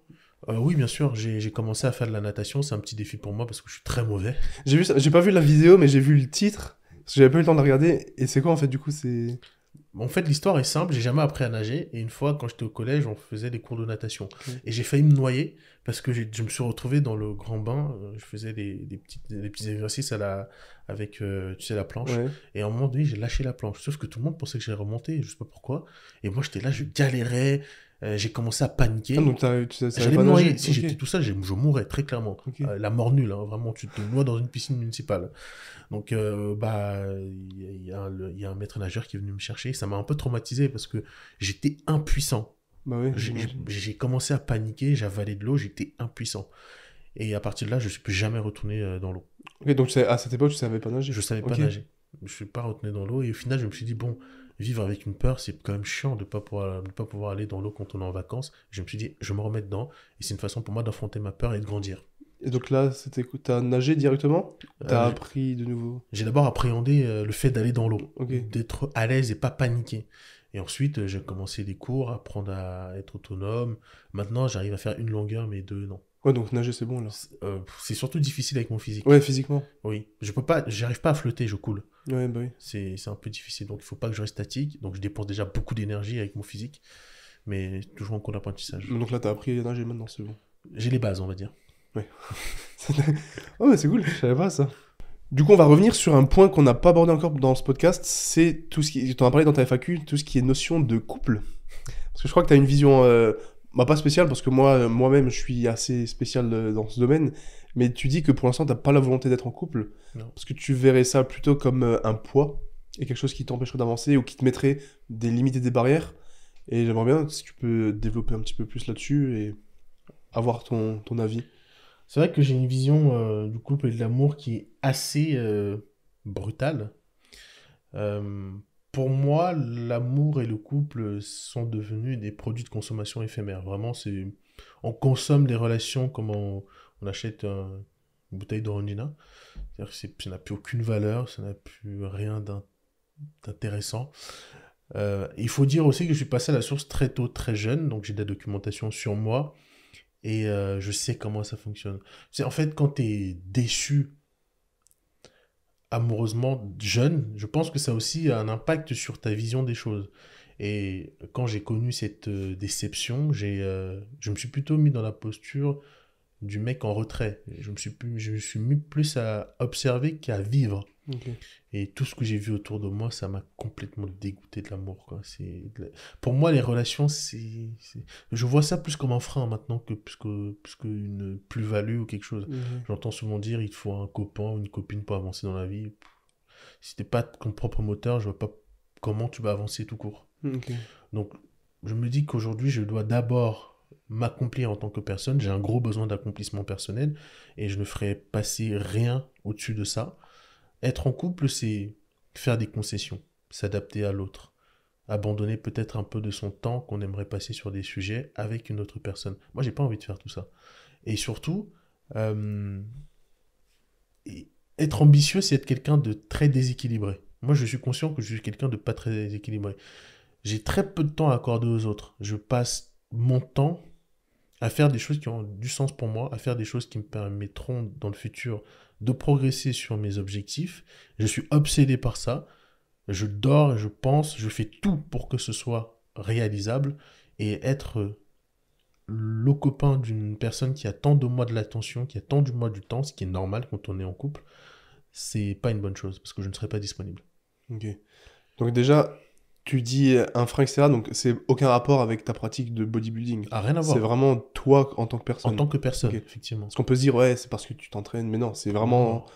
euh, oui, bien sûr, j'ai commencé à faire de la natation. C'est un petit défi pour moi parce que je suis très mauvais. [laughs] J'ai vu, j'ai pas vu la vidéo, mais j'ai vu le titre parce que j'avais pas eu le temps de regarder. Et c'est quoi en fait du coup c'est En fait, l'histoire est simple. J'ai jamais appris à nager. Et une fois, quand j'étais au collège, on faisait des cours de natation. Et j'ai failli me noyer parce que je me suis retrouvé dans le grand bain. Euh, je faisais des, petits exercices à la, avec euh, tu sais, la planche. Et à un moment donné, j'ai lâché la planche. Sauf que tout le monde pensait que j'allais remonter. Je sais pas pourquoi. Et moi, j'étais là, je galérais. Euh, j'ai commencé à paniquer. Ah, J'allais Si j'étais tout ça, je mourrais très clairement. Euh, la mort nulle, hein. vraiment, tu te noies dans une piscine municipale. Donc, euh, bah, il y, a un maître nageur qui est venu me chercher. Ça m'a un peu traumatisé parce que j'étais impuissant. Bah j'ai commencé à paniquer, j'avalais de l'eau, j'étais impuissant. Et à partir de là, je ne suis plus jamais retourné dans l'eau. donc à cette époque, tu ne savais pas nager Je ne savais pas nager. Je ne suis pas retourné dans l'eau. Et au final, je me suis dit, bon, vivre avec une peur, c'est quand même chiant de ne pas, pouvoir, aller dans l'eau quand on est en vacances. Je me suis dit, je me remets dedans. Et c'est une façon pour moi d'affronter ma peur et de grandir. Et donc là, c'était t'as nagé directement euh, T'as as appris de nouveau J'ai d'abord appréhendé euh, le fait d'aller dans l'eau, d'être à l'aise et pas paniquer. Et ensuite, euh, j'ai commencé des cours, apprendre à être autonome. Maintenant, j'arrive à faire une longueur, mais deux, non. Ouais, donc nager, c'est bon, alors euh, C'est surtout difficile avec mon physique. Ouais, physiquement. Oui. Je peux pas, j'arrive pas à flotter, je coule. Ouais, bah oui. C'est un peu difficile. Donc, il faut pas que je reste statique. Donc, je dépense déjà beaucoup d'énergie avec mon physique. Mais toujours en cours d'apprentissage. Donc là, t'as appris à nager maintenant, c'est bon. J'ai les bases, on va dire. Ouais. [laughs] oh, mais c'est cool, je savais pas ça. Du coup, on va revenir sur un point qu'on n'a pas abordé encore dans ce podcast. C'est tout ce qui. Tu as parlé dans ta FAQ, tout ce qui est notion de couple. Parce que je crois que tu as une vision euh, bah, pas spécial parce que moi, moi-même, je suis assez spécial euh, dans ce domaine. Mais tu dis que pour l'instant, t'as pas la volonté d'être en couple. Parce que tu verrais ça plutôt comme euh, un poids et quelque chose qui t'empêcherait d'avancer ou qui te mettrait des limites et des barrières. Et j'aimerais bien si tu peux développer un petit peu plus là-dessus et avoir ton, avis. C'est vrai que j'ai une vision euh, du couple et de l'amour qui est assez brutale pour moi, l'amour et le couple sont devenus des produits de consommation éphémère. Vraiment, c'est on consomme des relations comme on, achète une bouteille d'orangina. C'est-à-dire que ça n'a plus aucune valeur, ça n'a plus rien d'intéressant. Euh, il faut dire aussi que je suis passé à la source très tôt, très jeune, donc j'ai de la documentation sur moi et euh, je sais comment ça fonctionne. C'est en fait quand tu es déçu amoureusement jeune, je pense que ça aussi a un impact sur ta vision des choses. Et quand j'ai connu cette euh, déception, j'ai, euh, je me suis plutôt mis dans la posture du mec en retrait. Je me suis, je me suis mis plus à observer qu'à vivre. Et tout ce que j'ai vu autour de moi, ça m'a complètement dégoûté de l'amour. Pour moi, les relations, c'est... Je vois ça plus comme un frein maintenant que plus, que... plus qu'une plus-value ou quelque chose. Mhm. J'entends souvent dire il faut un copain ou une copine pour avancer dans la vie. Si t'es pas ton propre moteur, je vois pas comment tu vas avancer tout court. Mm, Donc, je me dis qu'aujourd'hui, je dois d'abord m'accomplir en tant que personne. J'ai un gros besoin d'accomplissement personnel et je ne ferai passer rien au-dessus de ça. Être en couple, c'est faire des concessions, s'adapter à l'autre, abandonner peut-être un peu de son temps qu'on aimerait passer sur des sujets avec une autre personne. Moi, j'ai pas envie de faire tout ça. Et surtout, euh, être ambitieux, c'est être quelqu'un de très déséquilibré. Moi, je suis conscient que je suis quelqu'un de pas très déséquilibré. J'ai très peu de temps à accorder aux autres. Je passe mon temps à faire des choses qui ont du sens pour moi, à faire des choses qui me permettront dans le futur de progresser sur mes objectifs. Je suis obsédé par ça. Je dors, je pense, je fais tout pour que ce soit réalisable et être le copain d'une personne qui attend de moi de l'attention, qui attend du moi du temps, ce qui est normal quand on est en couple, c'est pas une bonne chose parce que je ne serai pas disponible. Ok. Donc déjà, tu dis un frein etc. Donc, c'est aucun rapport avec ta pratique de bodybuilding. Ah, rien à voir. C'est vraiment toi en tant que personne. En tant que personne, effectivement. Ce qu'on peut se dire, ouais, c'est parce que tu t'entraînes, mais non, c'est vraiment.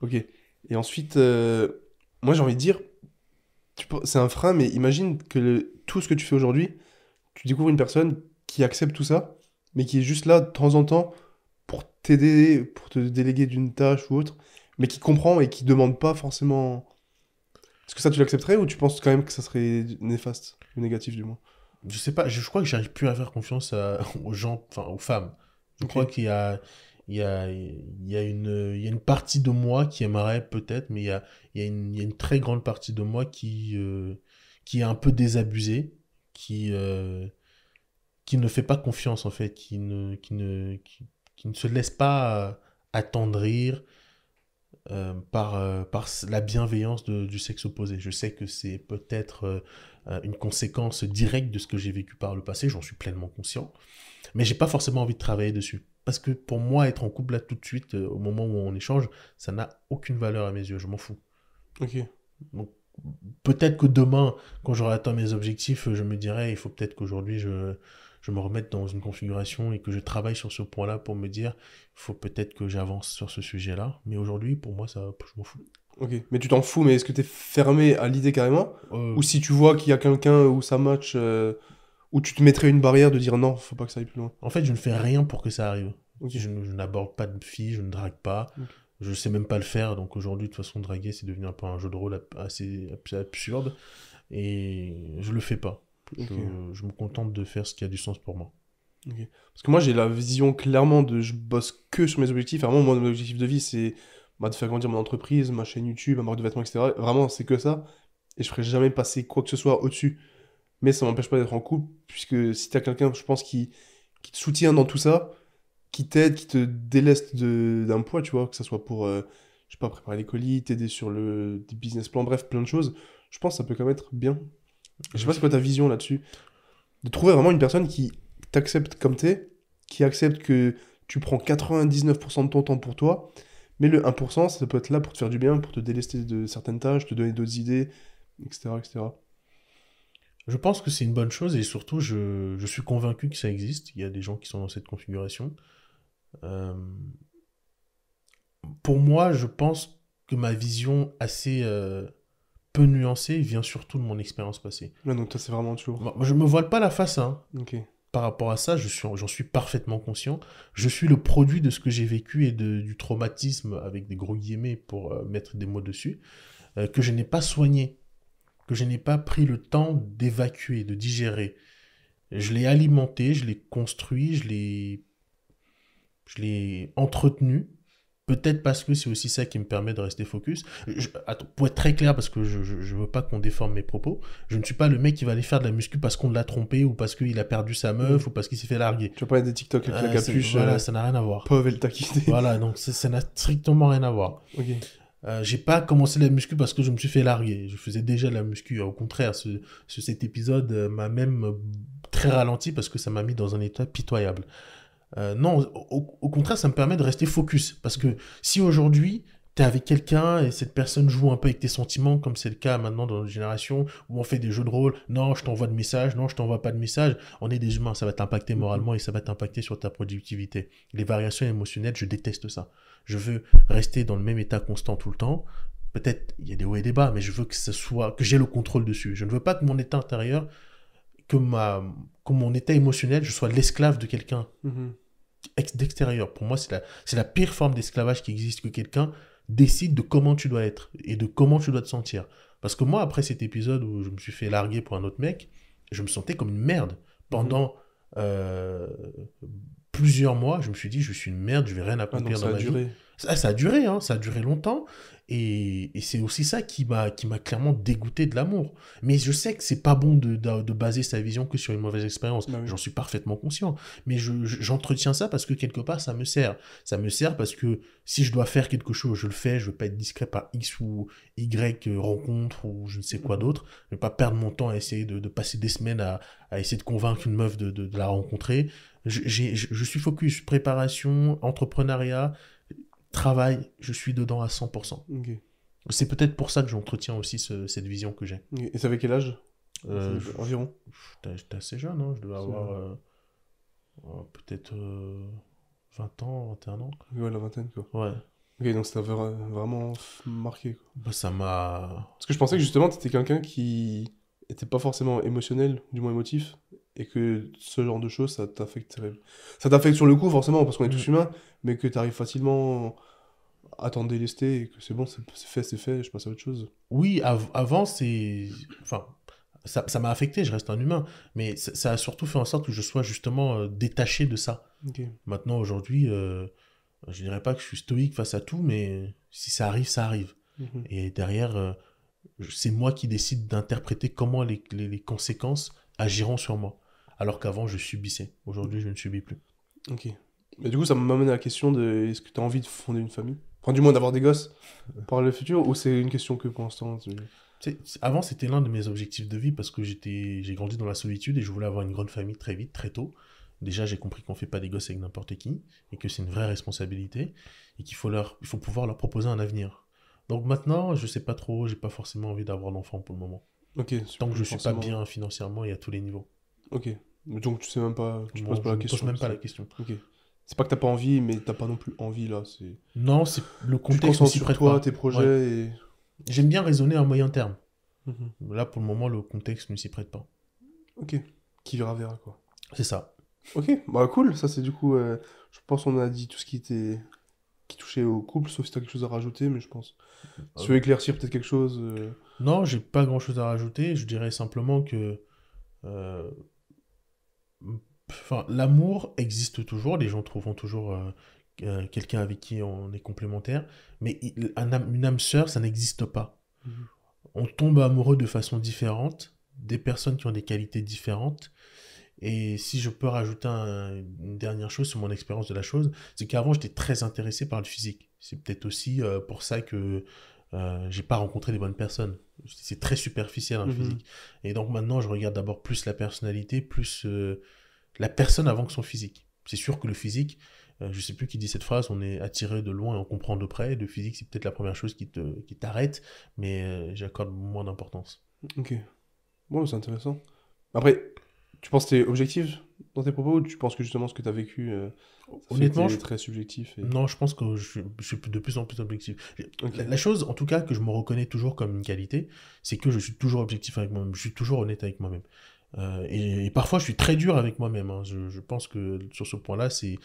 Ok. Et ensuite, euh, moi, j'ai envie de dire, c'est un frein, mais imagine que tout ce que tu fais aujourd'hui, tu découvres une personne qui accepte tout ça, mais qui est juste là de temps en temps pour t'aider, pour te déléguer d'une tâche ou autre, mais qui comprend et qui demande pas forcément est-ce que ça, tu l'accepterais ou tu penses quand même que ça serait néfaste ou négatif du moins Je sais pas, je, crois que j'arrive plus à faire confiance [laughs] aux gens, enfin aux femmes. Je crois qu'il y a, il y, a, il y, a une, il y a une partie de moi qui aimerait peut-être, mais il y, a, il, y a une, il y a une très grande partie de moi qui, euh, qui est un peu désabusée, qui, euh, qui ne fait pas confiance en fait, qui ne, qui ne, qui ne se laisse pas euh, attendrir, euh, par, euh, la bienveillance du sexe opposé. Je sais que c'est peut-être euh, une conséquence directe de ce que j'ai vécu par le passé, j'en suis pleinement conscient, mais j'ai pas forcément envie de travailler dessus. Parce que pour moi, être en couple là tout de suite, au moment où on échange, ça n'a aucune valeur à mes yeux, je m'en fous. Ok. Donc peut-être que demain, quand j'aurai atteint mes objectifs, je me dirai, il faut peut-être qu'aujourd'hui je je me remette dans une configuration et que je travaille sur ce point-là pour me dire, il faut peut-être que j'avance sur ce sujet-là. Mais aujourd'hui, pour moi, ça, je m'en fous. Ok, mais tu t'en fous, mais est-ce que tu es fermé à l'idée carrément euh, Ou si tu vois qu'il y a quelqu'un où ça match, euh, où tu te mettrais une barrière de dire non, faut pas que ça aille plus loin En fait, je ne fais rien pour que ça arrive. Je, n'aborde pas de filles, je ne drague pas. Je ne sais même pas le faire, donc aujourd'hui, de toute façon, draguer, c'est devenu un peu un jeu de rôle assez absurde. Et je le fais pas. Euh, je, me contente de faire ce qui a du sens pour moi. Parce que moi, j'ai la vision clairement de je bosse que sur mes objectifs. Vraiment, mon objectif de vie, c'est bah, de faire grandir mon entreprise, ma chaîne YouTube, ma marque de vêtements, etc. Vraiment, c'est que ça. Et je ferai jamais passer quoi que ce soit au-dessus. Mais ça m'empêche pas d'être en couple, puisque si tu as quelqu'un, je pense, qui, te soutient dans tout ça, qui t'aide, qui te déleste d'un poids, tu vois, que ce soit pour, euh, je sais pas, préparer les colis, t'aider sur le business plan, bref, plein de choses, je pense que ça peut quand même être bien je sais pas c'est quoi ta vision là-dessus. De trouver vraiment une personne qui t'accepte comme t'es, qui accepte que tu prends 99% de ton temps pour toi, mais le 1%, ça peut être là pour te faire du bien, pour te délester de certaines tâches, te donner d'autres idées, etc., etc. Je pense que c'est une bonne chose et surtout, je, je, suis convaincu que ça existe. Il y a des gens qui sont dans cette configuration. Euh, pour moi, je pense que ma vision assez euh, peu nuancé vient surtout de mon expérience passée. Là, donc toi, c'est vraiment toujours. Bah, je me voile pas la face, hein. Par rapport à ça, j'en suis parfaitement conscient. Je suis le produit de ce que j'ai vécu et du traumatisme, avec des gros guillemets pour euh, mettre des mots dessus, euh, que je n'ai pas soigné, que je n'ai pas pris le temps d'évacuer, de digérer. Je l'ai alimenté, je l'ai construit, je l'ai, je l'ai entretenu Peut-être parce que c'est aussi ça qui me permet de rester focus. pour être très clair, parce que je ne veux pas qu'on déforme mes propos, je ne suis pas le mec qui va aller faire de la muscu parce qu'on l'a trompé ou parce qu'il a perdu sa meuf ou parce qu'il s'est fait larguer. Tu vas être des TikTok avec la euh, capuche. Euh, ça n'a rien à voir. Pauvre et le [laughs] Voilà, donc ça n'a strictement rien à voir. Euh, j'ai pas commencé la muscu parce que je me suis fait larguer. Je faisais déjà la muscu. Au contraire, cet épisode m'a même très ralenti parce que ça m'a mis dans un état pitoyable. Euh, non, au, contraire, ça me permet de rester focus. Parce que si aujourd'hui, tu es avec quelqu'un et cette personne joue un peu avec tes sentiments, comme c'est le cas maintenant dans notre génération, où on fait des jeux de rôle, non, je t'envoie de message, non, je t'envoie pas de message, on est des humains, ça va t'impacter mhm. moralement et ça va t'impacter sur ta productivité. Les variations émotionnelles, je déteste ça. Je veux rester dans le même état constant tout le temps. Peut-être il y a des hauts et des bas, mais je veux que ce soit que j'ai le contrôle dessus. Je ne veux pas que mon état intérieur que ma mon état émotionnel, je sois l'esclave de quelqu'un mhm. d'extérieur. Pour moi, c'est la, la pire forme d'esclavage qui existe, que quelqu'un décide de comment tu dois être et de comment tu dois te sentir. Parce que moi, après cet épisode où je me suis fait larguer pour un autre mec, je me sentais comme une merde pendant... Mhm. Euh, plusieurs mois, je me suis dit, je suis une merde, je vais rien ah, accomplir ah, dans ça a duré. Ça, a duré, hein, ça a duré longtemps. Et, c'est aussi ça qui m'a clairement dégoûté de l'amour. Mais je sais que c'est pas bon de, de, de, baser sa vision que sur une mauvaise expérience. Bah J'en suis parfaitement conscient. Mais j'entretiens ça parce que quelque part, ça me sert. Ça me sert parce que si je dois faire quelque chose, je le fais. Je veux pas être discret par X ou Y euh, rencontre ou je ne sais quoi mhm. d'autre. Je veux pas perdre mon temps à essayer de, passer des semaines à, à, essayer de convaincre une meuf de, la rencontrer je, suis focus préparation, entrepreneuriat, travail, je suis dedans à 100%. C'est peut-être pour ça que j'entretiens aussi cette vision que j'ai. Et ça fait quel âge euh, Environ J'étais assez jeune, hein. je devais avoir euh, euh, peut-être 20 ans, 21 ans. la vingtaine quoi. Ouais. Ok, donc ça t'a vraiment marqué quoi. Bah, ça m'a. Parce que je pensais que justement, t'étais quelqu'un qui était pas forcément émotionnel, du moins émotif, et que ce genre de choses, ça t'affecte Ça t'affecte sur le coup, forcément, parce qu'on est tous mm. humains, mais que t'arrives facilement à t'en délester et que c'est bon, c'est fait, c'est fait, je passe à autre chose. Oui, avant, c'est. Enfin, ça m'a affecté, je reste un humain, mais ça, a surtout fait en sorte que je sois justement euh, détaché de ça. Maintenant, aujourd'hui, euh, je dirais pas que je suis stoïque face à tout, mais si ça arrive, ça arrive. Mm-hmm. Et derrière, euh, c'est moi qui décide d'interpréter comment les, les, les conséquences agiront sur moi alors qu'avant je subissais. Aujourd'hui, je ne subis plus. Ok. Mais du coup, ça m'amène à la question de est-ce que tu as envie de fonder une famille Prendre du moins d'avoir des gosses par le futur ou c'est une question que pour l'instant Avant, c'était l'un de mes objectifs de vie parce que j'ai grandi dans la solitude et je voulais avoir une grande famille très vite, très tôt. Déjà, j'ai compris qu'on ne fait pas des gosses avec n'importe qui et que c'est une vraie responsabilité et qu'il faut, leur, faut pouvoir leur proposer un avenir. Donc maintenant, je ne sais pas trop, j'ai pas forcément envie d'avoir d'enfant pour le moment. Ok. Tant que je ne suis pas bien financièrement et à tous les niveaux. Ok. Donc tu sais même pas, tu ne poses pas la question. même pas la question. C'est pas que t'as pas envie, mais t'as pas non plus envie là. C'est. Non, c'est le contexte. Tu te sur toi, tes projets. J'aime bien raisonner à moyen terme. Mhm. Là, pour le moment, le contexte ne s'y prête pas. Ok. Qui verra verra quoi. C'est ça. Ok. Bah cool. Ça c'est du coup, euh, je pense qu'on a dit tout ce qui était qui touchait au couple, sauf si t'as quelque chose à rajouter, mais je pense. tu veux éclaircir peut-être quelque chose. Non, euh. Non, j'ai pas grand chose à rajouter. Je dirais simplement que euh, l'amour existe toujours, les gens trouveront toujours euh, euh, quelqu'un avec qui on est complémentaire, mais une âme sœur, ça n'existe pas. Mhm. On tombe amoureux de façon différente, des personnes qui ont des qualités différentes. Et si je peux rajouter une dernière chose sur mon expérience de la chose, c'est qu'avant j'étais très intéressé par le physique. C'est peut-être aussi euh, pour ça que euh, j'ai pas rencontré des bonnes personnes. C'est très superficiel, un hein, mhm. physique. Et donc maintenant, je regarde d'abord plus la personnalité, plus euh, la personne avant que son physique. C'est sûr que le physique, euh, je sais plus qui dit cette phrase, on est attiré de loin et on comprend de près. Le physique, c'est peut-être la première chose qui t'arrête, qui mais j'accorde moins d'importance. Ok. Bon, c'est intéressant. Après, tu penses que es objectif dans tes propos ou tu penses que justement ce que tu as vécu euh, honnêtement je... très subjectif Non, je pense que je, suis de plus en plus objectif. La, chose en tout cas que je me reconnais toujours comme une qualité, c'est que je suis toujours objectif avec moi-même, je suis toujours honnête avec moi-même. Euh, et, parfois je suis très dur avec moi-même. Hein. Je, pense que sur ce point-là, c'est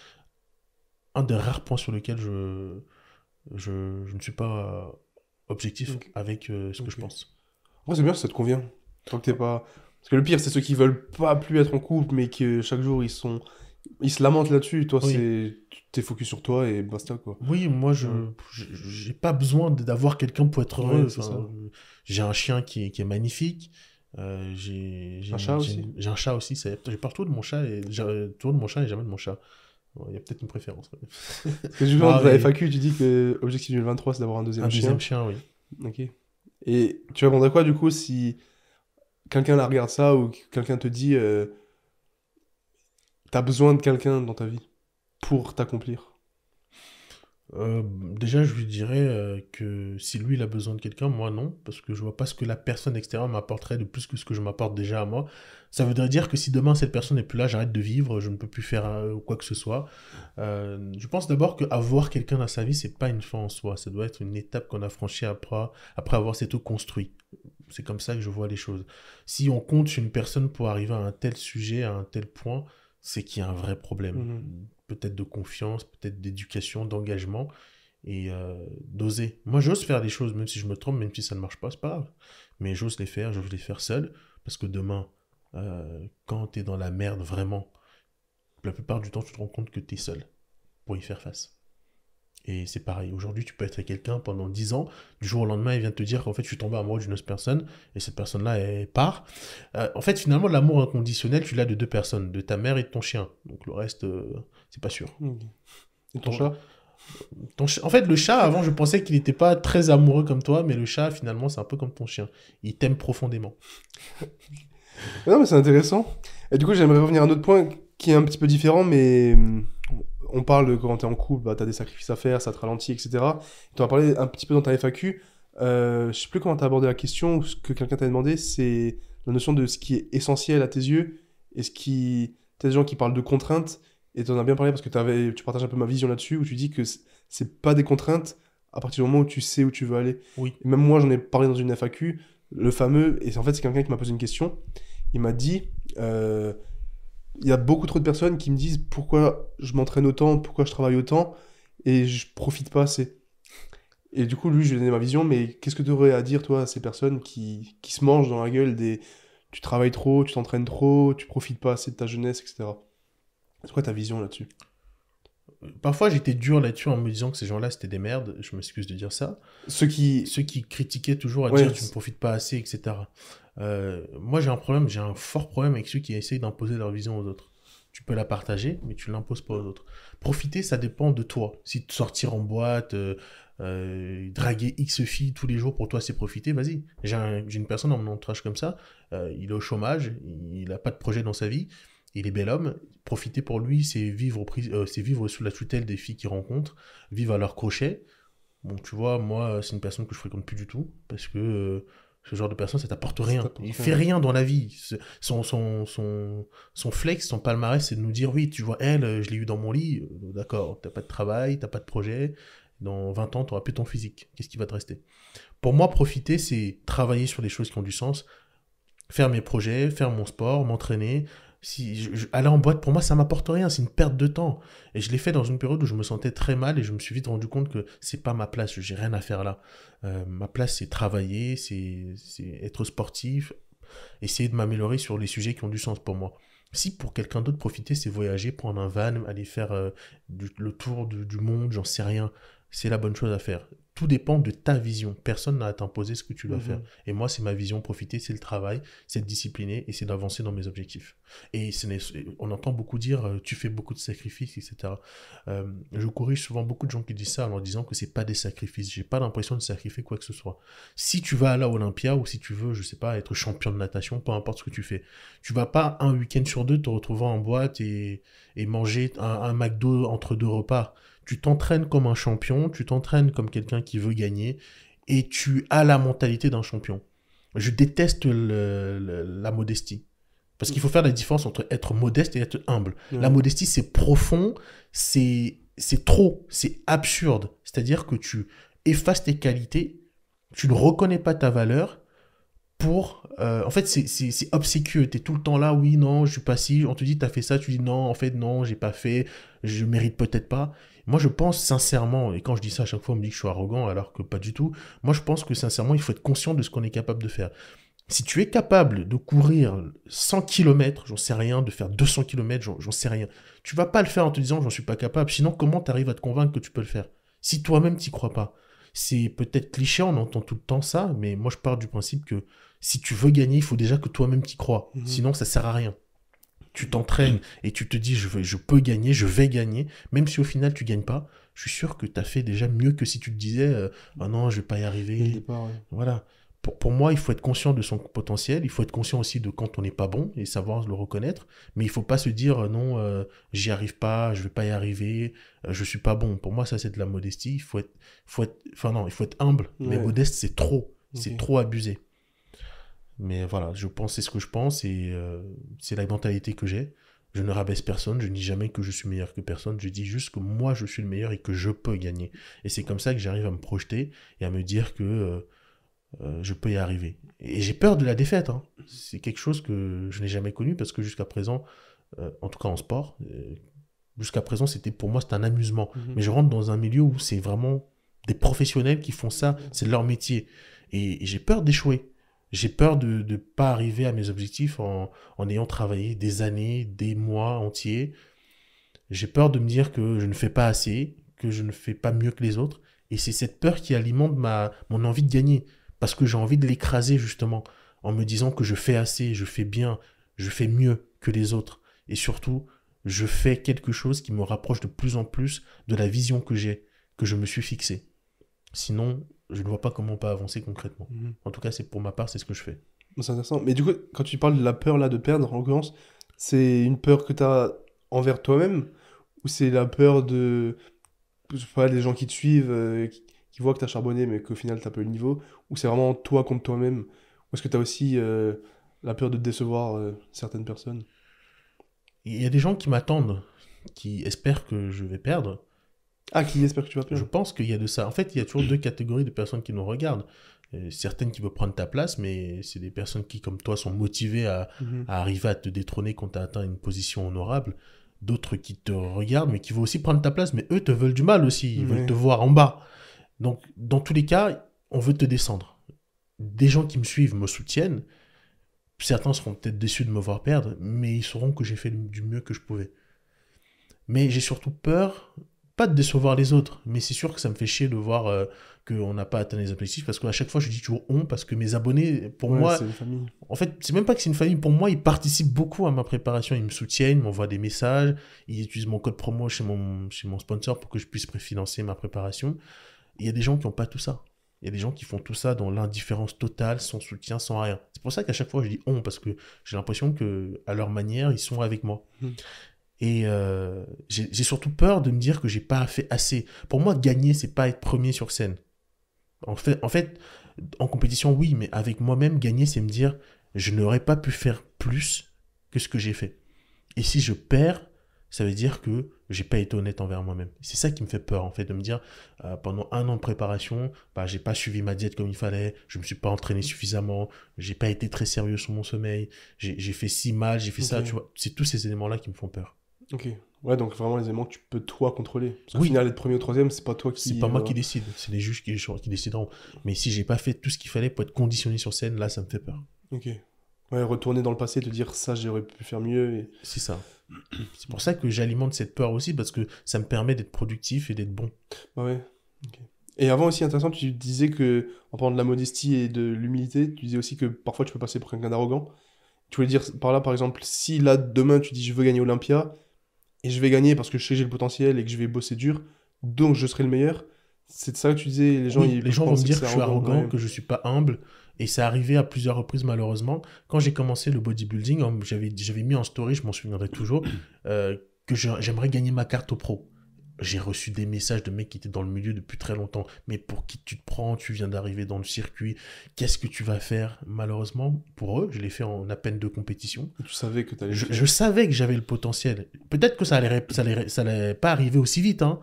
un des rares points sur lesquels je, je, ne suis pas objectif avec euh, ce que je pense. Moi, c'est bien, ça te convient. Tant t'es pas. Parce que le pire, c'est ceux qui veulent pas plus être en couple, mais que chaque jour ils sont. Ils se lamentent là-dessus. Toi, oui. c'est. T'es focus sur toi et basta, quoi. Oui, moi, je. J'ai pas besoin d'avoir quelqu'un pour être heureux. j'ai un chien qui est, magnifique. Euh, j'ai un chat aussi. J'ai un chat aussi. J'ai partout de mon chat et de mon chat et jamais de mon chat. il y a peut-être une préférence. [laughs] Parce que ah, dans la FAQ, tu dis que l'objectif du 23, c'est d'avoir un deuxième chien. Un deuxième chien, oui. Ok. Et tu répondrais quoi, du coup, si quelqu'un la regarde ça ou quelqu'un te dit euh, t'as besoin de quelqu'un dans ta vie pour t'accomplir euh, déjà, je lui dirais euh, que si lui, il a besoin de quelqu'un, moi non, parce que je vois pas ce que la personne extérieure m'apporterait de plus que ce que je m'apporte déjà à moi. Ça voudrait dire que si demain cette personne n'est plus là, j'arrête de vivre, je ne peux plus faire euh, quoi que ce soit. je pense d'abord qu'avoir quelqu'un dans sa vie, c'est pas une fin en soi, ça doit être une étape qu'on a franchie après, après avoir s'être construit. C'est comme ça que je vois les choses. Si on compte une personne pour arriver à un tel sujet, à un tel point, c'est qu'il y a un vrai problème. Mhm peut-être de confiance, peut-être d'éducation, d'engagement et euh, d'oser. Moi, j'ose faire des choses, même si je me trompe, même si ça ne marche pas, c'est pas grave. Mais j'ose les faire, j'ose les faire seul, parce que demain, euh, quand tu es dans la merde vraiment, la plupart du temps, tu te rends compte que tu es seul pour y faire face. Et c'est pareil, aujourd'hui, tu peux être avec quelqu'un pendant 10 ans, du jour au lendemain, il vient te dire qu'en fait, tu suis tombé amoureux d'une autre personne, et cette personne-là, elle part. Euh, en fait, finalement, l'amour inconditionnel, tu l'as de deux personnes, de ta mère et de ton chien. Donc le reste, c'est pas sûr. Et ton chat En fait, le chat, avant, je pensais qu'il n'était pas très amoureux comme toi, mais le chat, finalement, c'est un peu comme ton chien. Il t'aime profondément. [laughs] non, mais c'est intéressant. Et du coup, j'aimerais revenir à un autre point qui est un petit peu différent, mais mm, on parle de quand t'es en couple, bah, t'as des sacrifices à faire, ça te ralentit, etc. Tu en as parlé un petit peu dans ta FAQ. Euh, je sais plus comment t'as abordé la question, ce que quelqu'un t'a demandé, c'est la notion de ce qui est essentiel à tes yeux et ce qui. T'as des gens qui parlent de contraintes et tu en as bien parlé parce que avais, tu partages un peu ma vision là-dessus, où tu dis que c'est pas des contraintes à partir du moment où tu sais où tu veux aller. Oui. même moi, j'en ai parlé dans une FAQ, le fameux, et en fait, c'est quelqu'un qui m'a posé une question. Il m'a dit euh, il y a beaucoup trop de personnes qui me disent pourquoi je m'entraîne autant, pourquoi je travaille autant, et je profite pas assez. Et du coup, lui, je lui ai donné ma vision, mais qu'est-ce que tu aurais à dire, toi, à ces personnes qui, qui se mangent dans la gueule des tu travailles trop, tu t'entraînes trop, tu profites pas assez de ta jeunesse, etc. C'est quoi ta vision là-dessus Parfois, j'étais dur là-dessus en me disant que ces gens-là, c'était des merdes. Je m'excuse de dire ça. Ceux qui, Ceux qui critiquaient toujours à dire tu ne profites pas assez, etc. Euh, moi, j'ai un problème, j'ai un fort problème avec ceux qui essayent d'imposer leur vision aux autres. Tu peux la partager, mais tu l'imposes pas aux autres. Profiter, ça dépend de toi. Si te sortir en boîte, euh, euh, draguer X filles tous les jours pour toi, c'est profiter, vas-y. J'ai une personne dans mon entourage comme ça, il est au chômage, il n'a pas de projet dans sa vie il est bel homme. Profiter pour lui, euh, c'est vivre, sous la tutelle des filles qu'il rencontre, vivre à leur crochet. Bon, tu vois, moi, c'est une personne que je fréquente plus du tout, parce que euh, ce genre de personne, ça t'apporte rien. Il fait rien dans la vie. Son, son, son, flex, son palmarès, c'est de nous dire, oui, tu vois, elle, euh, je l'ai eu dans mon lit. D'accord, t'as pas de travail, t'as pas de projet. Dans 20 ans, t'auras plus ton physique. Qu'est-ce qui va te rester Pour moi, profiter, c'est travailler sur les choses qui ont du sens, faire mes projets, faire mon sport, m'entraîner, si aller en boîte, pour moi, ça m'apporte rien, c'est une perte de temps. Et je l'ai fait dans une période où je me sentais très mal et je me suis vite rendu compte que c'est pas ma place, j'ai rien à faire là. Euh, ma place, c'est travailler, c'est être sportif, essayer de m'améliorer sur les sujets qui ont du sens pour moi. Si pour quelqu'un d'autre, profiter, c'est voyager, prendre un van, aller faire euh, le tour du monde, j'en sais rien, c'est la bonne chose à faire tout dépend de ta vision. Personne n'a à t'imposer ce que tu dois mhm. faire. Et moi, c'est ma vision. Profiter, c'est le travail, c'est de discipliner et c'est d'avancer dans mes objectifs. Et ce on entend beaucoup dire euh, tu fais beaucoup de sacrifices, etc. Euh, je corrige souvent beaucoup de gens qui disent ça en leur disant que ce n'est pas des sacrifices. Je n'ai pas l'impression de sacrifier quoi que ce soit. Si tu vas à la Olympia ou si tu veux, je ne sais pas, être champion de natation, peu importe ce que tu fais, tu vas pas un week-end sur deux te retrouver en boîte et, manger un, un McDo entre deux repas tu t'entraînes comme un champion, tu t'entraînes comme quelqu'un qui veut gagner, et tu as la mentalité d'un champion. Je déteste la modestie. Parce qu'il faut faire la différence entre être modeste et être humble. La modestie, c'est profond, c'est trop, c'est absurde. C'est-à-dire que tu effaces tes qualités, tu ne reconnais pas ta valeur pour... Euh, en fait, c'est obséquieux. Tu es tout le temps là, oui, non, je suis pas si... On te dit, tu as fait ça, tu dis, non, en fait, non, j'ai pas fait, je mérite peut-être pas. Moi, je pense sincèrement, et quand je dis ça à chaque fois, on me dit que je suis arrogant, alors que pas du tout. Moi, je pense que sincèrement, il faut être conscient de ce qu'on est capable de faire. Si tu es capable de courir 100 km, j'en sais rien, de faire 200 km, j'en sais rien, tu vas pas le faire en te disant j'en suis pas capable. Sinon, comment tu arrives à te convaincre que tu peux le faire Si toi-même t'y crois pas. C'est peut-être cliché, on entend tout le temps ça, mais moi je pars du principe que si tu veux gagner, il faut déjà que toi-même t'y crois. Mhm. Sinon, ça sert à rien tu t'entraînes et tu te dis je, je peux gagner, je vais gagner, même si au final tu gagnes pas, je suis sûr que tu as fait déjà mieux que si tu te disais euh, ah non, je vais pas y arriver. Voilà. Pour, moi, il faut être conscient de son potentiel, il faut être conscient aussi de quand on n'est pas bon et savoir le reconnaître, mais il faut pas se dire euh, non, euh, j'y arrive pas, je vais pas y arriver, je je suis pas bon. Pour moi, ça c'est de la modestie, il faut être faut enfin non, il faut être humble, mais modeste c'est trop, c'est trop abusé. Mais voilà, je pense, c'est ce que je pense et euh, c'est la mentalité que j'ai. Je ne rabaisse personne, je ne dis jamais que je suis meilleur que personne, je dis juste que moi je suis le meilleur et que je peux gagner. Et c'est comme ça que j'arrive à me projeter et à me dire que euh, euh, je peux y arriver. Et j'ai peur de la défaite. Hein. C'est quelque chose que je n'ai jamais connu parce que jusqu'à présent, en tout cas en sport, jusqu'à présent c'était pour moi c'est un amusement. Mhm. Mais je rentre dans un milieu où c'est vraiment des professionnels qui font ça, mhm. c'est leur métier. et j'ai peur d'échouer j'ai peur de ne pas arriver à mes objectifs en, ayant travaillé des années, des mois entiers. J'ai peur de me dire que je ne fais pas assez, que je ne fais pas mieux que les autres. Et c'est cette peur qui alimente ma, mon envie de gagner. Parce que j'ai envie de l'écraser justement, en me disant que je fais assez, je fais bien, je fais mieux que les autres. Et surtout, je fais quelque chose qui me rapproche de plus en plus de la vision que j'ai, que je me suis fixée. Sinon, je ne vois pas comment pas avancer concrètement. Mhm. En tout cas, c'est pour ma part, c'est ce que je fais. C'est intéressant. Mais du coup, quand tu parles de la peur là de perdre, en l'occurrence, c'est une peur que tu as envers toi-même ou c'est la peur de pas, des gens qui te suivent, euh, qui, voient que tu as charbonné mais qu'au final tu pas eu le niveau ou c'est vraiment toi contre toi-même Ou est-ce que tu as aussi euh, la peur de décevoir euh, certaines personnes Il y a des gens qui m'attendent, qui espèrent que je vais perdre ah, qui espère que tu vas perdre. Je pense qu'il y a de ça. En fait, il y a toujours deux catégories de personnes qui nous regardent. Euh, certaines qui veulent prendre ta place, mais c'est des personnes qui, comme toi, sont motivées à, mhm. arriver à te détrôner quand tu as atteint une position honorable. D'autres qui te regardent, mais qui veulent aussi prendre ta place, mais eux te veulent du mal aussi. Ils veulent te voir en bas. Donc, dans tous les cas, on veut te descendre. Des gens qui me suivent me soutiennent. Certains seront peut-être déçus de me voir perdre, mais ils sauront que j'ai fait du mieux que je pouvais. Mais j'ai surtout peur de décevoir les autres, mais c'est sûr que ça me fait chier de voir euh, que qu'on n'a pas atteint les objectifs parce qu'à chaque fois je dis toujours on parce que mes abonnés, pour moi, en fait, c'est même pas que c'est une famille, pour moi, ils participent beaucoup à ma préparation, ils me soutiennent, ils m'envoient des messages, ils utilisent mon code promo chez mon, chez mon sponsor pour que je puisse préfinancer ma préparation. Il y a des gens qui n'ont pas tout ça. Il y a des gens qui font tout ça dans l'indifférence totale, sans soutien, sans rien. C'est pour ça qu'à chaque fois je dis on parce que j'ai l'impression que à leur manière, ils sont avec moi. Hmm. Et euh, j'ai surtout peur de me dire que j'ai pas fait assez. Pour moi, gagner, c'est pas être premier sur scène. En fait, en fait, en compétition, oui, mais avec moi-même, gagner, c'est me dire, je n'aurais pas pu faire plus que ce que j'ai fait. Et si je perds, ça veut dire que j'ai pas été honnête envers moi-même. C'est ça qui me fait peur, en fait, de me dire, euh, pendant un an de préparation, bah, j'ai pas suivi ma diète comme il fallait, je me suis pas entraîné mm. suffisamment, j'ai pas été très sérieux sur mon sommeil, j'ai fait si mal, j'ai fait ça, tu vois. C'est tous ces éléments-là qui me font peur. Ok. Ouais, donc vraiment les éléments que tu peux toi contrôler. oui. Au final, être premier ou troisième, c'est pas toi qui. C'est pas moi euh, qui décide, c'est les juges qui, qui, décideront. Mais si j'ai pas fait tout ce qu'il fallait pour être conditionné sur scène, là, ça me fait peur. Ok. Ouais, retourner dans le passé, te dire ça, j'aurais pu faire mieux. Et... C'est ça. [clears throat] C'est pour ça que j'alimente cette peur aussi, parce que ça me permet d'être productif et d'être bon. Bah ouais. Et avant aussi, intéressant, tu disais que, en parlant de la modestie et de l'humilité, tu disais aussi que parfois tu peux passer pour quelqu'un d'arrogant. Tu voulais dire par là, par exemple, si là, demain, tu dis je veux gagner Olympia, et je vais gagner parce que je sais que j'ai le potentiel et que je vais bosser dur, donc je serai le meilleur. C'est de ça que tu disais, les gens, les gens vont me dire que, je suis arrogant, que je suis pas humble. Et ça arrivé à plusieurs reprises, malheureusement. Quand j'ai commencé le bodybuilding, hein, j'avais mis en story, je m'en souviendrai toujours, euh, que j'aimerais gagner ma carte au pro. J'ai reçu des messages de mecs qui étaient dans le milieu depuis très longtemps. Mais pour qui tu te prends Tu viens d'arriver dans le circuit. Qu'est-ce que tu vas faire Malheureusement, pour eux, je l'ai fait en à peine deux compétitions. Tu savais que je, je, savais que j'avais le potentiel. Peut-être que ça allait, ça allait, ça allait pas arriver aussi vite, hein.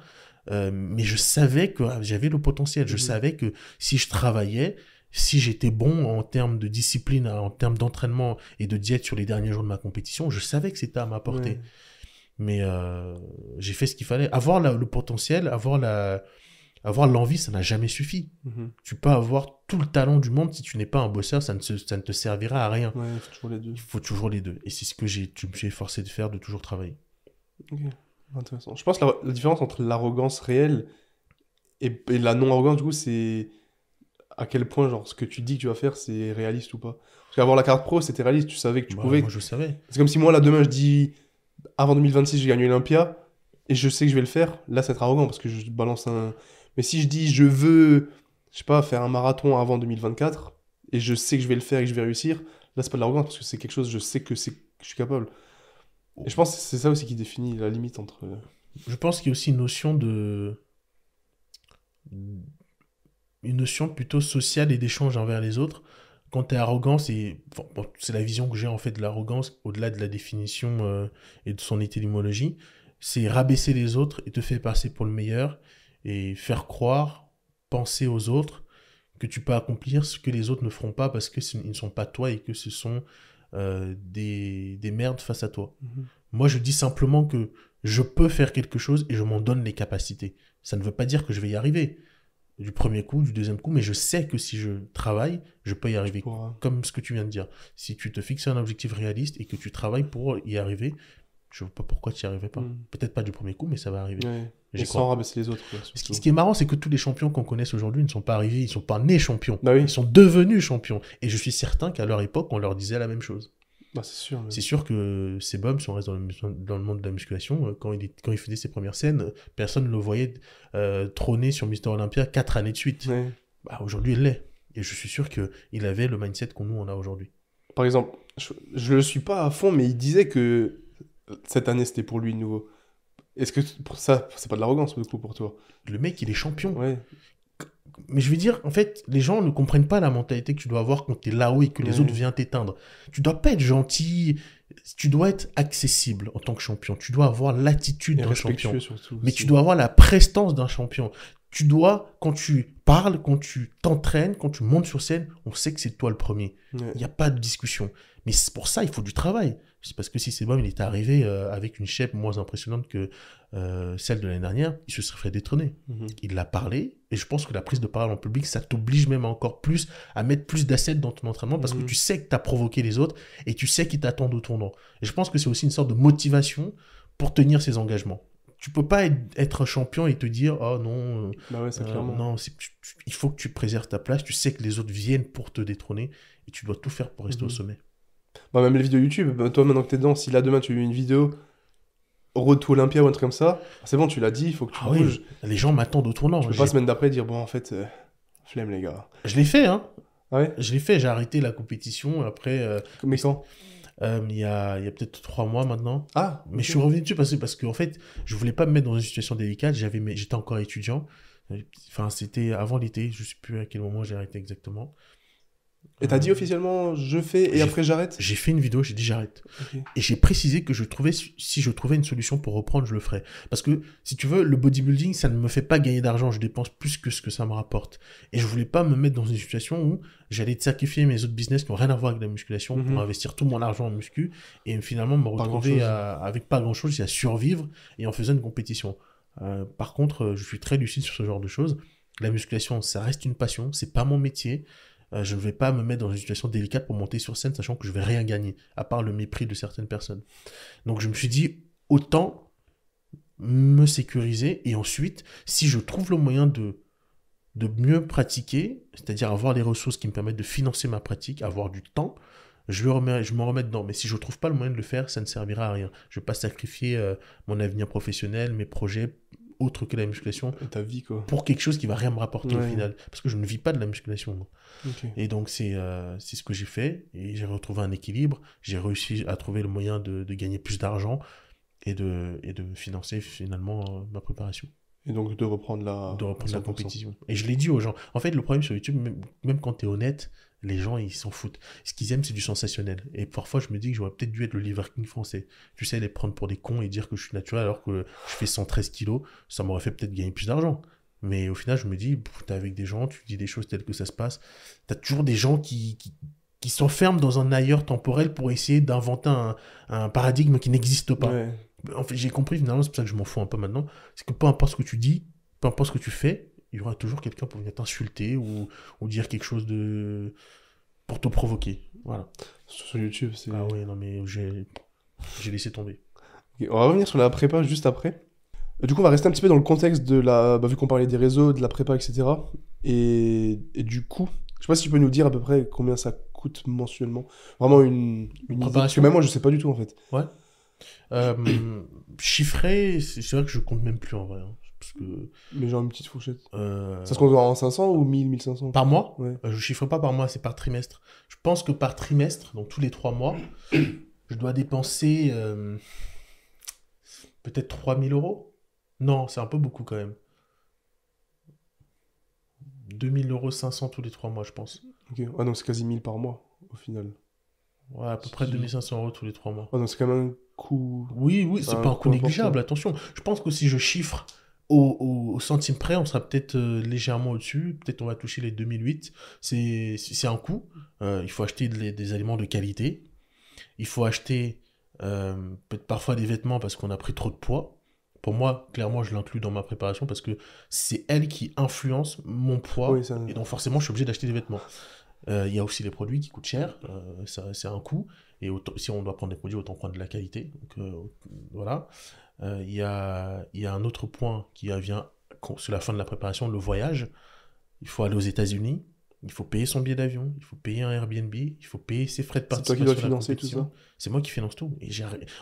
euh, mais je savais que ah, j'avais le potentiel. Je mhm. savais que si je travaillais, si j'étais bon en termes de discipline, en termes d'entraînement et de diète sur les derniers jours de ma compétition, je savais que c'était à m'apporter. portée. Mais euh, j'ai fait ce qu'il fallait. Avoir le potentiel, avoir la, avoir l'envie, ça n'a jamais suffi. Mhm. Tu peux avoir tout le talent du monde, si tu n'es pas un bosseur, ça ne, ça ne te servira à rien. il faut toujours les deux. Il faut toujours les deux. Et c'est ce que j'ai forcé de faire, de toujours travailler. Ok, intéressant. Je pense que la, différence entre l'arrogance réelle et, la non-arrogance, du coup, c'est à quel point genre ce que tu dis que tu vas faire, c'est réaliste ou pas. Parce qu'avoir la carte pro, c'était réaliste, tu savais que tu bah, pouvais. Moi, je savais. C'est comme si moi, là, demain, je dis avant 2026, j'ai gagné l'Olympia et je sais que je vais le faire, là, c'est être arrogant parce que je balance un. Mais si je dis je veux, je sais pas, faire un marathon avant 2024 et je sais que je vais le faire et que je vais réussir, là, c'est pas de l'arrogance parce que c'est quelque chose, je sais que, c'est... je suis capable. Et je pense que c'est ça aussi qui définit la limite entre. Je pense qu'il y a aussi une notion de. Une notion plutôt sociale et d'échange envers les autres quand tu es arrogant, c'est la vision que j'ai en fait de l'arrogance, au-delà de la définition euh, et de son étymologie, c'est rabaisser les autres et te faire passer pour le meilleur et faire croire, penser aux autres que tu peux accomplir ce que les autres ne feront pas parce qu'ils ne sont pas toi et que ce sont euh, des, des, merdes face à toi. Mhm. Moi, je dis simplement que je peux faire quelque chose et je m'en donne les capacités. Ça ne veut pas dire que je vais y arriver du premier coup, du deuxième coup, mais je sais que si je travaille, je peux y arriver. Euh, comme ce que tu viens de dire. Si tu te fixes un objectif réaliste et que tu travailles pour y arriver, je ne vois pas pourquoi tu n'y arrivais pas. Hmm. Peut-être pas du premier coup, mais ça va arriver. Ouais. Et sans rabaisser les autres. ce, qui, est marrant, c'est que tous les champions qu'on connaisse aujourd'hui ne sont pas arrivés, ils ne sont pas nés champions. Bah ils sont devenus champions. Et je suis certain qu'à leur époque, on leur disait la même chose. Bah, c'est sûr. que ces si on reste dans le, monde de la musculation, euh, quand il, quand il faisait ses premières scènes, personne ne le voyait euh, trôner sur Mister Olympia quatre années de suite. Bah, aujourd'hui, il l'est. Et je suis sûr qu'il avait le mindset qu'on nous, en a aujourd'hui. Par exemple, je ne le suis pas à fond, mais il disait que euh, cette année, c'était pour lui nouveau. Est-ce que pour ça, c'est pas de l'arrogance, du coup, pour toi Le mec, il est champion. Ouais mais je veux dire, en fait, les gens ne comprennent pas la mentalité que tu dois avoir quand tu es là-haut et que les autres viennent t'éteindre. Tu dois pas être gentil, tu dois être accessible en tant que champion. Tu dois avoir l'attitude d'un champion. mais tu dois avoir la prestance d'un champion. Tu dois, quand tu parles, quand tu t'entraînes, quand tu montes sur scène, on sait que c'est toi le premier. Il n'y a pas de discussion. Mais pour ça, il faut du travail. C'est parce que si c'est moi, il est arrivé euh, avec une chef moins impressionnante que euh, celle de l'année dernière, il se serait fait détrôner. Mhm. Il l'a parlé, et je pense que la prise de parole en public, ça t'oblige même encore plus à mettre plus d'assets dans ton entraînement parce que mhm. tu sais que tu as provoqué les autres et tu sais qu'ils t'attendent au tournant. Et je pense que c'est aussi une sorte de motivation pour tenir ses engagements. Tu peux pas être, un champion et te dire oh non, bah euh, non il faut que tu préserves ta place. Tu sais que les autres viennent pour te détrôner et tu dois tout faire pour rester au mhm. sommet. Bah, même les vidéos YouTube, bah, toi maintenant que es dedans, si là demain tu as une vidéo retour Olympia ou un truc comme ça, ah, c'est bon, tu l'as dit, il faut que tu ah bouges. Les gens m'attendent au tournant. Je peux pas semaine d'après dire, bon, en fait, euh, flemme, les gars. Je l'ai fait, hein. Ah ouais Je l'ai fait, j'ai arrêté la compétition après. Combien de temps il y a, a peut-être trois mois maintenant. Ah Mais je suis revenu dessus parce, parce en fait, je voulais pas me mettre dans une situation délicate. J'avais, j'étais encore étudiant. Euh, enfin, c'était avant l'été, je sais plus à quel moment j'ai arrêté exactement. Et t'as euh, dit officiellement je fais et après j'arrête J'ai fait une vidéo, j'ai dit j'arrête. Et j'ai précisé que je trouvais, si je trouvais une solution pour reprendre, je le ferais. Parce que si tu veux, le bodybuilding, ça ne me fait pas gagner d'argent, je dépense plus que ce que ça me rapporte. Et je voulais pas me mettre dans une situation où j'allais sacrifier mes autres business qui n'ont rien à voir avec la musculation pour mhm. investir tout mon argent en muscu et finalement me retrouver avec pas grand chose, à survivre et en faisant une compétition. Euh, par contre, euh, je suis très lucide sur ce genre de choses. La musculation, ça reste une passion, c'est pas mon métier. Euh, je ne vais pas me mettre dans une situation délicate pour monter sur scène, sachant que je vais rien gagner, à part le mépris de certaines personnes. Donc je me suis dit, autant me sécuriser, et ensuite, si je trouve le moyen de, de mieux pratiquer, c'est-à-dire avoir les ressources qui me permettent de financer ma pratique, avoir du temps, je, vais je me remets dedans. Mais si je ne trouve pas le moyen de le faire, ça ne servira à rien. Je ne vais pas sacrifier euh, mon avenir professionnel, mes projets autre que la musculation. Ta vie, Pour quelque chose qui va rien me rapporter au final. Parce que je ne vis pas de la musculation. Et donc, c'est euh, c'est ce que j'ai fait. Et j'ai retrouvé un équilibre. J'ai réussi à trouver le moyen de, gagner plus d'argent et de, et de financer finalement euh, ma préparation. Et donc de reprendre la, de la compétition. Et je l'ai dit aux gens. En fait, le problème sur YouTube, même quand tu es honnête, les gens, ils s'en foutent. Ce qu'ils aiment, c'est du sensationnel. Et parfois, je me dis que j'aurais peut-être dû être le Liver King français. Tu sais, les prendre pour des cons et dire que je suis naturel alors que je fais 113 kilos, ça m'aurait fait peut-être gagner plus d'argent. Mais au final, je me dis, t'es avec des gens, tu dis des choses telles que ça se passe. T'as toujours des gens qui, qui, s'enferment dans un ailleurs temporel pour essayer d'inventer un, paradigme qui n'existe pas. En fait, j'ai compris finalement, c'est pour ça que je m'en fous un peu maintenant. C'est que peu importe ce que tu dis, peu importe ce que tu fais, il y aura toujours quelqu'un pour venir t'insulter ou, dire quelque chose de. pour te provoquer. Voilà. Sur YouTube, c'est. Ah oui non, mais j'ai laissé tomber. on va revenir sur la prépa juste après. Du coup, on va rester un petit peu dans le contexte de la. Bah, vu qu'on parlait des réseaux, de la prépa, etc. Et, du coup, je sais pas si tu peux nous dire à peu près combien ça coûte mensuellement. Vraiment une, parce que même moi, je sais pas du tout en fait. Ouais. Euh, chiffré, c'est vrai que je compte même plus en vrai. Hein. Parce que... Mais genre une petite fourchette. Euh, Ça se compte en 500 ou 1000, 1500 Par mois Je euh, Je chiffre pas par mois, c'est par trimestre. Je pense que par trimestre, donc tous les trois mois, [coughs] je dois dépenser euh, peut-être 3000 euros. Non, c'est un peu beaucoup quand même. 2000 euros 500 tous les 3 mois, je pense. ah, non, c'est quasi 1000 par mois au final. Ouais, à peu près 2500 euros tous les 3 mois. Ah, non, c'est quand même un coût. Oui, oui, c'est pas un coût négligeable, attention. Je pense que si je chiffre au, au, centime près, on sera peut-être euh, légèrement au-dessus. Peut-être on va toucher les 2008. C'est un coût. Euh, il faut acheter des, aliments de qualité. Il faut acheter euh, peut-être parfois des vêtements parce qu'on a pris trop de poids. Pour moi, clairement, je l'inclus dans ma préparation parce que c'est elle qui influence mon poids. et donc forcément, je suis obligé d'acheter des vêtements. Il y a aussi les produits qui coûtent cher. c'est un coût. Et si on doit prendre des produits, autant prendre de la qualité. voilà. Euh, il y, a, un autre point qui vient sur la fin de la préparation, le voyage. Il faut aller aux États-Unis. Il faut payer son billet d'avion, il faut payer un Airbnb, il faut payer ses frais de participation. C'est toi qui dois financer tout ça C'est moi qui finance tout.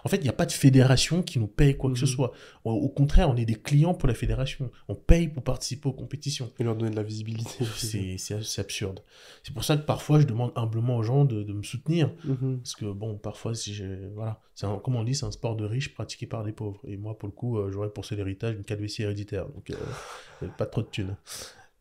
en fait, il n'y a pas de fédération qui nous paye quoi que ce mhm. soit. Au, contraire, on est des clients pour la fédération. On paye pour participer aux compétitions. Et leur donner de la visibilité. C'est absurde. C'est pour ça que parfois, je demande humblement aux gens de, me soutenir. Mhm. Parce que, bon, parfois, si voilà, comme on dit, c'est un sport de riches pratiqué par des pauvres. Et moi, pour le coup, euh, j'aurais pour ce héritage une calvitie héréditaire. Donc, euh, [laughs] pas trop de thunes.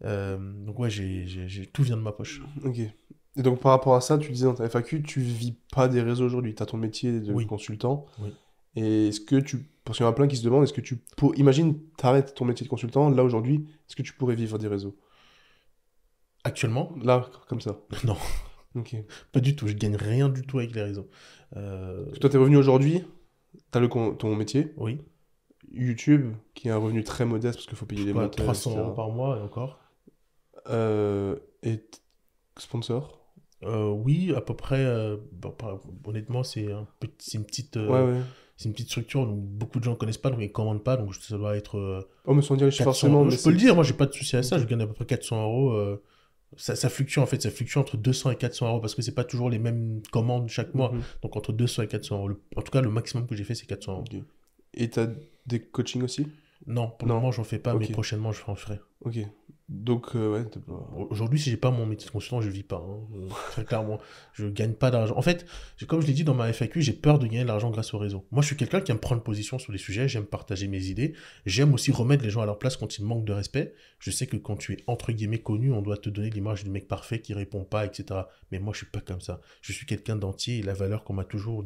Euh, donc ouais, j'ai, tout vient de ma poche. Ok. Et donc par rapport à ça, tu disais dans ta FAQ, tu vis pas des réseaux aujourd'hui, tu as ton métier de consultant. Oui. Et est-ce que tu... Parce qu'il y en a plein qui se demandent, est-ce que tu... Imagine, t'arrêtes ton métier de consultant, là aujourd'hui, est-ce que tu pourrais vivre des réseaux Actuellement Là, comme ça [laughs] Non. Ok. Pas du tout, je gagne rien du tout avec les réseaux. Euh, toi, t'es revenu aujourd'hui, t'as le ton métier Oui. YouTube, qui est un revenu très modeste parce qu'il faut payer des 300 euros par mois et encore. Euh, est sponsor euh, oui, à peu près. Euh, bah, honnêtement, c'est un petit, une petite. C'est une petite structure, beaucoup de gens ne connaissent pas, donc ils ne commandent pas, donc ça doit être. oh, mais dire forcément. je peux le dire, moi j'ai pas de souci à ça, je gagne à peu près 400 euros. Ça, fluctue en fait, ça fluctue entre 200 et 400 euros parce que c'est pas toujours les mêmes commandes chaque mois, mhm. donc entre 200 et 400 euros. En tout cas, le maximum que j'ai fait c'est 400 euros. Et tu as des coachings aussi non, pour le moment, j'en fais pas, mais prochainement, je ferai. Ok. Donc, euh, ouais, Aujourd'hui, si j'ai pas mon métier de consultant, je vis pas. Hein. Euh, très clairement, je gagne pas d'argent. En fait, comme je l'ai dit dans ma FAQ, j'ai peur de gagner de l'argent grâce au réseau. Moi, je suis quelqu'un qui aime prendre position sur les sujets, j'aime partager mes idées, j'aime aussi remettre les gens à leur place quand ils manquent de respect. Je sais que quand tu es entre guillemets connu, on doit te donner l'image du mec parfait qui répond pas, etc. Mais moi, je suis pas comme ça. Je suis quelqu'un d'entier et la valeur qu'on m'a toujours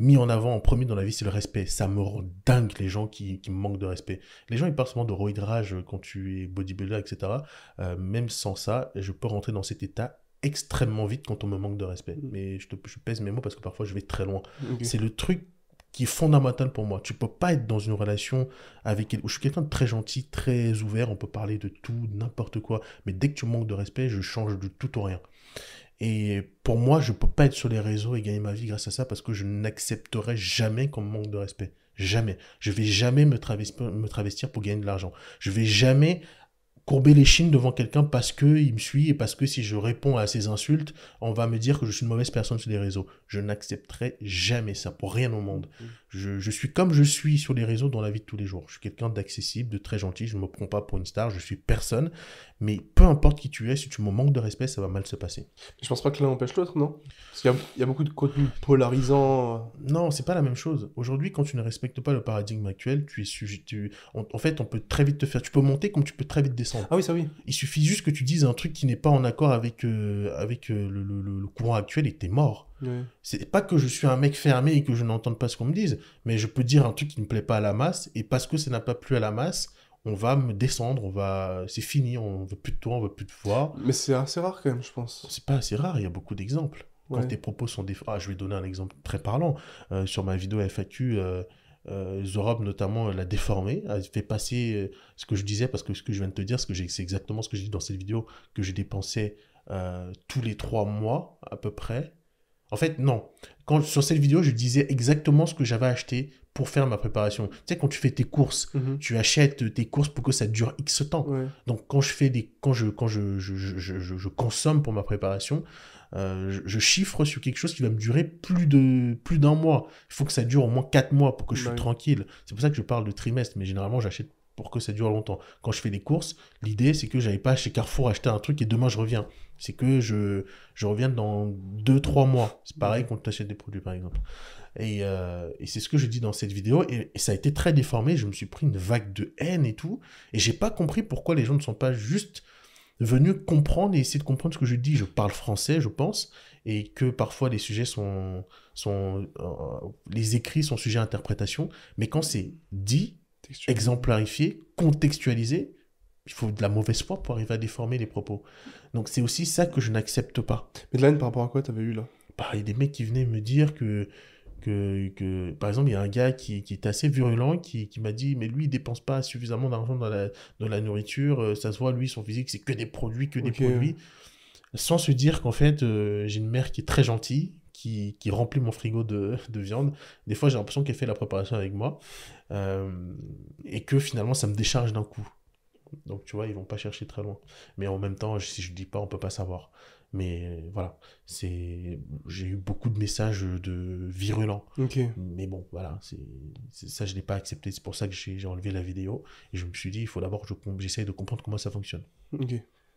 mis en avant en premier dans la vie, c'est le respect. Ça me rend dingue les gens qui, qui manquent de respect. Les gens, ils parlent souvent de rage euh, quand tu es bodybuilder, etc. Euh, même sans ça, je peux rentrer dans cet état extrêmement vite quand on me manque de respect. Mm. Mais je, pèse mes mots parce que parfois je vais très loin. C'est le truc qui est fondamental pour moi. Tu peux pas être dans une relation avec elle. Je suis quelqu'un de très gentil, très ouvert, on peut parler de tout, n'importe quoi. Mais dès que tu manques de respect, je change de tout au rien. Et pour moi, je peux pas être sur les réseaux et gagner ma vie grâce à ça parce que je n'accepterai jamais qu'on me manque de respect. Jamais. Je vais jamais me travestir, pour gagner de l'argent. Je vais jamais courber les chines devant quelqu'un parce que me suit et parce que si je réponds à ses insultes, on va me dire que je suis une mauvaise personne sur les réseaux. Je n'accepterai jamais ça pour rien au monde. Mmh je, suis comme je suis sur les réseaux dans la vie de tous les jours. Je suis quelqu'un d'accessible, de très gentil, je ne me prends pas pour une star, je suis personne. Mais peu importe qui tu es, si tu me manques de respect, ça va mal se passer. Je pense pas que l'un empêche l'autre, non Parce qu'il y, a beaucoup de contenu polarisant. Non, c'est pas la même chose. Aujourd'hui, quand tu ne respectes pas le paradigme actuel, tu es sujet. En, fait, on peut très vite te faire. Tu peux monter comme tu peux très vite descendre. Ah oui, ça oui. Il suffit juste que tu dises un truc qui n'est pas en accord avec, euh, avec euh, le, courant actuel et tu es mort. C'est pas que je suis un mec fermé et que je n'entende pas ce qu'on me dise, mais je peux dire un truc qui ne plaît pas à la masse, et parce que ça n'a pas plu à la masse, on va me descendre, on va, c'est fini, on veut plus de toi, on veut plus de voir. Mais c'est assez rare quand même, je pense. C'est pas assez rare, il y a beaucoup d'exemples. Quand tes propos sont déformés ah, je vais donner un exemple très parlant euh, sur ma vidéo FAQ. Euh, euh, Zorob notamment l'a déformé, elle fait passer ce que je disais parce que ce que je viens de te dire, c'est exactement ce que j'ai dit dans cette vidéo que je dépensais tous les trois mois à peu près en fait, non. Quand, sur cette vidéo, je disais exactement ce que j'avais acheté pour faire ma préparation. Tu sais, quand tu fais tes courses, mhm. tu achètes tes courses pour que ça dure X temps. Donc, quand je fais des, quand je, quand je, je, consomme pour ma préparation, euh, je, chiffre sur quelque chose qui va me durer plus de plus d'un mois. Il faut que ça dure au moins quatre mois pour que je bah sois tranquille. C'est pour ça que je parle de trimestre, mais généralement, j'achète pour que ça dure longtemps. Quand je fais des courses, l'idée c'est que j'aille pas chez Carrefour acheter un truc et demain je reviens. C'est que je, je reviens dans 2-3 mois. C'est pareil quand tu achètes des produits par exemple. Euh, et, c'est ce que je dis dans cette vidéo. Et, ça a été très déformé. Je me suis pris une vague de haine et tout. Et j'ai pas compris pourquoi les gens ne sont pas juste venus comprendre et essayer de comprendre ce que je dis. Je parle français, je pense, et que parfois les sujets sont, sont euh, les écrits sont sujets à interprétation. Mais quand c'est dit, Exemplarifié, contextualisé. Il faut de la mauvaise foi pour arriver à déformer les propos. Donc c'est aussi ça que je n'accepte pas. Mais de par rapport à quoi tu avais eu là bah, il y a des mecs qui venaient me dire que. Que, par exemple, il y a un gars qui, est assez virulent qui, m'a dit Mais lui, il dépense pas suffisamment d'argent dans la, dans la nourriture. Euh, ça se voit, lui, son physique, c'est que des produits, que des produits. Sans se dire qu'en fait, euh, j'ai une mère qui est très gentille, qui, remplit mon frigo [laughs] de, viande. Des fois, j'ai l'impression qu'elle fait la préparation avec moi euh, et que finalement, ça me décharge d'un coup. Donc, tu vois, ils vont pas chercher très loin. Mais en même temps, si je dis pas, on peut pas savoir. Mais euh, voilà, c'est j'ai eu beaucoup de messages de virulents. Okay. Mais bon, voilà, c'est ça, je l'ai pas accepté. C'est pour ça que j'ai enlevé la vidéo. Et je me suis dit, il faut d'abord que j'essaye de comprendre comment ça fonctionne. Ok.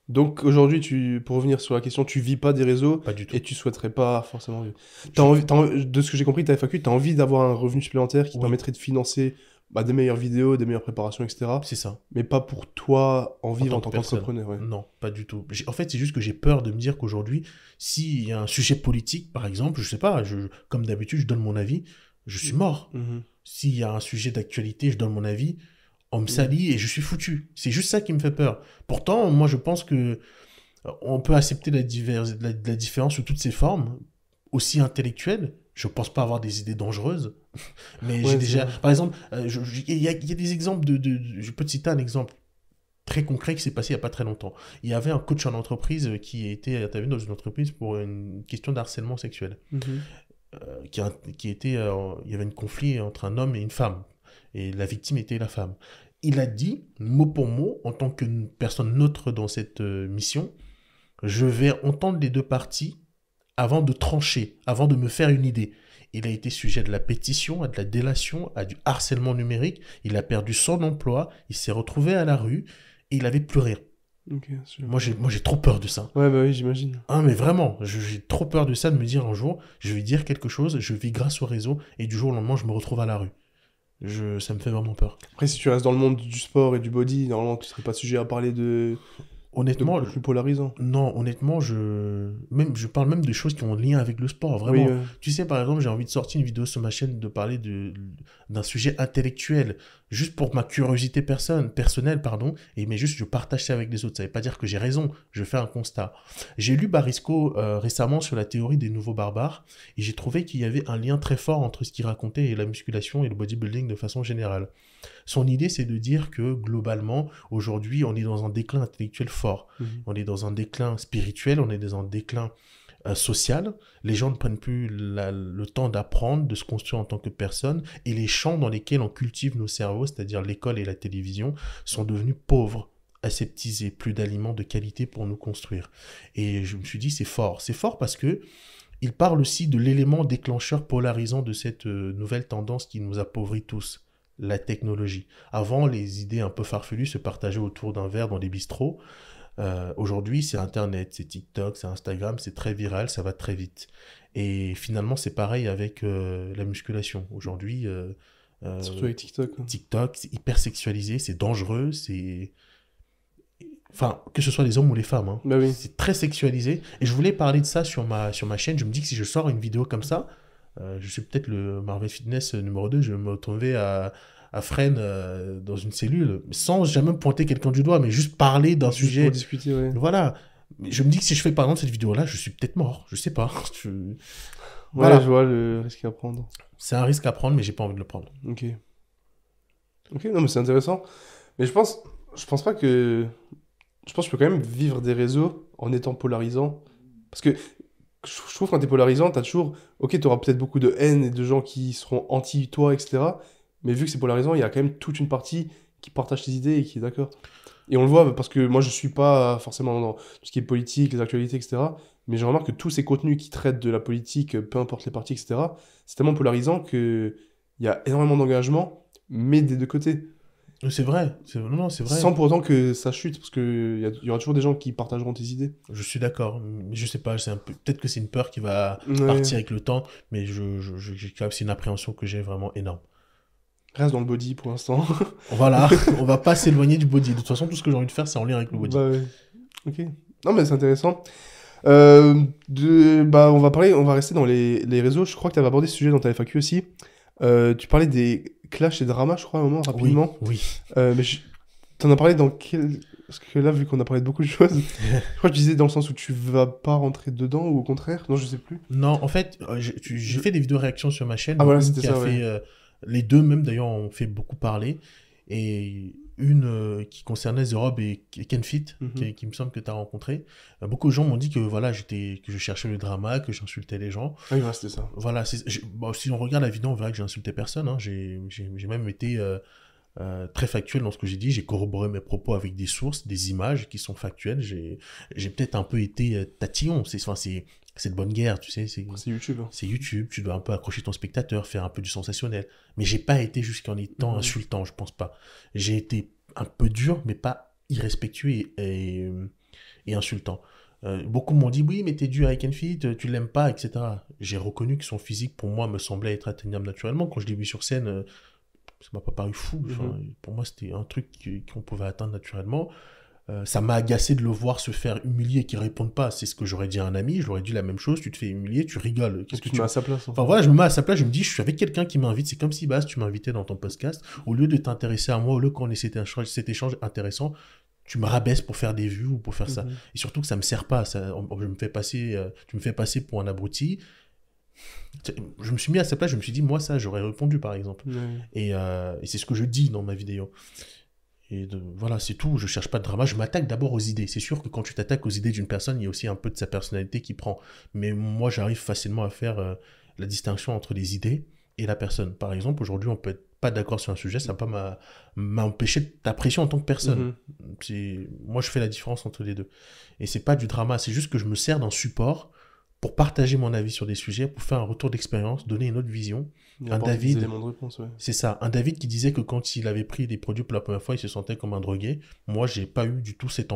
Donc aujourd'hui, tu, pour revenir sur la question, tu vis pas des réseaux et tu souhaiterais pas forcément de ce que j'ai compris, ta FAQ, tu as envie d'avoir un revenu supplémentaire qui permettrait de financer bah, des meilleures vidéos, des meilleures préparations, etc. C'est ça. Mais pas pour toi en vivre en tant qu'entrepreneur. Non, pas du tout. En fait, c'est juste que j'ai peur de me dire qu'aujourd'hui, s'il y a un sujet politique, par exemple, je sais pas, je, comme d'habitude, je donne mon avis, je suis mm. mort. Mm-hmm. S'il y a un sujet d'actualité, je donne mon avis, on me salit et je suis foutu. C'est juste ça qui me fait peur. Pourtant, moi, je pense que euh, on peut accepter la, la, différence sous toutes ses formes, aussi intellectuelles. Je ne pense pas avoir des idées dangereuses, [laughs] mais déjà. Par exemple, euh, il y, a des exemples de, Je peux te citer un exemple très concret qui s'est passé il n'y a pas très longtemps. Il y avait un coach en entreprise qui était intervenu dans une entreprise pour une question d'harcèlement sexuel. Mhm. Euh, qui, était, il y avait un conflit entre un homme et une femme et la victime était la femme il a dit, mot pour mot, en tant que personne neutre dans cette euh, mission, je vais entendre les deux parties avant de trancher, avant de me faire une idée. Il a été sujet à de la pétition, à de la délation, à du harcèlement numérique. Il a perdu son emploi. Il s'est retrouvé à la rue et il avait plus rien. moi, j'ai, trop peur de ça. Bah oui, j'imagine. Ah, mais vraiment, j'ai trop peur de ça, de me dire un jour, je vais dire quelque chose, je vis grâce au réseau et du jour au lendemain, je me retrouve à la rue. Je... Ça me fait vraiment peur. Après, si tu restes dans le monde du sport et du body, normalement, tu serais pas sujet à parler de Honnêtement, le plus polarisant. Non, honnêtement, je même je parle même de choses qui ont lien avec le sport. Vraiment. Tu sais, par exemple, j'ai envie de sortir une vidéo sur ma chaîne de parler de d'un sujet intellectuel, juste pour ma curiosité personnelle, pardon. Et mais juste, je partage ça avec les autres. Ça veut pas dire que j'ai raison. Je fais un constat. J'ai lu Barisco euh, récemment sur la théorie des nouveaux barbares et j'ai trouvé qu'il y avait un lien très fort entre ce qu'il racontait et la musculation et le bodybuilding de façon générale. Son idée, c'est de dire que globalement, aujourd'hui, on est dans un déclin intellectuel fort. Mhm. On est dans un déclin spirituel, on est dans un déclin euh, social. Les gens ne prennent plus le temps d'apprendre, de se construire en tant que personne. Et les champs dans lesquels on cultive nos cerveaux, c'est-à-dire l'école et la télévision, sont devenus pauvres aseptisés, plus d'aliments de qualité pour nous construire. Et je me suis dit, c'est fort. C'est fort parce que il parle aussi de l'élément déclencheur polarisant de cette euh, nouvelle tendance qui nous appauvrit tous la technologie. Avant, les idées un peu farfelues se partageaient autour d'un verre dans des bistrots. Euh, aujourd'hui, c'est Internet, c'est TikTok, c'est Instagram, c'est très viral, ça va très vite. Et finalement, c'est pareil avec euh, la musculation. Aujourd'hui, euh, surtout avec TikTok. Hein. TikTok, c'est hyper sexualisé, c'est dangereux, c'est enfin que ce soit les hommes ou les femmes hein. bah c'est très sexualisé et je voulais parler de ça sur ma sur ma chaîne je me dis que si je sors une vidéo comme ça euh, je suis peut-être le Marvel Fitness numéro 2. Je me retrouver à, à euh, dans une cellule, sans jamais pointer quelqu'un du doigt, mais juste parler d'un sujet. discuter, Voilà. je me dis que si je fais par exemple cette vidéo-là, je suis peut-être mort. Je sais pas. [laughs] Voilà. je vois le risque à prendre. C'est un risque à prendre, mais j'ai pas envie de le prendre. Ok. Ok, non, mais c'est intéressant. Mais je pense, je pense pas que. Je pense que je peux quand même vivre des réseaux en étant polarisant. Parce que je trouve quand dépolarisant, polarisant, t'as toujours, ok, t'auras peut-être beaucoup de haine et de gens qui seront anti-toi, etc. Mais vu que c'est polarisant, il y a quand même toute une partie qui partage tes idées et qui est d'accord. Et on le voit parce que moi, je suis pas forcément dans tout ce qui est politique, les actualités, etc. Mais je remarque que tous ces contenus qui traitent de la politique, peu importe les partis, etc., c'est tellement polarisant qu'il y a énormément d'engagement, mais des deux côtés. C'est vrai, non, non, c'est vrai. Sans pour autant que ça chute, parce qu'il y, y aura toujours des gens qui partageront tes idées. Je suis d'accord, mais je sais pas, c'est peut-être que c'est une peur qui va partir avec le temps, mais je, c'est une appréhension que j'ai vraiment énorme. Reste dans le body pour l'instant. [laughs] voilà, [laughs] on va pas s'éloigner du body. De toute façon, tout ce que j'ai envie de faire, c'est en lien avec le body. Bah ok. Non, mais c'est intéressant. Euh, de, bah, on va parler, on va rester dans les, réseaux. Je crois que tu avais abordé ce sujet dans ta FAQ aussi. Euh, tu parlais des Clash et Drama, je crois, à un moment, rapidement. Oui. Euh, mais tu en as parlé dans quel. Parce que là, vu qu'on a parlé de beaucoup de choses, [laughs] je crois que je disais dans le sens où tu vas pas rentrer dedans ou au contraire Non, je sais plus. Non, en fait, euh, j'ai fait des vidéos réactions sur ma chaîne. Ah voilà, c'était ça. Fait, euh, les deux, même d'ailleurs, ont fait beaucoup parler. Et une euh, qui concernait The Rob et, Kenfit, mhm. qui, me semble que tu as rencontré. Euh, beaucoup de gens m'ont dit que voilà, j'étais, que je cherchais le drama, que j'insultais les gens. Ah oui, c'était ça. Voilà, bah, si on regarde la vidéo, on verra que j'ai insulté personne. Hein. J'ai même été euh, très factuel dans ce que j'ai dit. J'ai corroboré mes propos avec des sources, des images qui sont factuelles. J'ai peut-être un peu été tatillon. C'est c'est de bonne guerre, tu sais. C'est YouTube. Hein. C'est YouTube, tu dois un peu accrocher ton spectateur, faire un peu du sensationnel. Mais j'ai pas été jusqu'en étant insultant, je pense pas. J'ai été un peu dur, mais pas irrespectueux et, et, insultant. Euh, beaucoup m'ont dit, oui, mais t'es dur avec une tu l'aimes pas, etc. J'ai reconnu que son physique, pour moi, me semblait être atteignable naturellement. Quand je l'ai vu sur scène, euh, ça m'a pas paru fou. Mhm. Pour moi, c'était un truc qu'on pouvait atteindre naturellement. Euh, ça m'a agacé de le voir se faire humilier, et qu'il réponde pas. C'est ce que j'aurais dit à un ami, je lui aurais dit la même chose, tu te fais humilier, tu rigoles. Qu'est-ce que tu mets à sa place Enfin voilà, je me mets à sa place, je me dis, je suis avec quelqu'un qui m'invite, c'est comme si Bas, tu m'invitais dans ton podcast, au lieu de t'intéresser à moi, au lieu qu'on ait cet échange, intéressant, tu me rabaisses pour faire des vues ou pour faire ça. Mhm. Et surtout que ça me sert pas, je me fais passer, euh, tu me fais passer pour un abruti. Je me suis mis à sa place, je me suis dit, moi ça, j'aurais répondu par exemple. Euh, et c'est ce que je dis dans ma vidéo. Et voilà, c'est tout. Je cherche pas de drama. Je m'attaque d'abord aux idées. C'est sûr que quand tu t'attaques aux idées d'une personne, il y a aussi un peu de sa personnalité qui prend. Mais moi, j'arrive facilement à faire euh, la distinction entre les idées et la personne. Par exemple, aujourd'hui, on peut être pas d'accord sur un sujet, ça va pas m'empêcher de t'apprécier en tant que personne. Mhm. Moi, je fais la différence entre les deux. Et c'est pas du drama, c'est juste que je me sers d'un support pour partager mon avis sur des sujets, pour faire un retour d'expérience, donner une autre vision. Un David, c'est ça. Un David qui disait que quand il avait pris des produits pour la première fois, il se sentait comme un drogué. Moi, j'ai pas eu du tout cette,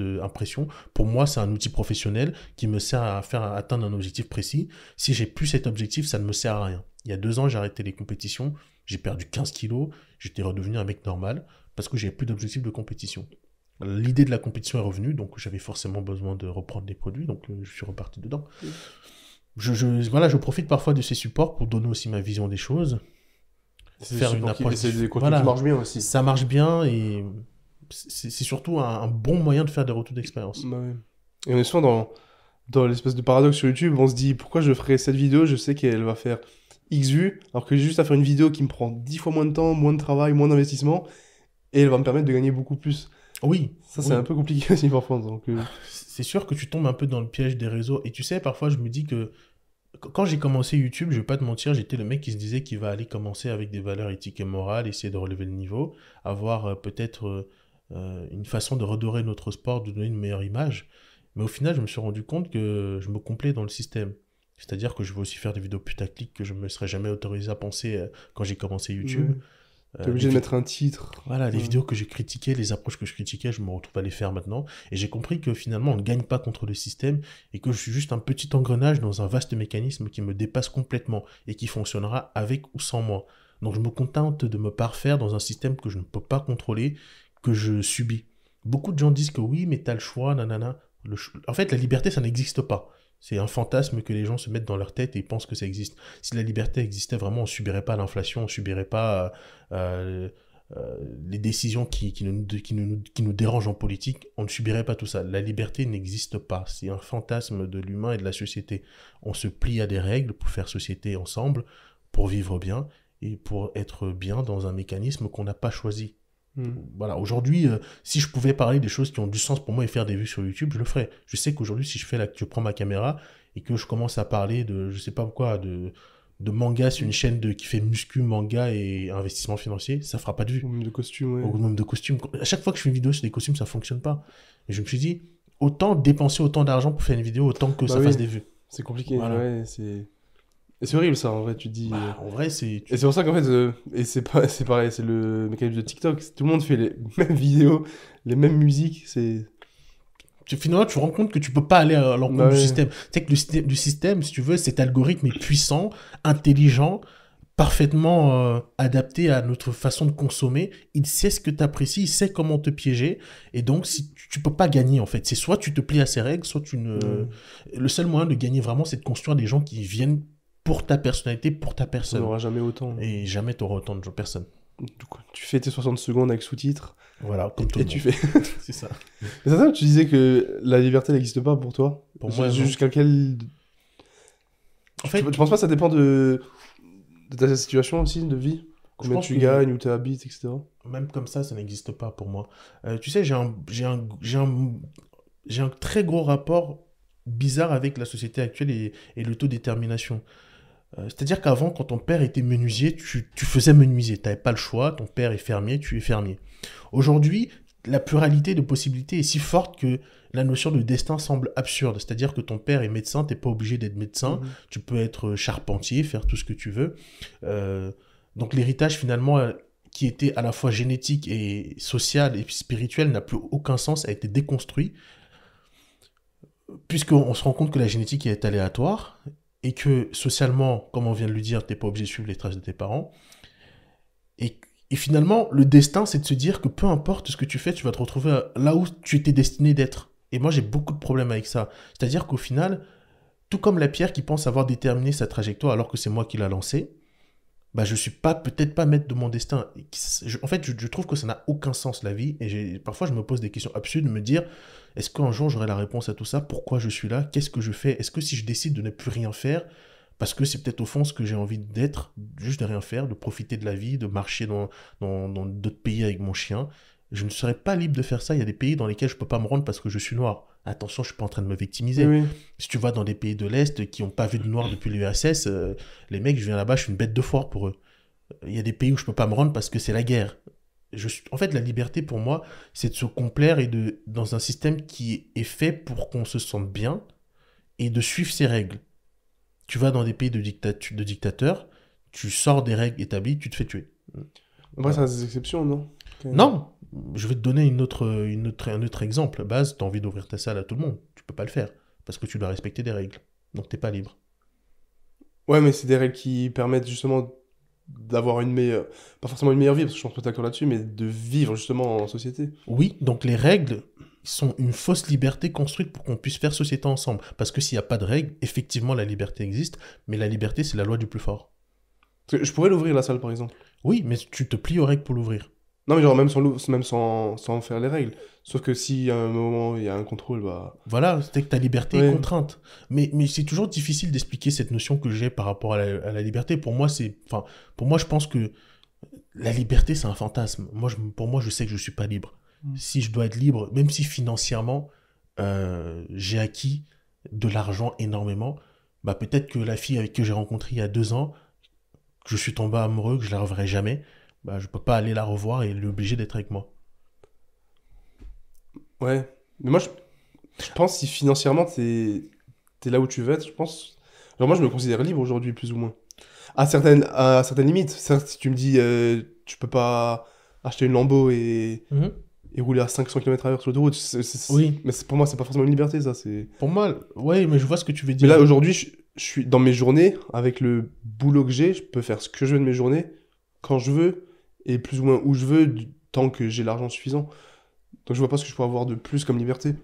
euh, impression. Pour moi, c'est un outil professionnel qui me sert à faire atteindre un objectif précis. Si j'ai plus cet objectif, ça ne me sert à rien. Il y a deux ans, j'ai arrêté les compétitions, j'ai perdu 15 kilos, j'étais redevenu un mec normal parce que j'ai plus d'objectif de compétition l'idée de la compétition est revenue, donc j'avais forcément besoin de reprendre des produits, donc euh, je suis reparti dedans. Je, voilà, je profite parfois de ces supports pour donner aussi ma vision des choses. Faire une approche. marche bien aussi. Ça marche bien et c'est surtout un, bon moyen de faire des retours d'expérience. Bah et on est souvent dans, dans l'espèce de paradoxe sur YouTube, on se dit pourquoi je ferai cette vidéo, je sais qu'elle va faire X vues, alors que j'ai juste à faire une vidéo qui me prend 10 fois moins de temps, moins de travail, moins d'investissement, et elle va me permettre de gagner beaucoup plus. Oui. Ça, c'est un peu compliqué aussi parfois. Donc... Euh. C'est sûr que tu tombes un peu dans le piège des réseaux. Et tu sais, parfois, je me dis que quand j'ai commencé YouTube, je vais pas te mentir, j'étais le mec qui se disait qu'il va aller commencer avec des valeurs éthiques et morales, essayer de relever le niveau, avoir euh, peut-être euh, une façon de redorer notre sport, de donner une meilleure image. Mais au final, je me suis rendu compte que je me complais dans le système. C'est-à-dire que je veux aussi faire des vidéos putaclic que je ne me serais jamais autorisé à penser quand j'ai commencé YouTube. Mm. Euh, T'es obligé de mettre un titre. Voilà, les vidéos que j'ai critiquées, les approches que je critiquais, je me retrouve à les faire maintenant. Et j'ai compris que finalement, on ne gagne pas contre le système et que je suis juste un petit engrenage dans un vaste mécanisme qui me dépasse complètement et qui fonctionnera avec ou sans moi. Donc je me contente de me parfaire dans un système que je ne peux pas contrôler, que je subis. Beaucoup de gens disent que oui, mais t'as le choix, nanana. En fait, la liberté, ça n'existe pas. C'est un fantasme que les gens se mettent dans leur tête et pensent que ça existe. Si la liberté existait vraiment, on subirait pas l'inflation, on subirait pas euh, euh, les décisions qui, qui, nous, qui, nous, dérangent en politique, on ne subirait pas tout ça. La liberté n'existe pas. C'est un fantasme de l'humain et de la société. On se plie à des règles pour faire société ensemble, pour vivre bien et pour être bien dans un mécanisme qu'on n'a pas choisi. Mmh. Voilà, aujourd'hui, euh, si je pouvais parler des choses qui ont du sens pour moi et faire des vues sur YouTube, je le ferais. Je sais qu'aujourd'hui, si je fais là, je prends ma caméra et que je commence à parler de, je sais pas quoi, de, de manga sur une chaîne qui fait muscu, manga et investissement financier, ça fera pas de vues. Au de costumes, de costumes. À chaque fois que je fais une vidéo sur des costumes, ça fonctionne pas. Et je me suis dit, autant dépenser autant d'argent pour faire une vidéo, autant que bah ça fasse des vues. C'est compliqué, c'est c'est horrible ça, en vrai, tu dis. Bah, euh, en vrai, c'est. Et c'est pour ça qu'en fait, euh, et c'est pas, [laughs] c'est pareil, c'est le mécanisme de TikTok. Tout le monde fait les [laughs] mêmes vidéos, les mêmes musiques. C'est. finalement, tu te rends compte que tu peux pas aller à l'encontre du système. Tu sais que le, du système, si tu veux, cet algorithme est puissant, intelligent, parfaitement euh, adapté à notre façon de consommer. Il sait ce que tu apprécies, il sait comment te piéger. Et donc, si, tu, peux pas gagner, en fait. C'est soit tu te plies à ces règles, soit tu ne. Le seul moyen de gagner vraiment, c'est de construire des gens qui viennent pour ta personnalité, pour ta personne. Tu n'auras jamais autant. Et jamais tu auras autant de personnes. tu fais tes 60 secondes avec sous-titres. Voilà, comme tout et, tu fais. [laughs] c'est ça. Mais ça, tu disais que la liberté n'existe pas pour toi. Pour moi, jusqu'à quel. En fait, tu, ne penses pas que ça dépend de, ta situation aussi, de vie Comment tu gagnes, où tu habites, etc. Même comme ça, ça n'existe pas pour moi. Euh, tu sais, j'ai un, j'ai, un, j'ai, un, j'ai un très gros rapport bizarre avec la société actuelle et, et l'autodétermination. Euh, c'est-à-dire qu'avant, quand ton père était menuisier, tu, faisais menuisier. Tu n'avais pas le choix. Ton père est fermier, tu es fermier. Aujourd'hui, la pluralité de possibilités est si forte que la notion de destin semble absurde. C'est-à-dire que ton père est médecin, tu n'es pas obligé d'être médecin, mhm. tu peux être euh, charpentier, faire tout ce que tu veux. Euh, donc l'héritage finalement qui était à la fois génétique et social et spirituel n'a plus aucun sens, a été déconstruit, puisqu'on se rend compte que la génétique est aléatoire et que socialement, comme on vient de lui dire, tu n'es pas obligé de suivre les traces de tes parents. Et, et finalement, le destin, c'est de se dire que peu importe ce que tu fais, tu vas te retrouver là où tu étais destiné d'être. Et moi, j'ai beaucoup de problèmes avec ça. C'est-à-dire qu'au final, tout comme la pierre qui pense avoir déterminé sa trajectoire alors que c'est moi qui l'a lancée, je bah, je suis pas peut-être pas maître de mon destin. en fait, je, trouve que ça n'a aucun sens la vie. Et parfois, je me pose des questions absurdes, me dire est-ce qu'un jour j'aurai la réponse à tout ça Pourquoi je suis là Qu'est-ce que je fais Est-ce que si je décide de ne plus rien faire, parce que c'est peut-être au fond ce que j'ai envie d'être, juste de rien faire, de profiter de la vie, de marcher dans d'autres pays avec mon chien, je ne serais pas libre de faire ça. Il y a des pays dans lesquels je ne peux pas me rendre parce que je suis noir. Attention, je ne suis pas en train de me victimiser. Si tu vas dans des pays de l'Est qui n'ont pas vu de noir depuis l'URSS, euh, les mecs, je viens là-bas, je suis une bête de foire pour eux. Il y a des pays où je ne peux pas me rendre parce que c'est la guerre. Je En fait, la liberté pour moi, c'est de se complaire et de... dans un système qui est fait pour qu'on se sente bien et de suivre ses règles. Tu vas dans des pays de, dictature, de dictateurs, tu sors des règles établies, tu te fais tuer. Moi, ça a des exceptions, non Non, je vais te donner une autre, une autre, un autre exemple. Base, tu as envie d'ouvrir ta salle à tout le monde. Tu peux pas le faire parce que tu dois respecter des règles. Donc t'es pas libre. Ouais, mais c'est des règles qui permettent justement d'avoir une meilleure, pas forcément une meilleure vie, parce que je pense pas d'accord là-dessus, mais de vivre justement en société. Oui, donc les règles sont une fausse liberté construite pour qu'on puisse faire société ensemble. Parce que s'il n'y a pas de règles, effectivement la liberté existe, mais la liberté c'est la loi du plus fort. Je pourrais l'ouvrir la salle par exemple. Oui, mais tu te plies aux règles pour l'ouvrir. Non, mais genre, même sans, même sans, faire les règles. Sauf que si à un moment il y a un contrôle, bah. Voilà, c'est que ta liberté est contrainte. Mais, mais c'est toujours difficile d'expliquer cette notion que j'ai par rapport à la, liberté. Pour moi, c'est. Enfin, pour moi, je pense que la liberté, c'est un fantasme. Moi, pour moi, je sais que je suis pas libre. Mm. Si je dois être libre, même si financièrement, euh, j'ai acquis de l'argent énormément, bah peut-être que la fille avec que j'ai rencontrée il y a deux ans, que je suis tombé amoureux, que je la reverrai jamais, bah, je peux pas aller la revoir et l'obliger d'être avec moi. Ouais. Mais moi, je, je pense si financièrement, tu es là où tu veux être, je pense. Genre, moi, je me considère libre aujourd'hui, plus ou moins. À certaines, à certaines limites. si tu me dis, euh, tu peux pas acheter une lambeau et, mhm. et rouler à 500 km/h sur l'autoroute. Oui. Mais pour moi, c'est pas forcément une liberté, ça. Pour moi, ouais, mais je vois ce que tu veux dire. Mais là, aujourd'hui, je, suis dans mes journées, avec le boulot que j'ai, je peux faire ce que je veux de mes journées, quand je veux et plus ou moins où je veux tant que j'ai l'argent suffisant. Donc je vois pas ce que je pourrais avoir de plus comme liberté.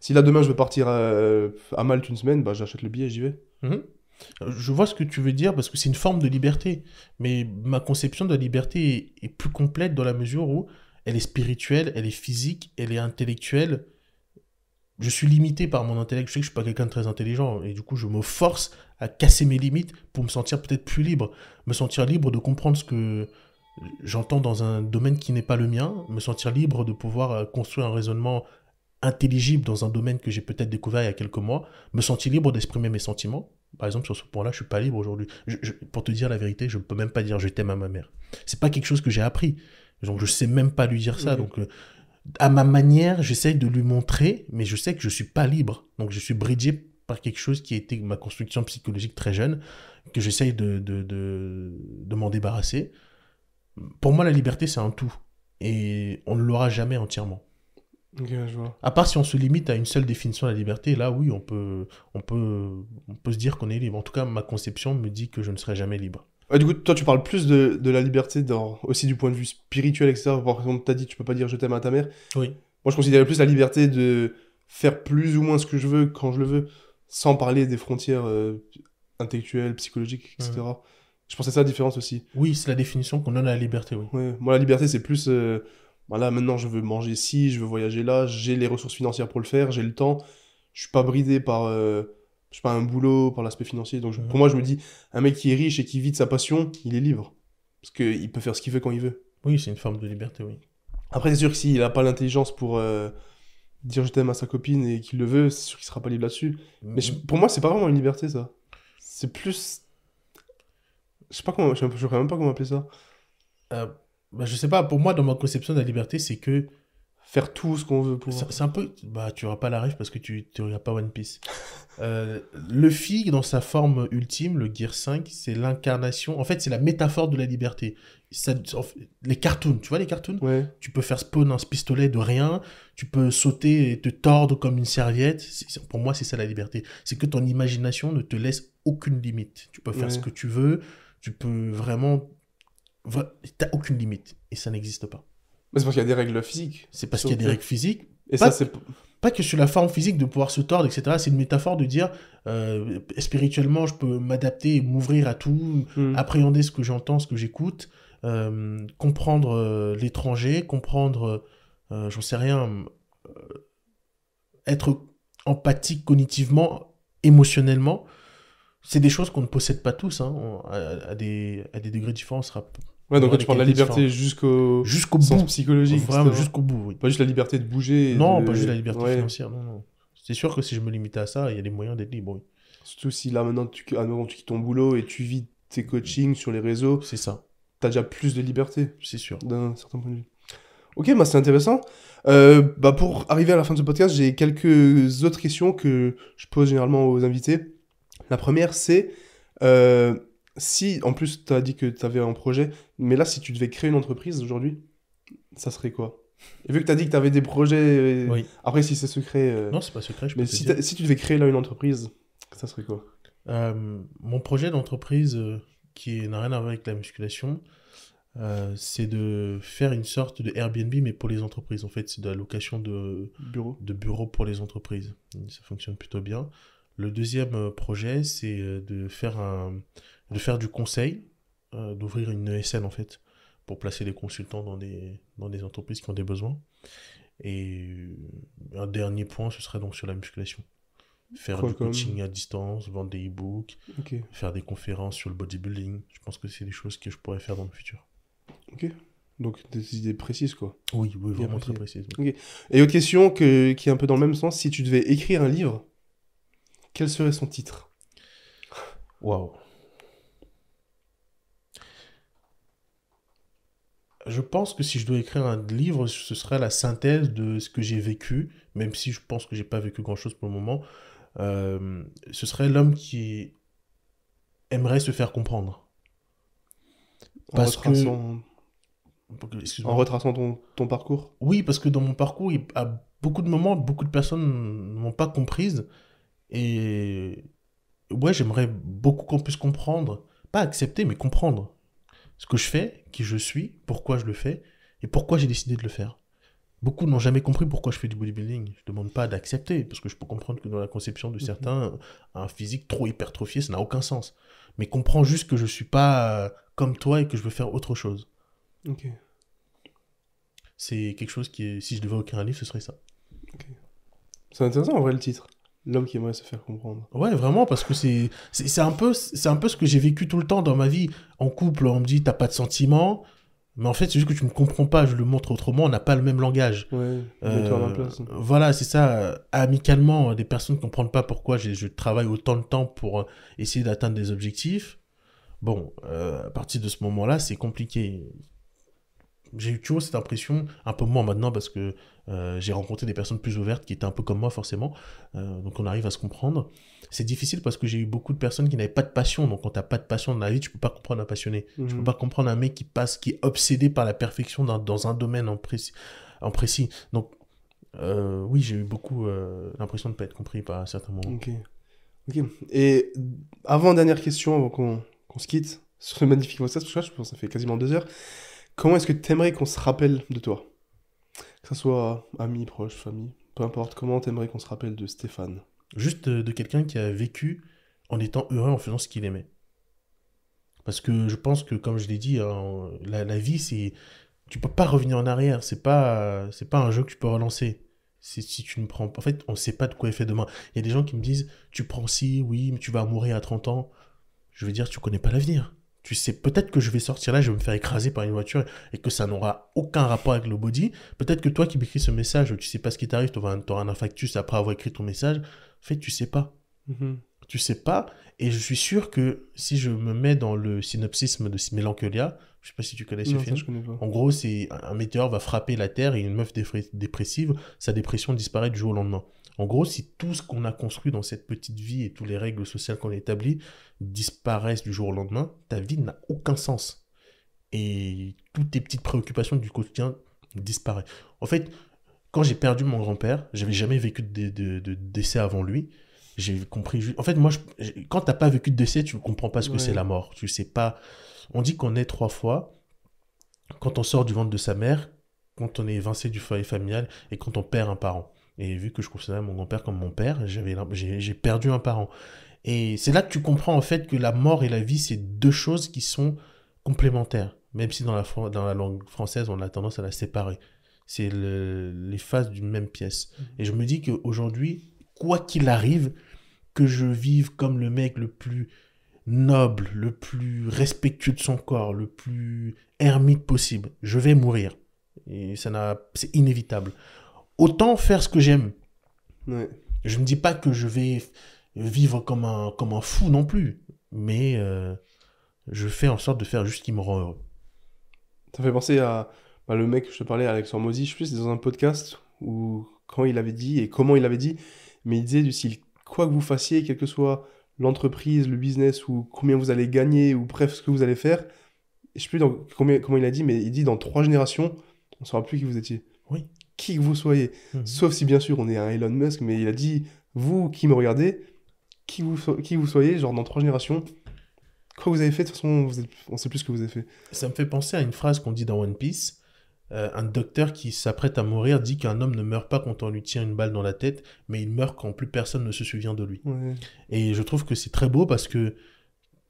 Si là demain je veux partir à, euh, à Malte une semaine, bah, j'achète le billet et j'y vais. Mhm. Je vois ce que tu veux dire parce que c'est une forme de liberté. Mais ma conception de la liberté est, plus complète dans la mesure où elle est spirituelle, elle est physique, elle est intellectuelle. Je suis limité par mon intellect. Je sais que je suis pas quelqu'un de très intelligent et du coup je me force à casser mes limites pour me sentir peut-être plus libre, me sentir libre de comprendre ce que j'entends dans un domaine qui n'est pas le mien, me sentir libre de pouvoir euh, construire un raisonnement intelligible dans un domaine que j'ai peut-être découvert il y a quelques mois, me sentir libre d'exprimer mes sentiments. Par exemple, sur ce point-là, je ne suis pas libre aujourd'hui. pour te dire la vérité, je ne peux même pas dire je t'aime à ma mère. C'est pas quelque chose que j'ai appris. Donc je sais même pas lui dire ça. Donc euh, à ma manière, j'essaie de lui montrer, mais je sais que je ne suis pas libre. Donc je suis bridé par quelque chose qui a été ma construction psychologique très jeune, que j'essaie de m'en débarrasser. Pour moi, la liberté, c'est un tout. Et on ne l'aura jamais entièrement. je vois. À part si on se limite à une seule définition de la liberté, là, oui, on peut, on peut, on peut se dire qu'on est libre. En tout cas, ma conception me dit que je ne serai jamais libre. du coup, toi, tu parles plus de, la liberté dans, aussi du point de vue spirituel, etc. Par exemple, tu as dit, tu peux pas dire je t'aime à ta mère. Oui. Moi, je considère plus la liberté de faire plus ou moins ce que je veux quand je le veux, sans parler des frontières euh, intellectuelles, psychologiques, etc. Je pensais ça la différence aussi. Oui, c'est la définition qu'on donne à la liberté, oui. Moi, la liberté, c'est plus. voilà euh, bah maintenant, je veux manger ici, je veux voyager là, j'ai les ressources financières pour le faire, j'ai le temps. Je suis pas bridé par. Euh, je pas, un boulot, par l'aspect financier. Donc, pour moi, je me dis, un mec qui est riche et qui vit de sa passion, il est libre. Parce qu'il peut faire ce qu'il veut quand il veut. Oui, c'est une forme de liberté, oui. Après, c'est sûr que s'il n'a pas l'intelligence pour euh, dire je t'aime à sa copine et qu'il le veut, c'est sûr qu'il sera pas libre là-dessus. Mais mm. pour moi, c'est pas vraiment une liberté, ça. C'est plus je sais pas comment, je même pas comment appeler ça. Euh, bah, je sais pas, pour moi, dans ma conception de la liberté, c'est que. Faire tout ce qu'on veut pour. C'est un peu. Bah, tu n'auras pas la rêve parce que tu ne regardes pas One Piece. [laughs] Euh, le Luffy, dans sa forme ultime, le Gear 5, c'est l'incarnation. En fait, c'est la métaphore de la liberté. les cartoons, tu vois les cartoons Tu peux faire spawn un pistolet de rien, tu peux sauter et te tordre comme une serviette. Pour moi, c'est ça la liberté. C'est que ton imagination ne te laisse aucune limite. Tu peux faire ce que tu veux, tu peux vraiment. T'as aucune limite. Et ça n'existe pas. C'est parce qu'il y a des règles physiques. C'est parce qu'il y a des règles physiques. Et pas ça, c'est. Pas que sur la forme physique de pouvoir se tordre, etc. C'est une métaphore de dire euh, spirituellement, je peux m'adapter m'ouvrir à tout, hmm. appréhender ce que j'entends, ce que j'écoute, euh, comprendre euh, l'étranger, comprendre, j'en sais rien, être empathique cognitivement, émotionnellement c'est des choses qu'on ne possède pas tous, hein. à, des, degrés différents. sera, ouais, donc tu parles de la liberté jusqu'au jusqu'au bout. psychologique. Vraiment, jusqu'au bout, oui. Pas juste la liberté de bouger. Non, pas juste la liberté financière, non, non. C'est sûr que si je me limitais à ça, il y a des moyens d'être libre, Surtout si là maintenant tu, ah, tu quittes ton boulot et tu vis tes coachings sur les réseaux. C'est ça. Tu as déjà plus de liberté. C'est sûr. D'un certain point de vue. Ok, bah c'est intéressant. Euh, bah pour arriver à la fin de ce podcast, j'ai quelques autres questions que je pose généralement aux invités. La première, c'est euh, si, en plus, tu as dit que tu avais un projet, mais là, si tu devais créer une entreprise aujourd'hui, ça serait quoi et vu que tu as dit que tu avais des projets, euh, après si c'est secret... Euh, non, c'est pas secret, Mais si, tu devais créer là une entreprise, ça serait quoi Mon projet d'entreprise, qui n'a rien à voir avec la musculation, c'est de faire une sorte de Airbnb, mais pour les entreprises. En fait, c'est de la location de, de bureaux pour les entreprises. Ça fonctionne plutôt bien. Le deuxième euh, projet, c'est euh, de faire, un, de faire du conseil, euh, d'ouvrir une ESN en fait, pour placer des consultants dans des, dans des entreprises qui ont des besoins. Et un dernier point, ce serait donc sur la musculation. Faire du coaching à distance, vendre des e-books, faire des conférences sur le bodybuilding. Je pense que c'est des choses que je pourrais faire dans le futur. Ok. Donc des idées précises, quoi. Oui, vraiment très précises. Et autre question qui est un peu dans le même sens, si tu devais écrire un livre, quel serait son titre Waouh. Je pense que si je dois écrire un livre, ce serait la synthèse de ce que j'ai vécu, même si je pense que je n'ai pas vécu grand chose pour le moment. Euh, ce serait l'homme qui aimerait se faire comprendre. en retraçant... ton, parcours Oui, parce que dans mon parcours, à beaucoup de moments, beaucoup de personnes ne m'ont pas comprise. Et ouais, j'aimerais beaucoup qu'on puisse comprendre, pas accepter, mais comprendre ce que je fais, qui je suis, pourquoi je le fais et pourquoi j'ai décidé de le faire. Beaucoup n'ont jamais compris pourquoi je fais du bodybuilding. Je ne demande pas d'accepter, parce que je peux comprendre que dans la conception de mhm. certains, un physique trop hypertrophié, ça n'a aucun sens. Mais comprends juste que je ne suis pas euh, comme toi et que je veux faire autre chose. Ok. C'est quelque chose qui est, si je devais écrire un livre, ce serait ça. C'est intéressant en vrai le titre. L'homme qui aimerait se faire comprendre. Ouais, vraiment, parce que c'est, c'est, un, peu, c'est un peu ce que j'ai vécu tout le temps dans ma vie. En couple, on me dit, t'as pas de sentiments, mais en fait, c'est juste que tu me comprends pas, je le montre autrement, on n'a pas le même langage. Euh, voilà, c'est ça. Euh, amicalement, euh, des personnes ne comprennent pas pourquoi je, je travaille autant de temps pour essayer d'atteindre des objectifs. Bon, à partir de ce moment-là, c'est compliqué. J'ai eu toujours cette impression, un peu moins maintenant parce que euh, j'ai rencontré des personnes plus ouvertes qui étaient un peu comme moi forcément, euh, donc on arrive à se comprendre. C'est difficile parce que j'ai eu beaucoup de personnes qui n'avaient pas de passion, donc quand t'as pas de passion dans la vie, tu peux pas comprendre un passionné, mmh. tu peux mhm. pas comprendre un mec qui passe, qui est obsédé par la perfection dans, dans un domaine en précis. En précis. Donc euh, oui, j'ai eu beaucoup l'impression de pas être compris par certains moments. Ok. Ok. Et avant dernière question, avant qu'on se quitte sur ce magnifique ça, parce je pense que ça fait quasiment deux heures. Comment est-ce que tu aimerais qu'on se rappelle de toi que ce soit ami, proche famille, peu importe, comment t'aimerais qu'on se rappelle de Stéphane Juste euh, de, quelqu'un qui a vécu en étant heureux en faisant ce qu'il aimait. Parce que je pense que, comme je l'ai dit, hein, la, vie, c'est. Tu peux pas revenir en arrière. C'est pas, c'est pas un jeu que tu peux relancer. si tu ne prends. En fait, on ne sait pas de quoi est fait demain. Il y a des gens qui me disent Tu prends si, oui, mais tu vas mourir à 30 ans. Je veux dire, tu connais pas l'avenir tu sais peut-être que je vais sortir là, je vais me faire écraser par une voiture et que ça n'aura aucun rapport avec le body. Peut-être que toi qui m'écris ce message, tu sais pas ce qui t'arrive, tu auras, un infarctus après avoir écrit ton message. En fait, tu sais pas. Mm-hmm. Tu sais pas. Et je suis sûr que si je me mets dans le synopsisme de Mélancolia, je sais pas si tu connais ce film. en gros, c'est un météore va frapper la Terre et une meuf dépressive, sa dépression disparaît du jour au lendemain. En gros, si tout ce qu'on a construit dans cette petite vie et toutes les règles sociales qu'on a établies disparaissent du jour au lendemain, ta vie n'a aucun sens. Et toutes tes petites préoccupations du quotidien disparaissent. En fait, quand j'ai perdu mon grand-père, j'avais jamais vécu de, décès avant lui. J'ai compris. En fait, moi, je, quand t'as pas vécu de décès, tu ne comprends pas ce que c'est la mort. Tu sais pas. On dit qu'on est trois fois quand on sort du ventre de sa mère, quand on est évincé du foyer familial et quand on perd un parent. Et vu que je considérais mon grand-père comme mon père, j'ai perdu un parent. Et c'est là que tu comprends en fait que la mort et la vie, c'est deux choses qui sont complémentaires. Même si dans la, langue française, on a tendance à la séparer. C'est les phases d'une même pièce. Mmh. Et je me dis qu'aujourd'hui, quoi qu'il arrive, que je vive comme le mec le plus noble, le plus respectueux de son corps, le plus ermite possible, je vais mourir. Et ça n'a, c'est inévitable autant faire ce que j'aime. Je ne dis pas que je vais vivre comme un, comme un fou non plus, mais euh, je fais en sorte de faire juste ce qui me rend heureux. Ça fait penser à bah, le mec que je te parlais, Alex Mozi. je suis plus, dans un podcast où quand il avait dit et comment il avait dit, mais il disait du style quoi que vous fassiez, quelle que soit l'entreprise, le business ou combien vous allez gagner ou bref ce que vous allez faire, je sais plus comment il a dit, mais il dit dans trois générations, on ne saura plus qui vous étiez. Oui qui que vous soyez. Mhm. Sauf si, bien sûr, on est un Elon Musk, mais il a dit, vous qui me regardez, qui vous, qui vous soyez, genre dans trois générations, quoi vous avez fait, de toute façon, vous êtes, on sait plus ce que vous avez fait. Ça me fait penser à une phrase qu'on dit dans One Piece. Euh, un docteur qui s'apprête à mourir dit qu'un homme ne meurt pas quand on lui tient une balle dans la tête, mais il meurt quand plus personne ne se souvient de lui. Et je trouve que c'est très beau parce que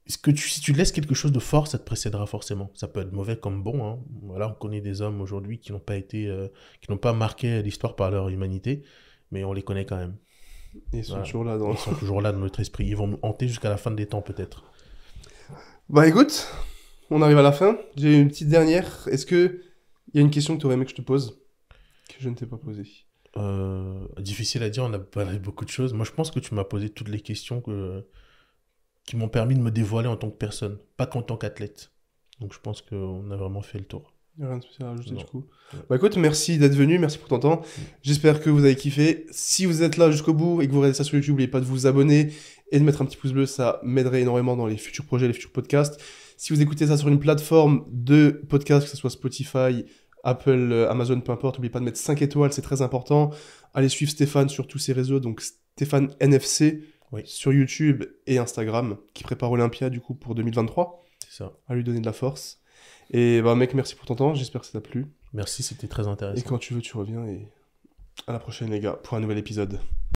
si tu laisses quelque chose de fort, ça te précédera forcément. Ça peut être mauvais comme bon. Hein. Voilà, on connaît des hommes aujourd'hui qui n'ont pas été, euh, qui n'ont pas marqué l'histoire par leur humanité, mais on les connaît quand même. Ils sont toujours là dans. notre esprit. Ils vont nous hanter jusqu'à la fin des temps peut-être. Bah écoute, on arrive à la fin. J'ai une petite dernière. Est-ce que il y a une question que tu aurais aimé que je te pose que je ne t'ai pas posée euh, Difficile à dire. On a parlé beaucoup de choses. Moi, je pense que tu m'as posé toutes les questions que qui m'ont permis de me dévoiler en tant que personne, pas qu'en tant qu'athlète. Donc je pense qu'on a vraiment fait le tour. Rien de spécial à ajouter du coup. Bah écoute, merci d'être venu, merci pour ton temps. J'espère que vous avez kiffé. Si vous êtes là jusqu'au bout et que vous regardez ça sur YouTube, n'oubliez pas de vous abonner et de mettre un petit pouce bleu, ça m'aiderait énormément dans les futurs projets, les futurs podcasts. Si vous écoutez ça sur une plateforme de podcast, que ce soit Spotify, Apple, euh, Amazon, peu importe, n'oubliez pas de mettre 5 étoiles, c'est très important. Allez suivre Stéphane sur tous ses réseaux, donc Stéphane NFC sur YouTube et Instagram, qui prépare Olympia du coup pour 2023. C'est ça. À lui donner de la force. Et bah mec, merci pour ton temps, j'espère que ça t'a plu. Merci, c'était très intéressant. Et quand tu veux, tu reviens et à la prochaine les gars pour un nouvel épisode.